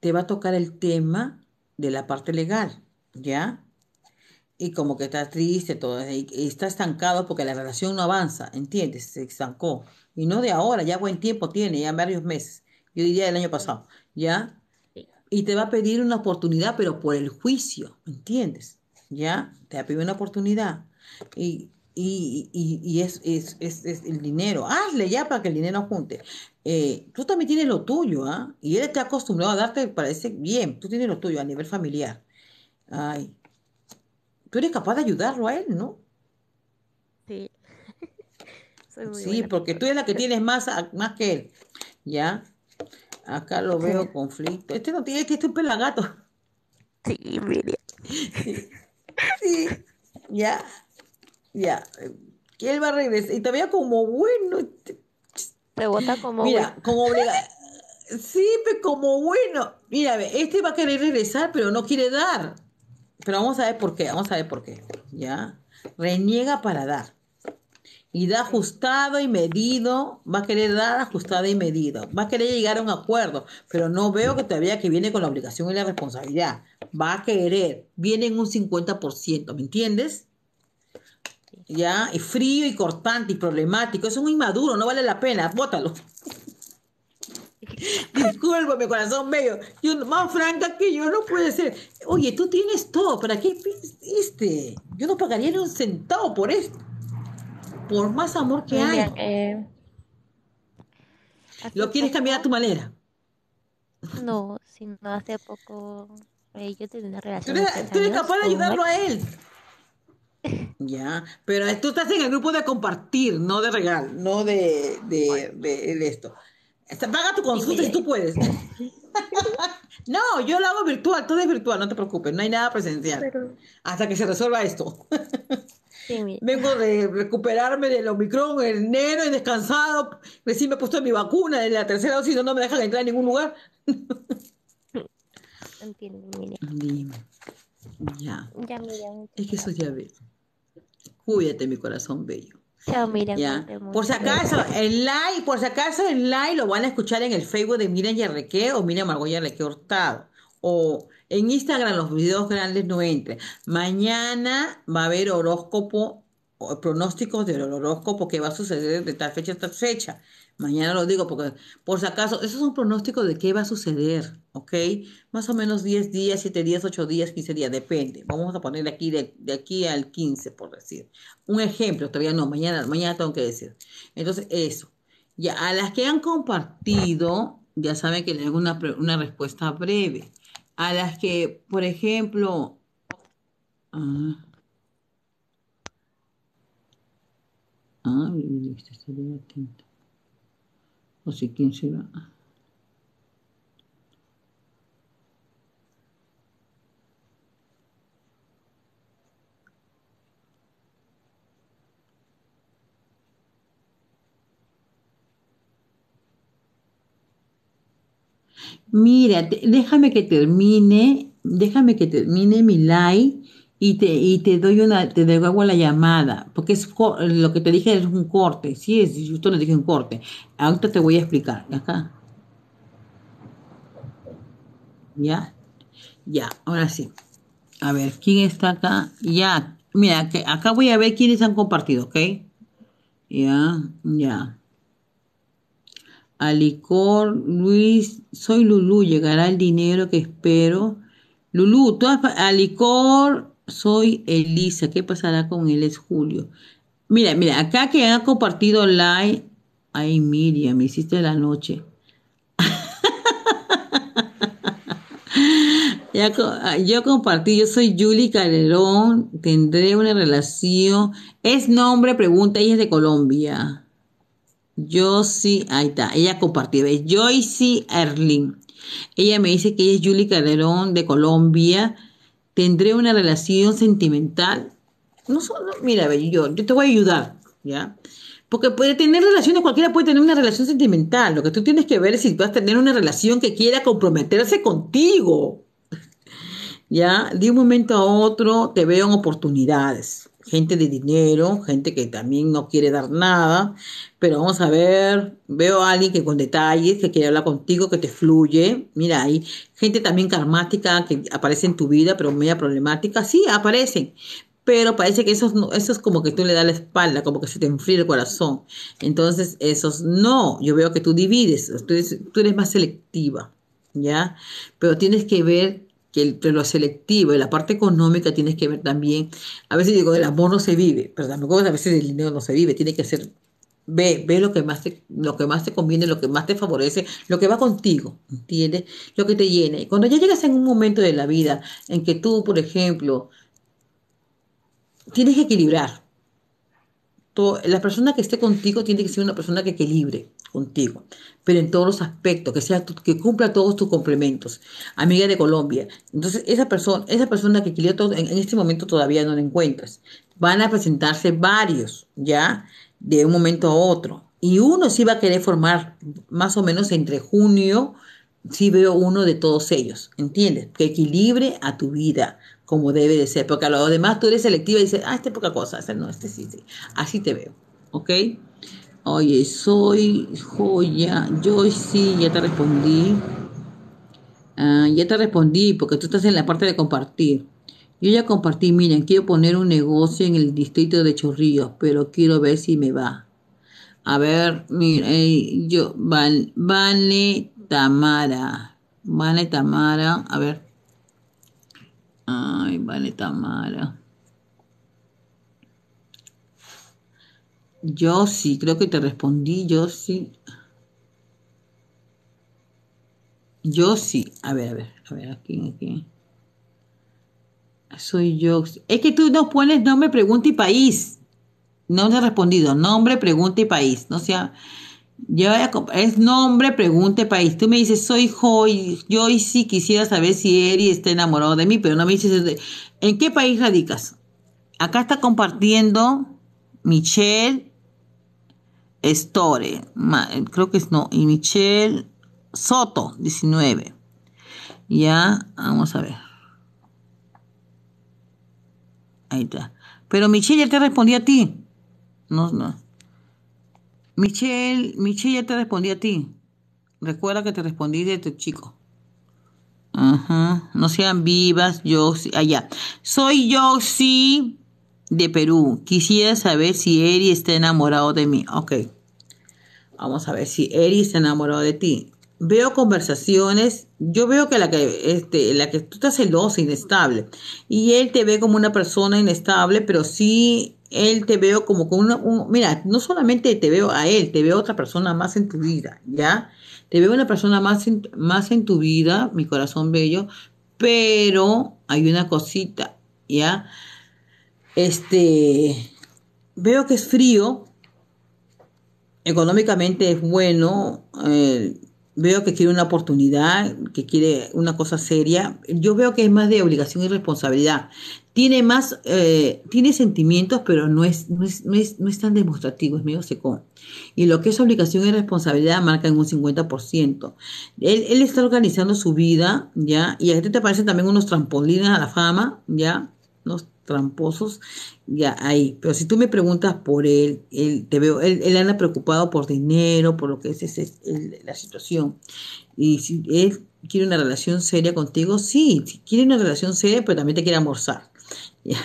te va a tocar el tema de la parte legal, ¿ya? Y como que está triste, todo, y, está estancado porque la relación no avanza, ¿entiendes? Se estancó. Y no de ahora, ya buen tiempo tiene, ya varios meses, yo diría del año pasado, ¿ya? y te va a pedir una oportunidad, pero por el juicio, ¿entiendes? Ya, te va a pedir una oportunidad. Y, es, el dinero. Hazle ya para que el dinero junte. Eh, tú también tienes lo tuyo, ¿ah? Y él te ha acostumbrado a darte, parece bien, tú tienes lo tuyo a nivel familiar. Ay, tú eres capaz de ayudarlo a él, ¿no? Sí. sí, porque tú eres la que tienes más, más que él, ¿ya? Acá lo veo conflicto. Este no tiene, este es un pelagato. Sí, mire. Sí. Ya. Ya. ¿Quién va a regresar. Y todavía como bueno. vota como Mira, como obliga Sí, pero como bueno. Mira, este va a querer regresar, pero no quiere dar. Pero vamos a ver por qué, vamos a ver por qué. Ya. Reniega para dar y da ajustado y medido, va a querer dar ajustado y medido, va a querer llegar a un acuerdo, pero no veo que todavía que viene con la obligación y la responsabilidad, va a querer, viene en un 50%, ¿me entiendes? Ya, y frío y cortante y problemático, es un inmaduro, no vale la pena, bótalo. mi corazón medio Yo, más franca que yo no puede ser. Oye, tú tienes todo. ¿Para qué hiciste? Yo no pagaría ni un centavo por esto por más amor que hay. Eh, ¿Lo quieres cambiar a tu manera? No, sino hace poco eh, yo tenía una relación. ¿Tú eres, capaz de ayudarlo a él? ya, pero tú estás en el grupo de compartir, no de regal, no de, de, esto. Este, paga tu consulta si tú puedes. no, yo lo hago virtual, todo es virtual, no te preocupes, no hay nada presencial. Hasta que se resuelva esto. Vengo de recuperarme del Omicron en enero, y descansado, recién me he puesto mi vacuna de la tercera dosis, no, no me dejan entrar en ningún lugar. Entiendo, Ya. Es que eso ya ve. Cuídate, mi corazón bello. Por si acaso, en like por si acaso el like lo van a escuchar en el Facebook de Miriam Yarreque o Miriam Margot Yarreque Hurtado o en Instagram los videos grandes no entran. Mañana va a haber horóscopo, pronósticos del horóscopo que va a suceder de tal fecha a tal fecha. Mañana lo digo porque, por si acaso, eso es un pronóstico de qué va a suceder, ¿ok? Más o menos 10 días, 7 días, 8 días, 15 días, depende. Vamos a poner aquí de, aquí al 15, por decir. Un ejemplo, todavía no, mañana, mañana tengo que decir. Entonces, eso. Ya, a las que han compartido, ya saben que les hago una, una respuesta breve a las que, por ejemplo, ah, ah, estar atento. No sé quién se va. Ah. mira, déjame que termine, déjame que termine mi like y te, y te doy una, te devuelvo la llamada, porque es lo que te dije es un corte, sí, es, justo te dije un corte. Ahorita te voy a explicar, acá. Ya, ya, ahora sí. A ver, ¿quién está acá? Ya, mira, que acá voy a ver quiénes han compartido, ¿ok? Ya, ya. Alicor Luis, soy Lulú, llegará el dinero que espero. Lulú, tú licor, soy Elisa, ¿qué pasará con él es Julio? Mira, mira, acá que han compartido like, ay Miriam, me hiciste la noche. Ah, yo compartí, yo soy Julie Calderón, tendré una relación. ¿Es nombre? Pregunta, ella es de Colombia sí, ahí está, ella compartió, Joyce Erling. Ella me dice que ella es Julie Calderón de Colombia. ¿Tendré una relación sentimental? No solo, mira, yo, yo te voy a ayudar, ¿ya? Porque puede tener relaciones, cualquiera puede tener una relación sentimental. Lo que tú tienes que ver es si vas a tener una relación que quiera comprometerse contigo. ¿Ya? De un momento a otro te veo en oportunidades gente de dinero, gente que también no quiere dar nada, pero vamos a ver, veo a alguien que con detalles, que quiere hablar contigo, que te fluye, mira, hay gente también karmática que aparece en tu vida, pero media problemática, sí, aparecen, pero parece que esos eso es como que tú le das la espalda, como que se te enfría el corazón. Entonces, esos no, yo veo que tú divides, tú eres más selectiva, ¿ya? Pero tienes que ver que entre lo selectivo y la parte económica tienes que ver también, a veces digo, el amor no se vive, pero tampoco a veces el dinero no se vive, tiene que ser, ve, ve lo que más te, lo que más te conviene, lo que más te favorece, lo que va contigo, ¿entiendes? Lo que te llene. Cuando ya llegas en un momento de la vida en que tú, por ejemplo, tienes que equilibrar, la persona que esté contigo tiene que ser una persona que equilibre contigo, pero en todos los aspectos, que sea que cumpla todos tus complementos. Amiga de Colombia. Entonces, esa persona, esa persona que quería todo, en, este momento todavía no la encuentras. Van a presentarse varios, ¿ya? De un momento a otro. Y uno sí va a querer formar más o menos entre junio, si veo uno de todos ellos, ¿entiendes? Que equilibre a tu vida como debe de ser, porque a lo demás tú eres selectiva y dices, ah, este es poca cosa, no, este sí, sí. Así te veo, ¿ok? Oye, soy joya. Yo sí, ya te respondí. Ah, ya te respondí porque tú estás en la parte de compartir. Yo ya compartí, miren, quiero poner un negocio en el distrito de Chorrillos, pero quiero ver si me va. A ver, miren, yo, Van, Vane Tamara. Vane Tamara, a ver. Ay, Vane Tamara. Yo sí, creo que te respondí, yo sí. Yo sí. A ver, a ver, a ver, aquí, aquí. Soy yo. Es que tú no pones nombre, pregunta y país. No te he respondido. Nombre, pregunta y país. No sea. Yo voy a es nombre, pregunta y país. Tú me dices, soy Joy. Yo sí quisiera saber si Eri está enamorado de mí, pero no me dices, ¿en qué país radicas? Acá está compartiendo Michelle Store, creo que es no, y Michelle Soto, 19. Ya, vamos a ver. Ahí está. Pero Michelle ya te respondí a ti. No, no. Michelle, Michelle ya te respondí a ti. Recuerda que te respondí de tu chico. Ajá. No sean vivas, yo allá. Ah, Soy yo sí de Perú. Quisiera saber si Eri está enamorado de mí. Ok. Vamos a ver si Eri se enamoró de ti. Veo conversaciones, yo veo que la que, este, la que tú estás celosa, inestable, y él te ve como una persona inestable, pero sí él te veo como con una, mira, no solamente te veo a él, te veo a otra persona más en tu vida, ¿ya? Te veo una persona más más en tu vida, mi corazón bello, pero hay una cosita, ¿ya? Este, veo que es frío, económicamente es bueno, eh, veo que quiere una oportunidad, que quiere una cosa seria. Yo veo que es más de obligación y responsabilidad. Tiene más, eh, tiene sentimientos, pero no es, no es, no, es, tan demostrativo, es medio seco. Y lo que es obligación y responsabilidad marca en un 50%. Él, está organizando su vida, ¿ya? Y a ti te parece también unos trampolines a la fama, ¿ya? tramposos, ya ahí. Pero si tú me preguntas por él, él te veo, él, anda preocupado por dinero, por lo que es, la situación. Y si él quiere una relación seria contigo, sí, si quiere una relación seria, pero también te quiere almorzar. Ya.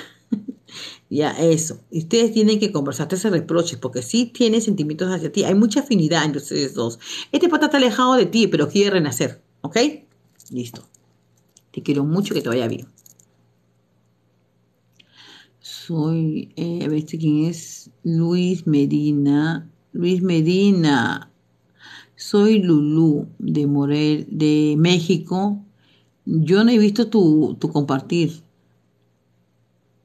Ya, eso. Y ustedes tienen que te se reproches, porque sí tiene sentimientos hacia ti. Hay mucha afinidad entre ustedes dos. Este pata está alejado de ti, pero quiere renacer. ¿Ok? Listo. Te quiero mucho, que te vaya bien soy, eh, a ver este quién es, Luis Medina, Luis Medina, soy Lulú de Morel, de México, yo no he visto tu, compartir.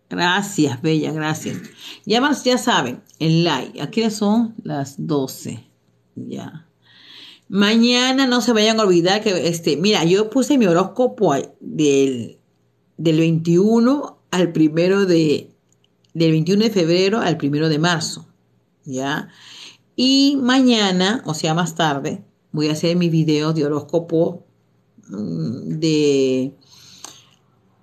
Gracias, Bella, gracias. Ya ya saben, el like. Aquí ya son las 12. Ya. Mañana no se vayan a olvidar que, este, mira, yo puse mi horóscopo del, del 21 al primero de, del 21 de febrero al 1 de marzo, ¿ya? Y mañana, o sea, más tarde, voy a hacer mi video de horóscopo mm, de,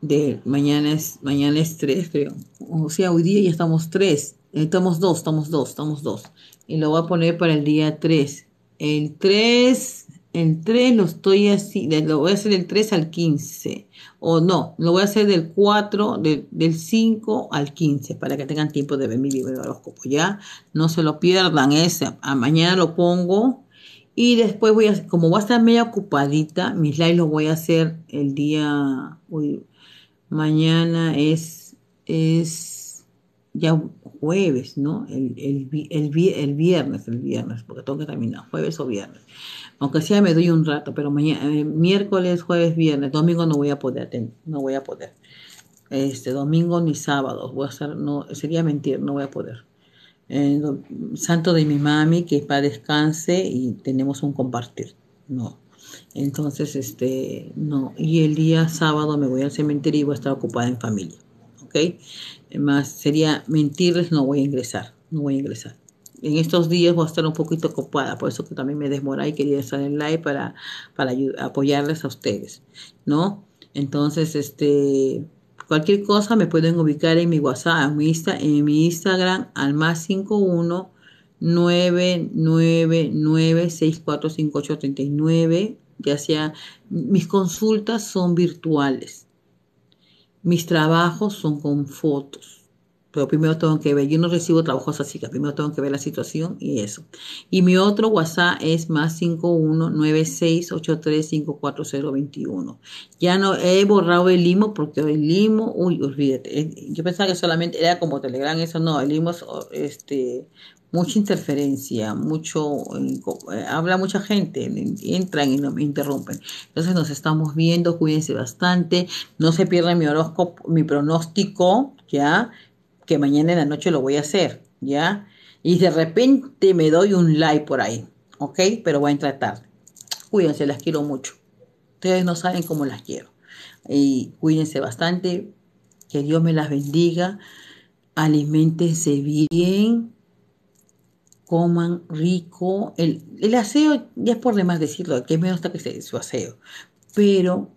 de mañana es mañana es 3, creo. O sea, hoy día ya estamos 3, eh, estamos 2, estamos 2, estamos 2. Y lo voy a poner para el día 3. El 3 el 3 lo estoy así, lo voy a hacer del 3 al 15 o no, lo voy a hacer del 4, del 5 al 15 para que tengan tiempo de ver mi libro de horóscopo, ¿ya? No se lo pierdan ese, a mañana lo pongo y después voy a, como voy a estar media ocupadita, mis lives los voy a hacer el día, mañana es, es ya jueves, ¿no? El, el, el viernes, el viernes, porque tengo que terminar, jueves o viernes aunque sea me doy un rato, pero mañana, eh, miércoles, jueves, viernes, domingo no voy a poder, no voy a poder. Este domingo ni sábado, voy a no, sería mentir, no voy a poder. Eh, santo de mi mami, que para descanse y tenemos un compartir, no. Entonces, este, no. Y el día sábado me voy al cementerio y voy a estar ocupada en familia, ¿ok? Más sería mentirles, no voy a ingresar, no voy a ingresar en estos días voy a estar un poquito ocupada, por eso que también me desmoré y quería estar en live para, para apoyarles a ustedes, ¿no? Entonces, este, cualquier cosa me pueden ubicar en mi WhatsApp, en mi, Instagram, al más 51 999 ya sea, mis consultas son virtuales, mis trabajos son con fotos pero primero tengo que ver, yo no recibo trabajos así, que primero tengo que ver la situación y eso. Y mi otro WhatsApp es más 51968354021... Ya no he borrado el limo porque el limo, uy, olvídate. Eh, yo pensaba que solamente era como Telegram, eso no, el limo es este, mucha interferencia, mucho eh, eh, habla mucha gente, entran y no me interrumpen. Entonces nos estamos viendo, cuídense bastante, no se pierdan mi horóscopo, mi pronóstico, ya que mañana en la noche lo voy a hacer, ¿ya? Y de repente me doy un like por ahí, ¿ok? Pero voy a entrar tarde. Cuídense, las quiero mucho. Ustedes no saben cómo las quiero. Y cuídense bastante. Que Dios me las bendiga. Alimentense bien. Coman rico. El, aseo, ya es por demás decirlo, que menos gusta que su aseo. Pero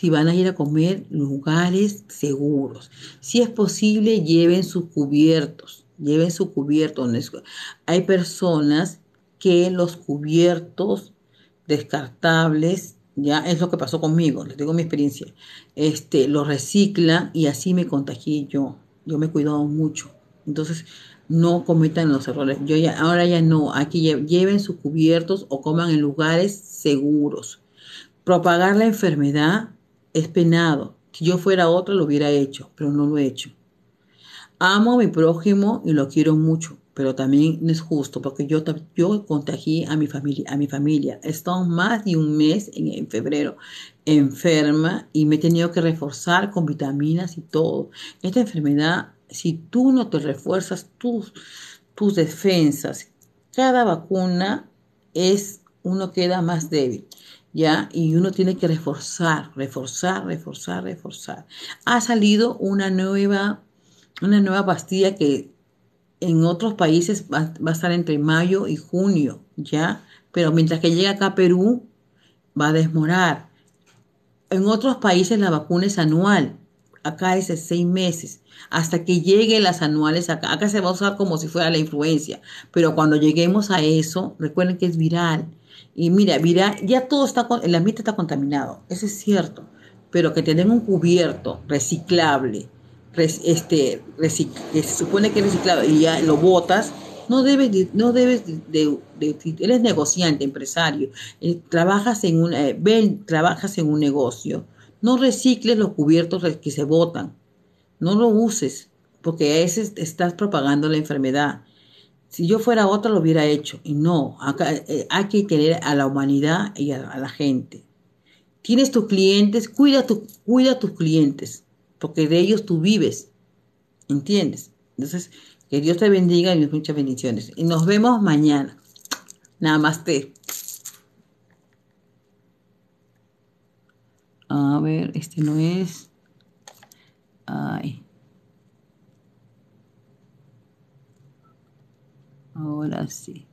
si van a ir a comer, lugares seguros. Si es posible, lleven sus cubiertos, lleven su cubiertos Hay personas que los cubiertos descartables, ya es lo que pasó conmigo, les digo mi experiencia, este, los reciclan y así me contagié yo. Yo me he cuidado mucho. Entonces, no cometan los errores. Yo ya, ahora ya no, aquí lleven sus cubiertos o coman en lugares seguros. Propagar la enfermedad es penado. Si yo fuera otro lo hubiera hecho, pero no lo he hecho. Amo a mi prójimo y lo quiero mucho, pero también no es justo porque yo, yo contagié a mi familia. A mi familia. He estado más de un mes en, febrero enferma y me he tenido que reforzar con vitaminas y todo. Esta enfermedad, si tú no te refuerzas tus, tus defensas, cada vacuna es uno queda más débil. ¿ya? Y uno tiene que reforzar, reforzar, reforzar, reforzar. Ha salido una nueva, una nueva pastilla que en otros países va, a estar entre mayo y junio, ¿ya? Pero mientras que llega acá a Perú, va a desmorar. En otros países la vacuna es anual, acá es de seis meses, hasta que lleguen las anuales acá. Acá se va a usar como si fuera la influencia, pero cuando lleguemos a eso, recuerden que es viral y mira, mira, ya todo está, el ambiente está contaminado, eso es cierto, pero que tener un cubierto reciclable, este, que se supone que es reciclable y ya lo botas, no debes, no debes eres negociante, empresario, eh, trabajas en un, eh, ven, trabajas en un negocio, no recicles los cubiertos que se botan, no lo uses, porque a veces estás propagando la enfermedad. Si yo fuera otra lo hubiera hecho. Y no, eh, hay que tener a la humanidad y a, la gente. Tienes tus clientes, cuida, cuida a tus clientes, porque de ellos tú vives. ¿Entiendes? Entonces, que Dios te bendiga y muchas bendiciones. Y nos vemos mañana. nada más te A ver, este no es. Ay. Ahora sí.